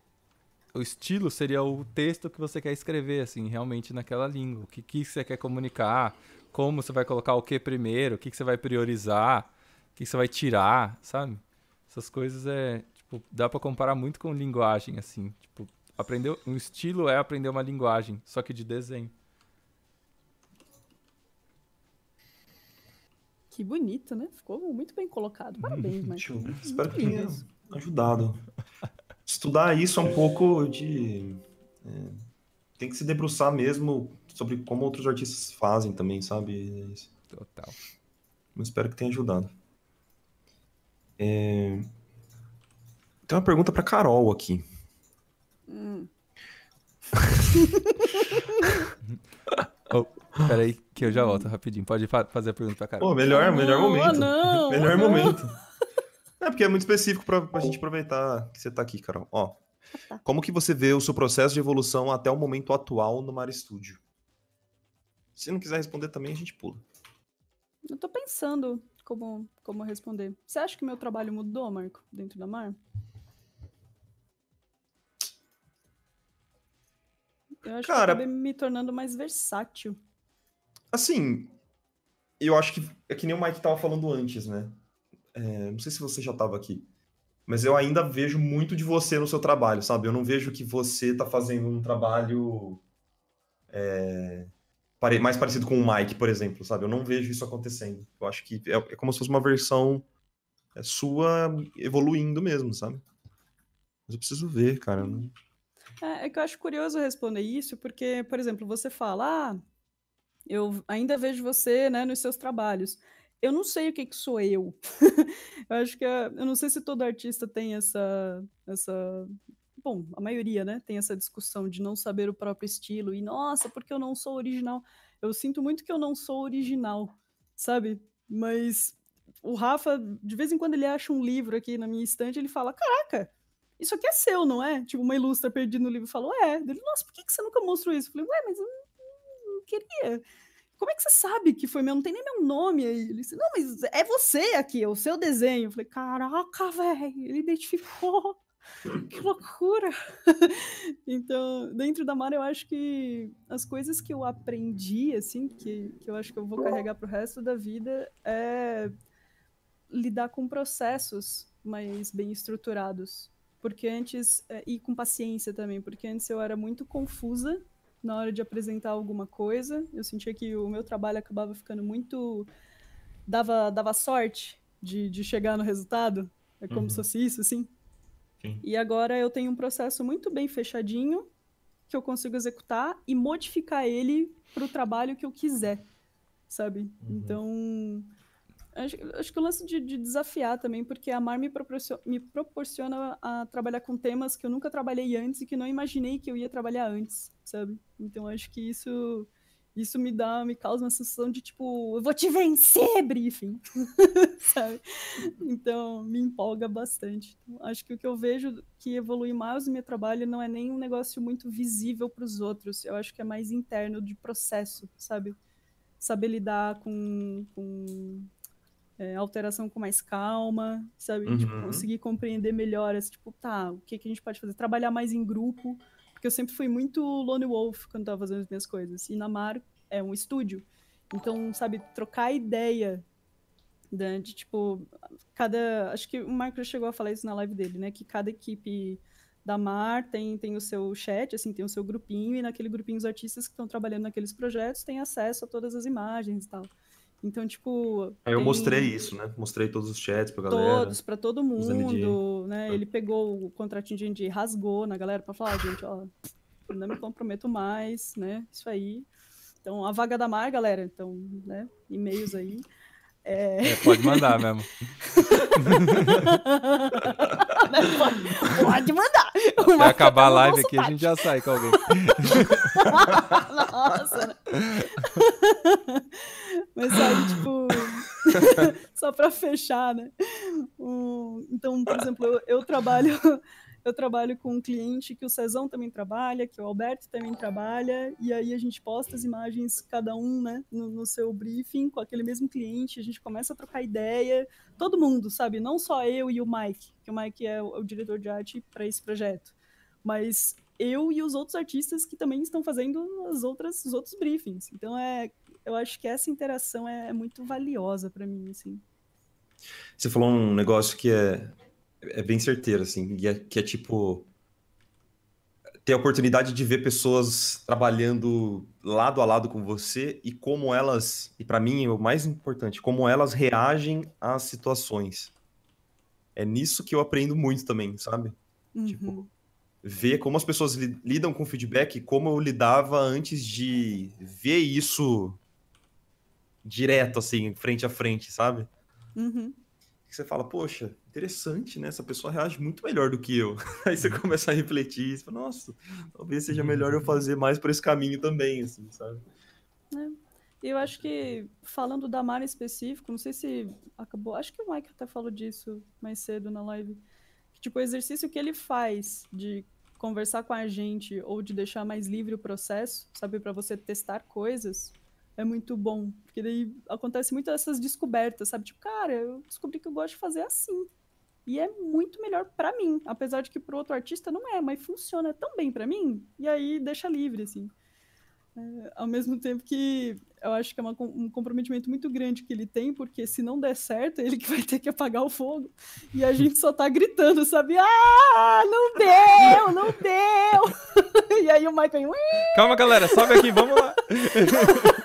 o estilo seria o texto que você quer escrever, assim, realmente naquela língua. O que, que você quer comunicar, como você vai colocar o que primeiro, o que, que você vai priorizar, o que, que você vai tirar, sabe? Essas coisas é, tipo, dá para comparar muito com linguagem, assim. Tipo, aprender, um estilo é aprender uma linguagem, só que de desenho. Que bonito, né? Ficou muito bem colocado. Parabéns, hum, [laughs] Espero que tenha ajudado estudar isso é um pouco de. É, tem que se debruçar mesmo sobre como outros artistas fazem também, sabe? É Total. Eu espero que tenha ajudado. É... Tem uma pergunta para Carol aqui. Hum. [laughs] oh, peraí, que eu já volto rapidinho. Pode fazer a pergunta pra Carol. Pô, melhor, melhor momento. Oh, melhor momento. É, porque é muito específico pra, a gente aproveitar que você tá aqui, Carol. Ó, como que você vê o seu processo de evolução até o momento atual no Mar Studio? Se não quiser responder também, a gente pula. Eu tô pensando como, como responder. Você acha que meu trabalho mudou, Marco, dentro da Mar? Eu acho Cara, que eu me tornando mais versátil. Assim, eu acho que é que nem o Mike tava falando antes, né? É, não sei se você já estava aqui, mas eu ainda vejo muito de você no seu trabalho, sabe? Eu não vejo que você está fazendo um trabalho é, mais parecido com o Mike, por exemplo, sabe? Eu não vejo isso acontecendo. Eu acho que é, é como se fosse uma versão é, sua evoluindo mesmo, sabe? Mas eu preciso ver, cara. Não... É, é que eu acho curioso responder isso, porque, por exemplo, você fala, ah, eu ainda vejo você né, nos seus trabalhos eu não sei o que, que sou eu. [laughs] eu acho que é, eu não sei se todo artista tem essa essa bom, a maioria, né, tem essa discussão de não saber o próprio estilo e nossa, porque eu não sou original. Eu sinto muito que eu não sou original, sabe? Mas o Rafa, de vez em quando ele acha um livro aqui na minha estante, ele fala: "Caraca, isso aqui é seu, não é?" Tipo, uma ilustra perdida no livro falou: "É". Ele: "Nossa, por que que você nunca mostrou isso?" Eu falei: "Ué, mas eu não, não queria" como é que você sabe que foi meu? Não tem nem meu nome aí. Ele disse, não, mas é você aqui, é o seu desenho. Eu falei, caraca, velho, ele identificou. Que loucura! [laughs] então, dentro da Mara, eu acho que as coisas que eu aprendi, assim, que, que eu acho que eu vou carregar pro resto da vida, é lidar com processos mais bem estruturados. Porque antes, eh, e com paciência também, porque antes eu era muito confusa na hora de apresentar alguma coisa. Eu sentia que o meu trabalho acabava ficando muito. dava, dava sorte de, de chegar no resultado. É como uhum. se fosse isso, assim. Sim. E agora eu tenho um processo muito bem fechadinho que eu consigo executar e modificar ele para o trabalho que eu quiser, sabe? Uhum. Então Acho, acho que o lance de, de, desafiar também, porque a Mar me proporciona, me proporciona a trabalhar com temas que eu nunca trabalhei antes e que não imaginei que eu ia trabalhar antes, sabe? Então acho que isso isso me dá, me causa uma sensação de tipo, eu vou te vencer, briefing, [laughs] sabe? Então me empolga bastante. Então, acho que o que eu vejo que evolui mais no meu trabalho não é nem um negócio muito visível para os outros. Eu acho que é mais interno de processo, sabe? Saber lidar com, com é, alteração com mais calma, sabe? Tipo, uhum. Tipo, conseguir compreender melhor, assim, tipo, tá, o que, que a gente pode fazer? Trabalhar mais em grupo, porque eu sempre fui muito lone wolf quando tava fazendo as minhas coisas. E na Mar é um estúdio. Então, sabe, trocar ideia de, né, de, tipo, cada. Acho que o Marco já chegou a falar isso na live dele, né? Que cada equipe da Mar tem, tem o seu chat, assim, tem o seu grupinho, e naquele grupinho os artistas que estão trabalhando naqueles projetos têm acesso a todas as imagens e tal. Então, tipo. Aí eu ele... mostrei isso, né? Mostrei todos os chats pra galera. Todos, pra todo mundo, né? Ele pegou o contratinho de rasgou na galera pra falar, gente, ó, não me comprometo mais, né? Isso aí. Então, a vaga da Mar, galera, então, né? E-mails aí. É... É, pode mandar mesmo. [laughs] pode mandar. Se acabar a live aqui, a gente já sai com alguém. [laughs] Nossa. Né? [laughs] Mas sabe, [laughs] tipo. só para fechar, né? O... Então, por exemplo, eu, eu trabalho. [laughs] eu trabalho com um cliente que o Cezão também trabalha, que o Alberto também trabalha, e aí a gente posta as imagens, cada um, né, no, no, seu briefing, com aquele mesmo cliente, a gente começa a trocar ideia, todo mundo, sabe? Não só eu e o Mike, que o Mike é o, é o diretor de arte para esse projeto, mas eu e os outros artistas que também estão fazendo as outras, os outros briefings. Então é eu acho que essa interação é, é muito valiosa para mim, assim. Você falou um negócio que é, é bem certeiro, assim, que é, que é tipo ter a oportunidade de ver pessoas trabalhando lado a lado com você e como elas, e para mim é o mais importante, como elas reagem às situações. É nisso que eu aprendo muito também, sabe? Uhum. Tipo, ver como as pessoas lidam com feedback, como eu lidava antes de ver isso direto, assim, frente a frente, sabe? Uhum. você fala, poxa, interessante, né? Essa pessoa reage muito melhor do que eu. [laughs] Aí você uhum. começa a refletir, você fala, nossa, talvez seja uhum. melhor eu fazer mais por esse caminho também, assim, sabe? É. Eu acho que, falando da Mara em específico, não sei se acabou, acho que o Mike até falou disso mais cedo na live, que, tipo, o exercício que ele faz de conversar com a gente ou de deixar mais livre o processo, sabe, para você testar coisas, é muito bom. Porque daí acontece muito essas descobertas, sabe? Tipo, cara, eu descobri que eu gosto de fazer assim. E é muito melhor para mim, apesar de que pro outro artista não é, mas funciona tão bem para mim, e aí deixa livre, assim. É, ao mesmo tempo que eu acho que é uma, um comprometimento muito grande que ele tem, porque se não der certo, é [laughs] ele que vai ter que apagar o fogo. E a gente só tá gritando, sabe? Ah, não deu, não deu! [laughs] e aí o Michael. Calma, galera, sobe aqui, vamos lá! [laughs]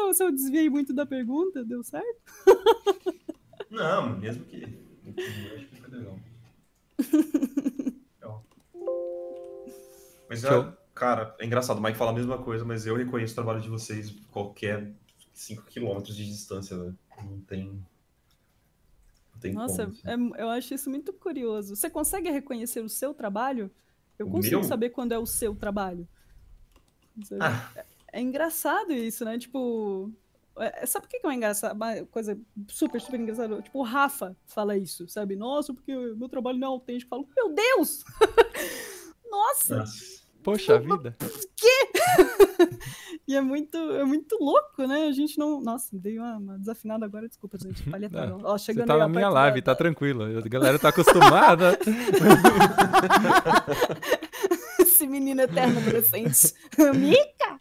eu, se eu desviei muito da pergunta, deu certo? [laughs] Não, mesmo que. Eu acho que foi legal. [laughs] Mas, é, cara, é engraçado. O Mike fala a mesma coisa, mas eu reconheço o trabalho de vocês qualquer 5 quilômetros de distância, né? Não tem. Não tem Nossa, como, assim. é, eu acho isso muito curioso. Você consegue reconhecer o seu trabalho? Eu o consigo meu? saber quando é o seu trabalho. Ah. É engraçado isso, né? Tipo. É, é, sabe por que, é uma, engraçada, uma coisa super, super engraçada? Tipo, o Rafa fala isso, sabe? Nossa, porque meu trabalho não é autêntico. Eu falo, meu Deus! [laughs] Nossa! Nossa. Poxa tipo, vida! Quê? [laughs] e é muito, é muito louco, né? A gente não. Nossa, dei uma, uma desafinada agora, desculpa, gente. Palhetadão. Ó, chegando Você tá na minha live, da... tá tranquilo. A galera tá acostumada. [laughs] menino eterno adolescente. [laughs] Mica!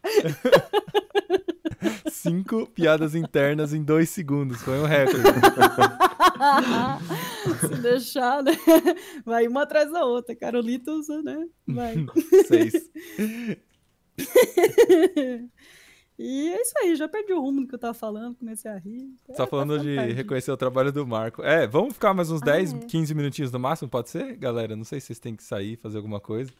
Cinco piadas internas em dois segundos. Foi um recorde. [laughs] Se deixar, né? Vai uma atrás da outra. usa, né? Vai. [laughs] Seis. E é isso aí, já perdi o rumo do que eu tava falando, comecei a rir. Você tá é, falando tá de reconhecer o trabalho do Marco. É, vamos ficar mais uns ah, 10, é. 15 minutinhos no máximo, pode ser, galera? Não sei se vocês têm que sair, fazer alguma coisa.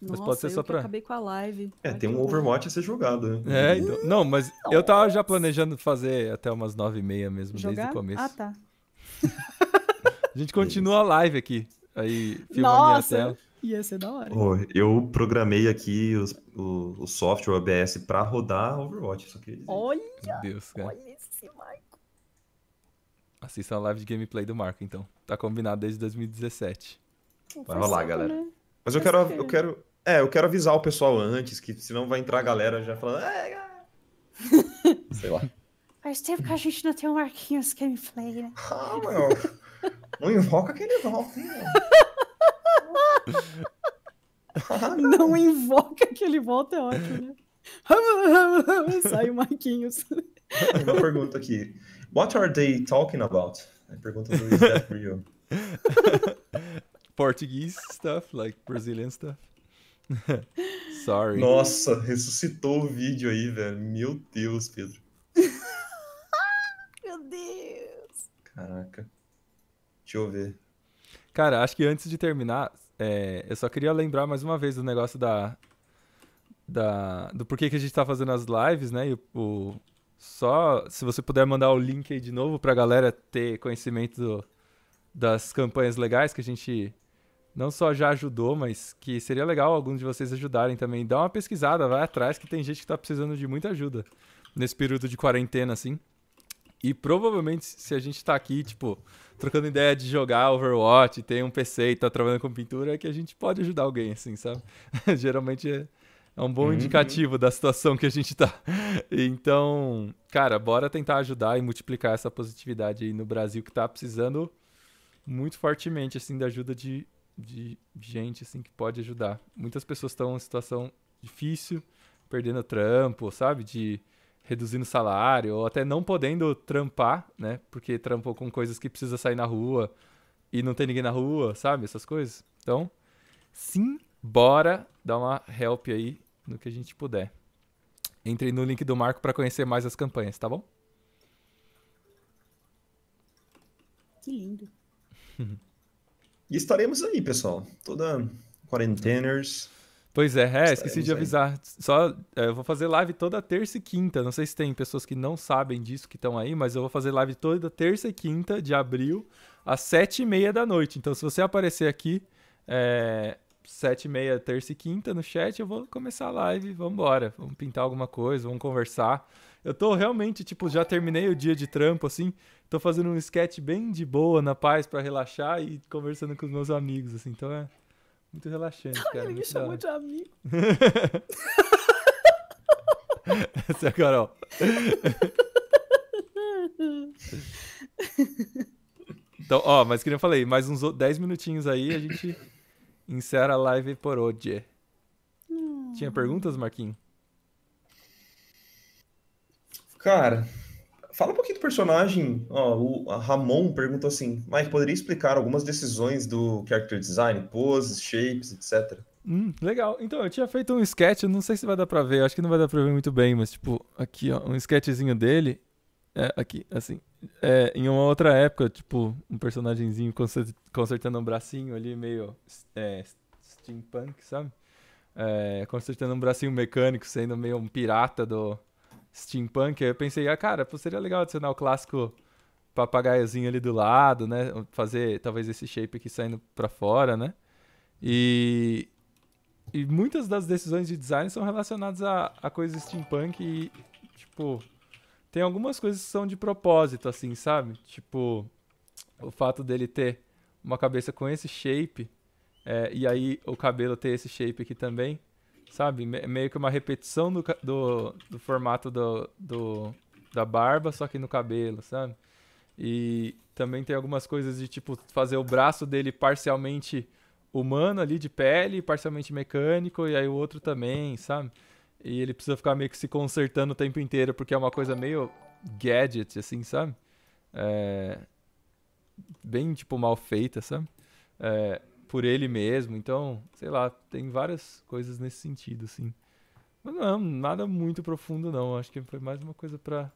Nossa, mas pode ser só pra. acabei com a live. É, tem um Overwatch a ser jogado, né? É, então. Não, mas Nossa. eu tava já planejando fazer até umas nove e meia mesmo, Jogar? desde o começo. Ah, tá. [laughs] a gente continua a live aqui. Aí filma Nossa. a minha tela. Ia ser da hora. Oh, eu programei aqui o, o software OBS para rodar Overwatch, só queria Olha! Meu Deus, cara. Olha esse Marco. Assista a live de gameplay do Marco, então. Tá combinado desde 2017. Vai rolar, galera. Né? Mas eu quero, eu quero, é, eu quero avisar o pessoal antes, que senão vai entrar a galera já falando. [laughs] Sei lá. Faz tempo que a gente não tem o um Marquinhos gameplay, né? Ah, meu. Não invoca que ele volta, hein, [laughs] não. invoca que ele volta, é ótimo, né? [laughs] Sai o Marquinhos. Uma pergunta aqui. What are they talking about? Pergunta do Is That you? Portuguese stuff, like Brazilian stuff. Sorry. Nossa, ressuscitou o vídeo aí, velho. Meu Deus, Pedro. [laughs] Meu Deus. Caraca. Deixa eu ver. Cara, acho que antes de terminar, é, eu só queria lembrar mais uma vez do negócio da. da do porquê que a gente tá fazendo as lives, né? E o, só se você puder mandar o link aí de novo pra galera ter conhecimento do, das campanhas legais que a gente não só já ajudou, mas que seria legal alguns de vocês ajudarem também. Dá uma pesquisada, vai atrás, que tem gente que está precisando de muita ajuda nesse período de quarentena, assim. E provavelmente, se a gente está aqui, tipo, trocando ideia de jogar Overwatch, tem um PC e está trabalhando com pintura, é que a gente pode ajudar alguém, assim, sabe? [laughs] Geralmente é, é um bom uhum. indicativo da situação que a gente está Então, cara, bora tentar ajudar e multiplicar essa positividade aí no Brasil que está precisando muito fortemente, assim, da ajuda de de gente assim que pode ajudar. Muitas pessoas estão em situação difícil, perdendo trampo, sabe? De reduzindo salário ou até não podendo trampar, né? Porque trampou com coisas que precisa sair na rua e não tem ninguém na rua, sabe? Essas coisas. Então, sim, bora dar uma help aí no que a gente puder. Entrem no link do Marco para conhecer mais as campanhas, tá bom? Que lindo. [laughs] E estaremos aí, pessoal. Toda quarenteners. Pois é, é esqueci de avisar. Só é, eu vou fazer live toda terça e quinta. Não sei se tem pessoas que não sabem disso que estão aí, mas eu vou fazer live toda terça e quinta de abril às sete e meia da noite. Então, se você aparecer aqui é, sete e meia terça e quinta no chat, eu vou começar a live. Vamos embora, vamos pintar alguma coisa, vamos conversar. Eu tô realmente, tipo, já terminei o dia de trampo, assim. Tô fazendo um sketch bem de boa, na paz, para relaxar e conversando com os meus amigos, assim. Então é muito relaxante, cara. Ele me chamou de amigo. É [laughs] Essa é a Carol. então, ó, mas que nem eu falei, mais uns 10 minutinhos aí a gente encerra a live por hoje. Hum. Tinha perguntas, Marquinhos? Cara, fala um pouquinho do personagem. Ó, o Ramon perguntou assim: Mike, poderia explicar algumas decisões do character design, poses, shapes, etc? Hum, legal. Então, eu tinha feito um sketch, não sei se vai dar pra ver, acho que não vai dar pra ver muito bem, mas tipo, aqui, ó, um sketchzinho dele. É, aqui, assim. É, em uma outra época, tipo, um personagemzinho consertando um bracinho ali, meio é, steampunk, sabe? É, consertando um bracinho mecânico, sendo meio um pirata do, steampunk, aí eu pensei, ah, cara, seria legal adicionar o clássico papagaiozinho ali do lado, né? Fazer talvez esse shape aqui saindo para fora, né? E, e muitas das decisões de design são relacionadas a, a coisas steampunk e, tipo, tem algumas coisas que são de propósito, assim, sabe? Tipo, o fato dele ter uma cabeça com esse shape é, e aí o cabelo ter esse shape aqui também sabe? Me meio que uma repetição do, do, do formato do, do, da barba, só que no cabelo, sabe? E também tem algumas coisas de tipo fazer o braço dele parcialmente humano ali de pele, parcialmente mecânico, e aí o outro também, sabe? E ele precisa ficar meio que se consertando o tempo inteiro, porque é uma coisa meio gadget, assim, sabe? É... Bem, tipo, mal feita, sabe? É por ele mesmo. Então, sei lá, tem várias coisas nesse sentido, assim. Mas não, é nada muito profundo, não. Acho que foi mais uma coisa para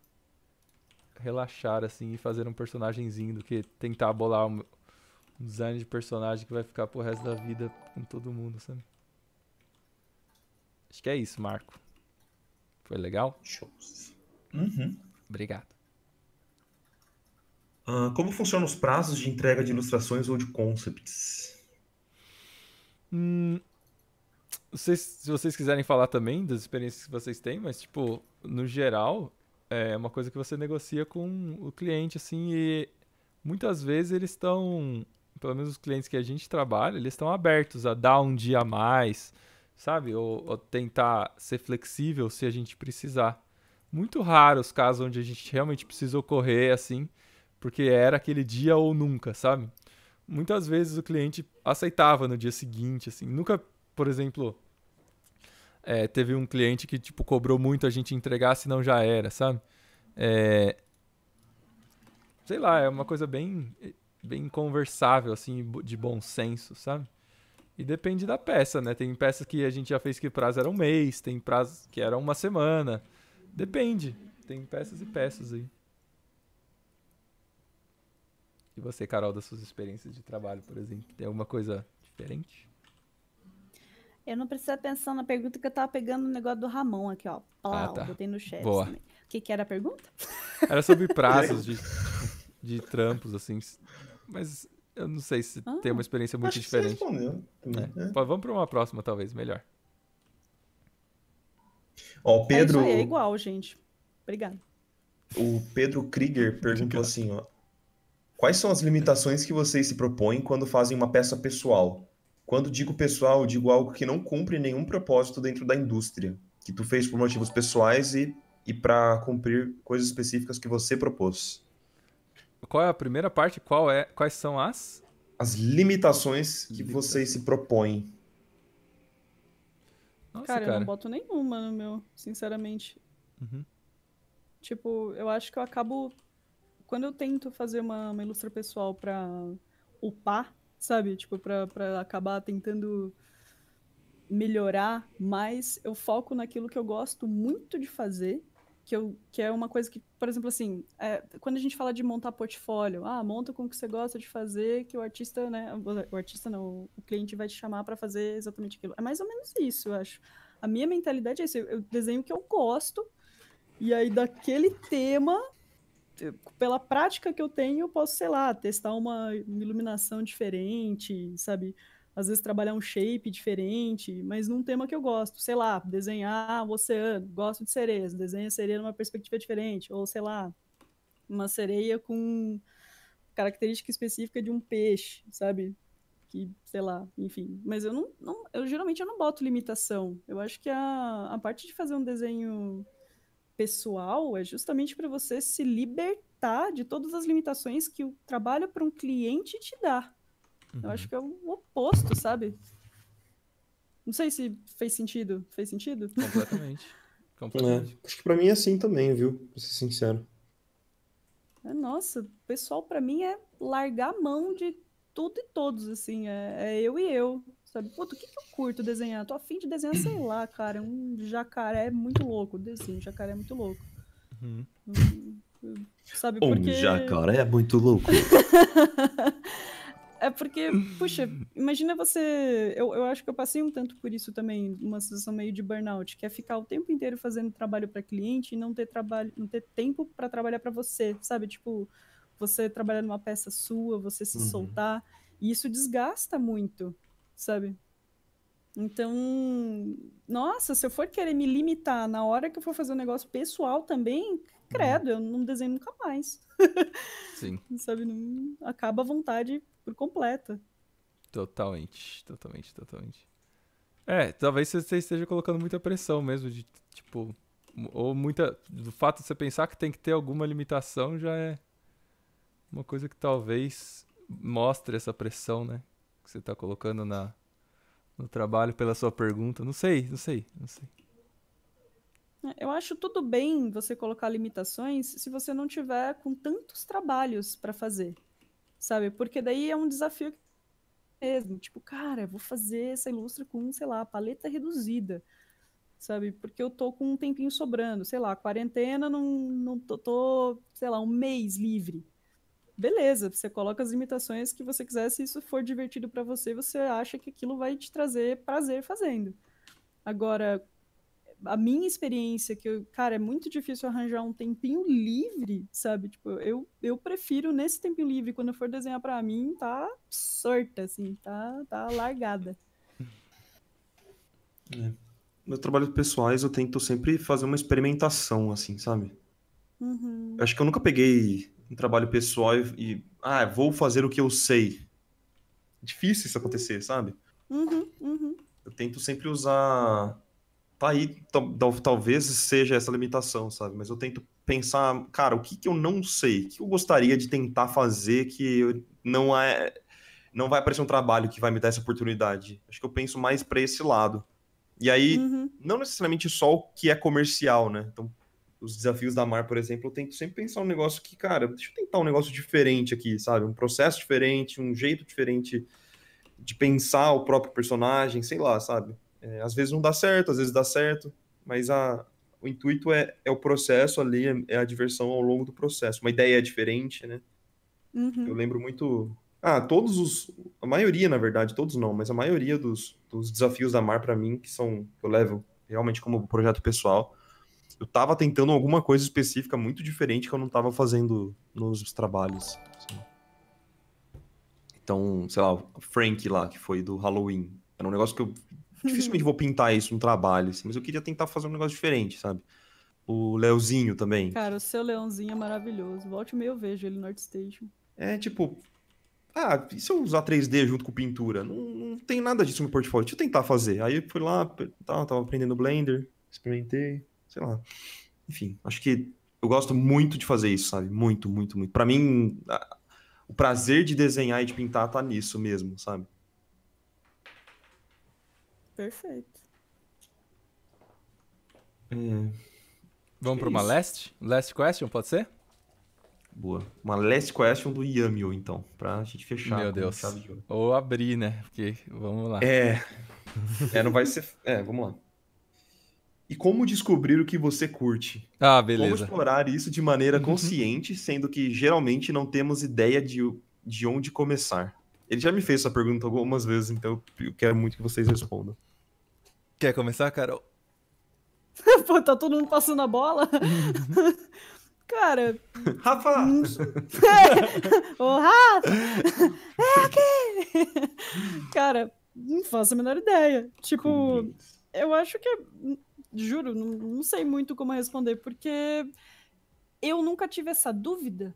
relaxar, assim, e fazer um personagemzinho do que tentar bolar um design de personagem que vai ficar pro resto da vida com todo mundo, sabe? Acho que é isso, Marco. Foi legal? Shows. Uhum. Obrigado. Uh, como funcionam os prazos de entrega de ilustrações ou de concepts? Hum, não sei se vocês quiserem falar também das experiências que vocês têm, mas, tipo, no geral, é uma coisa que você negocia com o cliente, assim, e muitas vezes eles estão, pelo menos os clientes que a gente trabalha, eles estão abertos a dar um dia a mais, sabe? Ou, ou, tentar ser flexível se a gente precisar. Muito raro os casos onde a gente realmente precisou correr, assim, porque era aquele dia ou nunca, sabe? muitas vezes o cliente aceitava no dia seguinte, assim. Nunca, por exemplo, é, teve um cliente que, tipo, cobrou muito a gente entregar, senão já era, sabe? É... Sei lá, é uma coisa bem, bem conversável, assim, de bom senso, sabe? E depende da peça, né? Tem peças que a gente já fez que o prazo era um mês, tem prazo que era uma semana. Depende. Tem peças e peças aí. E você, Carol, das suas experiências de trabalho, por exemplo, tem alguma coisa diferente? Eu não preciso pensar na pergunta que eu tava pegando o negócio do Ramon aqui, ó. ah, tá. ó, botei no chat. Boa. O que, que era a pergunta? [laughs] Era sobre prazos [laughs] de, de trampos, assim. Mas eu não sei se ah, tem uma ah. experiência muito diferente. Você respondeu. É. É. Vamos para uma próxima, talvez, melhor. Ó, o é Pedro. É, é igual, gente. Obrigado. O Pedro Krieger perguntou assim, ó. Quais são as limitações que vocês se propõem quando fazem uma peça pessoal? Quando digo pessoal, digo algo que não cumpre nenhum propósito dentro da indústria, que tu fez por motivos pessoais e, e para cumprir coisas específicas que você propôs. Qual é a primeira parte? Qual é, quais são as? As limitações que vocês se propõem. Nossa, cara, cara, eu não boto nenhuma no meu, sinceramente. Uhum. Tipo, eu acho que eu acabo quando eu tento fazer uma, uma ilustra pessoal pra upar, sabe? Tipo, pra, pra acabar tentando melhorar mais, eu foco naquilo que eu gosto muito de fazer, que, eu, que é uma coisa que, por exemplo, assim, é, quando a gente fala de montar portfólio, ah, monta com o que você gosta de fazer, que o artista, né, o artista não, o cliente vai te chamar para fazer exatamente aquilo. É mais ou menos isso, eu acho. A minha mentalidade é isso, eu desenho o que eu gosto, e aí daquele tema pela prática que eu tenho, eu posso, sei lá, testar uma iluminação diferente, sabe? Às vezes trabalhar um shape diferente, mas num tema que eu gosto, sei lá, desenhar o oceano, gosto de sereias, desenha sereia numa perspectiva diferente, ou sei lá, uma sereia com característica específica de um peixe, sabe? Que, sei lá, enfim. Mas eu não, não eu geralmente eu não boto limitação. Eu acho que a, a parte de fazer um desenho pessoal é justamente para você se libertar de todas as limitações que o trabalho para um cliente te dá. Uhum. Eu acho uhum. que é o oposto, sabe? Não sei se fez sentido. Fez sentido? Completamente. [laughs] Completamente. É, acho que para mim é assim também, viu? Pra ser sincero. É, nossa, pessoal para mim é largar a mão de tudo e todos, assim. É, é eu e eu. Sabe, puta, o que, que eu curto desenhar? Tô afim de desenhar, sei lá, cara, um jacaré muito louco. Desenho, assim, jacaré é muito louco. Uhum. Hum, sabe, um jacaré é muito louco. [laughs] é porque, puxa, imagina você. Eu, eu acho que eu passei um tanto por isso também, uma sensação meio de burnout, que é ficar o tempo inteiro fazendo trabalho para cliente e não ter trabalho, não ter tempo para trabalhar para você, sabe? Tipo, você trabalhar numa peça sua, você se uhum. soltar, e isso desgasta muito, sabe? Então, nossa, se eu for querer me limitar na hora que eu for fazer um negócio pessoal também, credo, eu não desenho nunca mais. [laughs] Sim. sabe, não, acaba a vontade por completa. Totalmente, totalmente, totalmente. É, talvez você esteja colocando muita pressão mesmo de tipo ou muita do fato de você pensar que tem que ter alguma limitação já é uma coisa que talvez mostre essa pressão, né? que você está colocando na, no trabalho pela sua pergunta. Não sei, não sei, não sei. É, eu acho tudo bem você colocar limitações se você não tiver com tantos trabalhos para fazer, sabe? Porque daí é um desafio mesmo. Tipo, cara, vou fazer essa ilustra com, sei lá, paleta reduzida, sabe? Porque eu tô com um tempinho sobrando, sei lá, quarentena, não, não tô, tô, sei lá, um mês livre beleza, você coloca as imitações que você quiser, se isso for divertido para você, você acha que aquilo vai te trazer prazer fazendo. Agora, a minha experiência, que, eu, cara, é muito difícil arranjar um tempinho livre, sabe? Tipo, eu, eu prefiro nesse tempinho livre, quando eu for desenhar para mim, tá sorta, assim, tá, tá largada. É. Meus trabalhos pessoais, eu tento sempre fazer uma experimentação, assim, sabe? Uhum. Acho que eu nunca peguei um trabalho pessoal e, e, ah, vou fazer o que eu sei. difícil isso acontecer, sabe? Uhum, uhum. Eu tento sempre usar. Tá aí, talvez seja essa limitação, sabe? Mas eu tento pensar, cara, o que, que eu não sei? O que eu gostaria de tentar fazer que não é. Não vai aparecer um trabalho que vai me dar essa oportunidade. Acho que eu penso mais para esse lado. E aí, uhum. não necessariamente só o que é comercial, né? Então, os desafios da Mar, por exemplo, eu tento sempre pensar um negócio que, cara, deixa eu tentar um negócio diferente aqui, sabe? Um processo diferente, um jeito diferente de pensar o próprio personagem, sei lá, sabe? É, às vezes não dá certo, às vezes dá certo, mas a, o intuito é, é o processo ali, é, é a diversão ao longo do processo. Uma ideia é diferente, né? Uhum. Eu lembro muito. Ah, todos os. A maioria, na verdade, todos não, mas a maioria dos, dos desafios da Mar para mim, que são. que eu levo realmente como projeto pessoal eu tava tentando alguma coisa específica muito diferente que eu não tava fazendo nos trabalhos. Assim. Então, sei lá, Frank lá, que foi do Halloween. Era um negócio que eu uhum. dificilmente vou pintar isso no trabalho, assim, mas eu queria tentar fazer um negócio diferente, sabe? O Leozinho também. Cara, o seu Leãozinho é maravilhoso. Volte meio eu vejo ele no Station É tipo. Ah, e se eu usar 3D junto com pintura? Não, não tem nada disso no portfólio. Deixa eu tentar fazer. Aí fui lá, tava aprendendo Blender, experimentei sei lá. Enfim, acho que eu gosto muito de fazer isso, sabe? Muito, muito, muito. Para mim, o prazer de desenhar e de pintar tá nisso mesmo, sabe? Perfeito. É... Vamos para é uma isso? last? Last question, pode ser? Boa. Uma last question do Yamio, então, pra gente fechar. Meu Deus. Ou abrir, né? Porque, vamos lá. É. [laughs] é, não vai ser... É, vamos lá e como descobrir o que você curte. Ah, beleza. Como explorar isso de maneira uhum. consciente, uhum. sendo que geralmente não temos ideia de, de onde começar. Ele já me fez essa pergunta algumas vezes, então eu quero muito que vocês respondam. Quer começar, Carol? [laughs] Pô, tá todo mundo passando a bola? [laughs] Cara. Rafa! Não... [laughs] Rafa! É aqui! Cara, não faço a menor ideia. Tipo, eu acho que é juro, não, não sei muito como responder, porque eu nunca tive essa dúvida,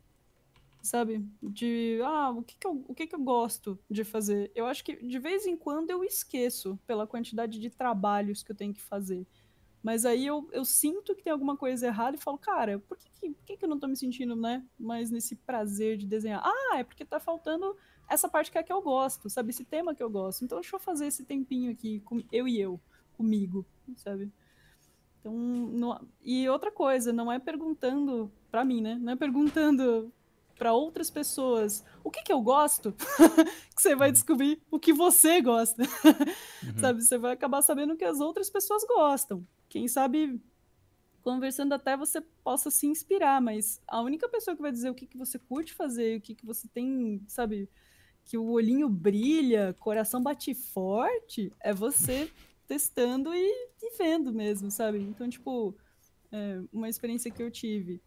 sabe? De, ah, o que que eu, o que que eu gosto de fazer? Eu acho que de vez em quando eu esqueço pela quantidade de trabalhos que eu tenho que fazer. Mas aí eu, eu sinto que tem alguma coisa errada e falo, cara, por que, que, por que, que eu não tô me sentindo, né? Mais nesse prazer de desenhar. Ah, é porque tá faltando essa parte que é que eu gosto, sabe? Esse tema que eu gosto. Então deixa eu fazer esse tempinho aqui, com, eu e eu, comigo, sabe? Então, e outra coisa, não é perguntando para mim, né? Não é perguntando para outras pessoas o que, que eu gosto, [laughs] que você vai uhum. descobrir o que você gosta. Uhum. [laughs] Sabe, você vai acabar sabendo o que as outras pessoas gostam. Quem sabe conversando até você possa se inspirar, mas a única pessoa que vai dizer o que, que você curte fazer, o que, que você tem, sabe, que o olhinho brilha, coração bate forte, é você testando e, e vendo mesmo, sabe? Então, tipo, é uma experiência que eu tive.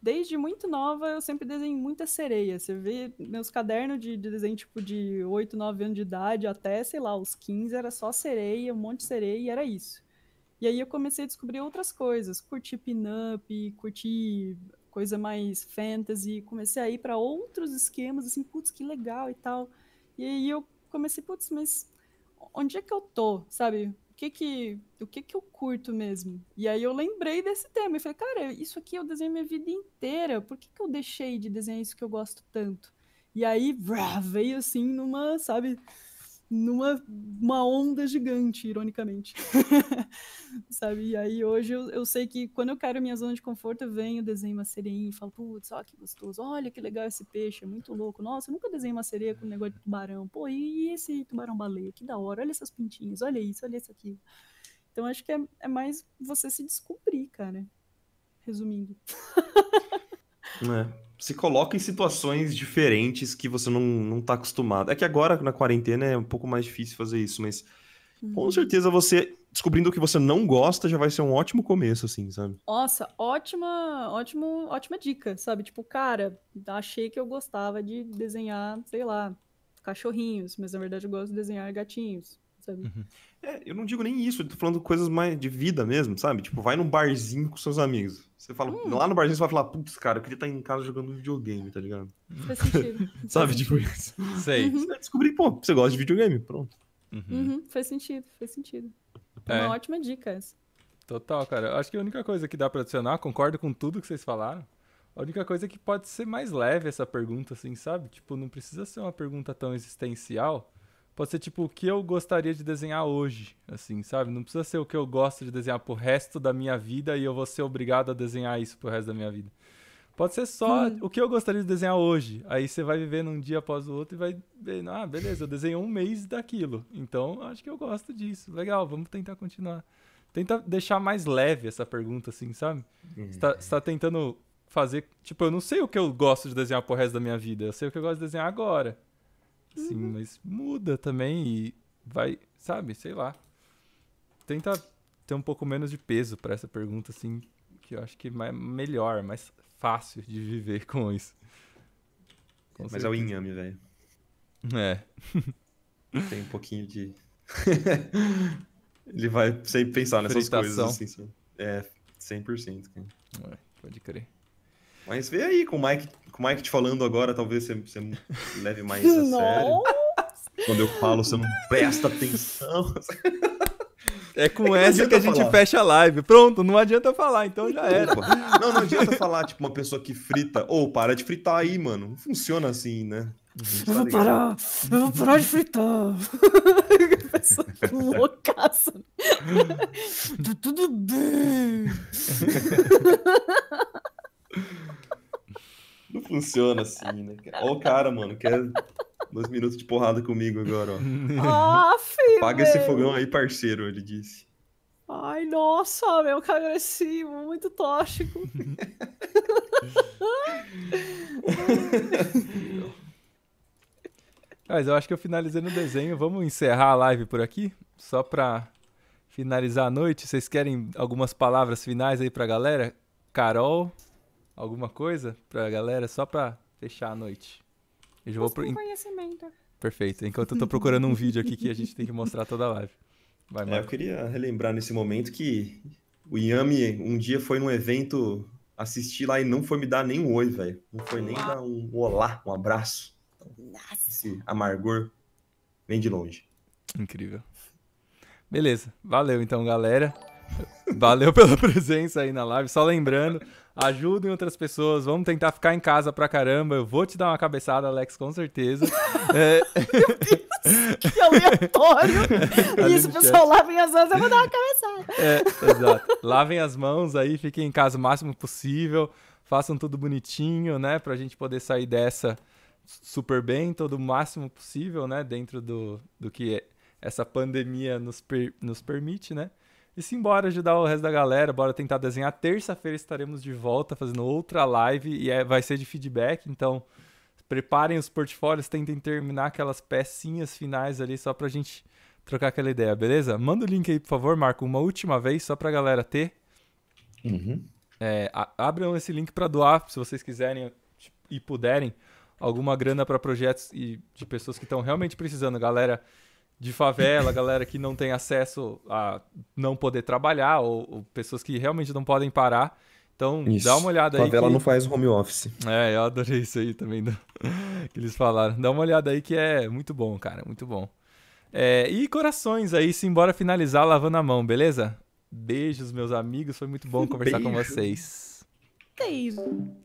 Desde muito nova, eu sempre desenho muita sereia. Você vê meus cadernos de, de desenho, tipo, de 8, 9 anos de idade até, sei lá, os 15, era só sereia, um monte de sereia, e era isso. E aí eu comecei a descobrir outras coisas, curti pin-up, curti coisa mais fantasy, comecei a ir para outros esquemas, assim, putz, que legal e tal. E aí eu comecei, putz, mas onde é que eu tô, sabe? O que que, o que que eu curto mesmo? E aí eu lembrei desse tema e falei, cara, isso aqui eu desenho minha vida inteira, por que que eu deixei de desenhar isso que eu gosto tanto? E aí, vrá, [laughs] veio assim numa, sabe, numa uma onda gigante, ironicamente. [laughs] Sabe? E aí hoje eu, eu sei que quando eu quero minha zona de conforto, eu venho, desenho uma sereinha e falo, putz, olha que gostoso, olha que legal esse peixe, é muito louco. Nossa, eu nunca desenhei uma sereia com um negócio de tubarão. Pô, e esse tubarão-baleia? Que da hora, olha essas pintinhas, olha isso, olha isso aqui. Então acho que é, é mais você se descobrir, cara. Resumindo. é. [laughs] se coloca em situações diferentes que você não, não tá acostumado. É que agora, na quarentena, é um pouco mais difícil fazer isso, mas uhum. com certeza você descobrindo o que você não gosta já vai ser um ótimo começo, assim, sabe? Nossa, ótima, ótimo, ótima dica, sabe? Tipo, cara, achei que eu gostava de desenhar, sei lá, cachorrinhos, mas na verdade eu gosto de desenhar gatinhos, sabe? Uhum. É, eu não digo nem isso, eu tô falando coisas mais de vida mesmo, sabe? Tipo, vai num barzinho com seus amigos. Você fala, hum. lá no barzinho você vai falar, putz, cara, eu queria estar em casa jogando videogame, tá ligado? Faz sentido. [laughs] sabe, tipo isso. Sei. Uhum. Você vai descobrir, pô, você gosta de videogame, pronto. Uhum. Uhum, faz sentido, faz sentido. É, é. uma ótima dica essa. Total, cara. Acho que a única coisa que dá pra adicionar, concordo com tudo que vocês falaram. A única coisa é que pode ser mais leve essa pergunta, assim, sabe? Tipo, não precisa ser uma pergunta tão existencial Pode ser tipo o que eu gostaria de desenhar hoje, assim, sabe? Não precisa ser o que eu gosto de desenhar pro resto da minha vida e eu vou ser obrigado a desenhar isso pro resto da minha vida. Pode ser só hum. o que eu gostaria de desenhar hoje. Aí você vai vivendo um dia após o outro e vai ver, ah, beleza, eu desenhei um mês daquilo. Então, acho que eu gosto disso. Legal, vamos tentar continuar. Tenta deixar mais leve essa pergunta, assim, sabe? Uhum. Você tá, você tá tentando fazer. Tipo, eu não sei o que eu gosto de desenhar pro resto da minha vida. Eu sei o que eu gosto de desenhar agora sim uhum. Mas muda também e vai, sabe, sei lá. Tenta ter um pouco menos de peso para essa pergunta, assim, que eu acho que é melhor, mais fácil de viver [laughs] com isso. Com mas é o inhame, velho. É. [laughs] Tem um pouquinho de. [laughs] Ele vai sempre pensar nessas Fritação. coisas, assim. É, 100%. Cara. É, pode crer. Mas vê aí, com o Mike, com o Mike te falando agora, talvez você, você leve mais a [laughs] sério. Quando eu falo, você não presta atenção. É com é [laughs] que essa que a gente falar. fecha a live. Pronto, não adianta falar, então já era. Não, não adianta falar, tipo, uma pessoa que frita. Ou, oh, para de fritar aí, mano. Não funciona assim, né? Eu [laughs] vou parar, eu vou parar de fritar. Pessoa loucaça. Tá tudo bem. Não funciona assim, né? Ó o cara, mano, quer dois minutos de porrada comigo agora, ó. Aff, Paga esse fogão aí, parceiro, ele disse. Ai, nossa, meu, que agressivo, muito tóxico. [laughs] Mas eu acho que eu finalizei no desenho. Vamos encerrar a live por aqui? Só pra finalizar a noite. Vocês querem algumas palavras finais aí pra galera? Carol? alguma coisa pra galera só pra fechar a noite? Eu já vou pro... conhecimento. Perfeito. Enquanto eu tô procurando um vídeo aqui que a gente tem que mostrar toda a live. Vai, é, eu queria relembrar nesse momento que o Yami um dia foi num evento assistir lá e não foi me dar nem um oi, velho. Não foi nem dar um olá, um abraço. Nossa. Esse amargor vem de longe. Incrível. Beleza. Valeu então, galera. Valeu pela [laughs] presença aí na live. Só lembrando, ajudem outras pessoas, vamos tentar ficar em casa pra caramba. Eu vou te dar uma cabeçada, Alex, com certeza. [laughs] é... Deus, que aleatório! [laughs] Isso, pessoal, é. lavem as mãos, eu vou dar uma cabeçada. É, exato. Lavem as mãos aí, fiquem em casa o máximo possível, façam tudo bonitinho, né? Pra gente poder sair dessa super bem, todo o máximo possível, né? Dentro do, do que é, essa pandemia nos, per, nos permite, né? E simbora ajudar o resto da galera, bora tentar desenhar. Terça-feira estaremos de volta fazendo outra live e é, vai ser de feedback, então preparem os portfólios, tentem terminar aquelas pecinhas finais ali só pra gente trocar aquela ideia, beleza? Manda o link aí, por favor, Marco, uma última vez só pra galera ter. Uhum. É, abram esse link para doar, se vocês quiserem tipo, e puderem, alguma grana para projetos e de pessoas que estão realmente precisando. Galera de favela, galera que não tem acesso a não poder trabalhar, ou, ou pessoas que realmente não podem parar. Então, isso. dá uma olhada favela aí. Favela que... não faz home office. É, eu adorei isso aí também do... [laughs] que eles falaram. Dá uma olhada aí que é muito bom, cara, muito bom. É, e corações aí, se embora finalizar lavando a mão, beleza? Beijos, meus amigos. Foi muito bom conversar Beijo. com vocês. Beijo.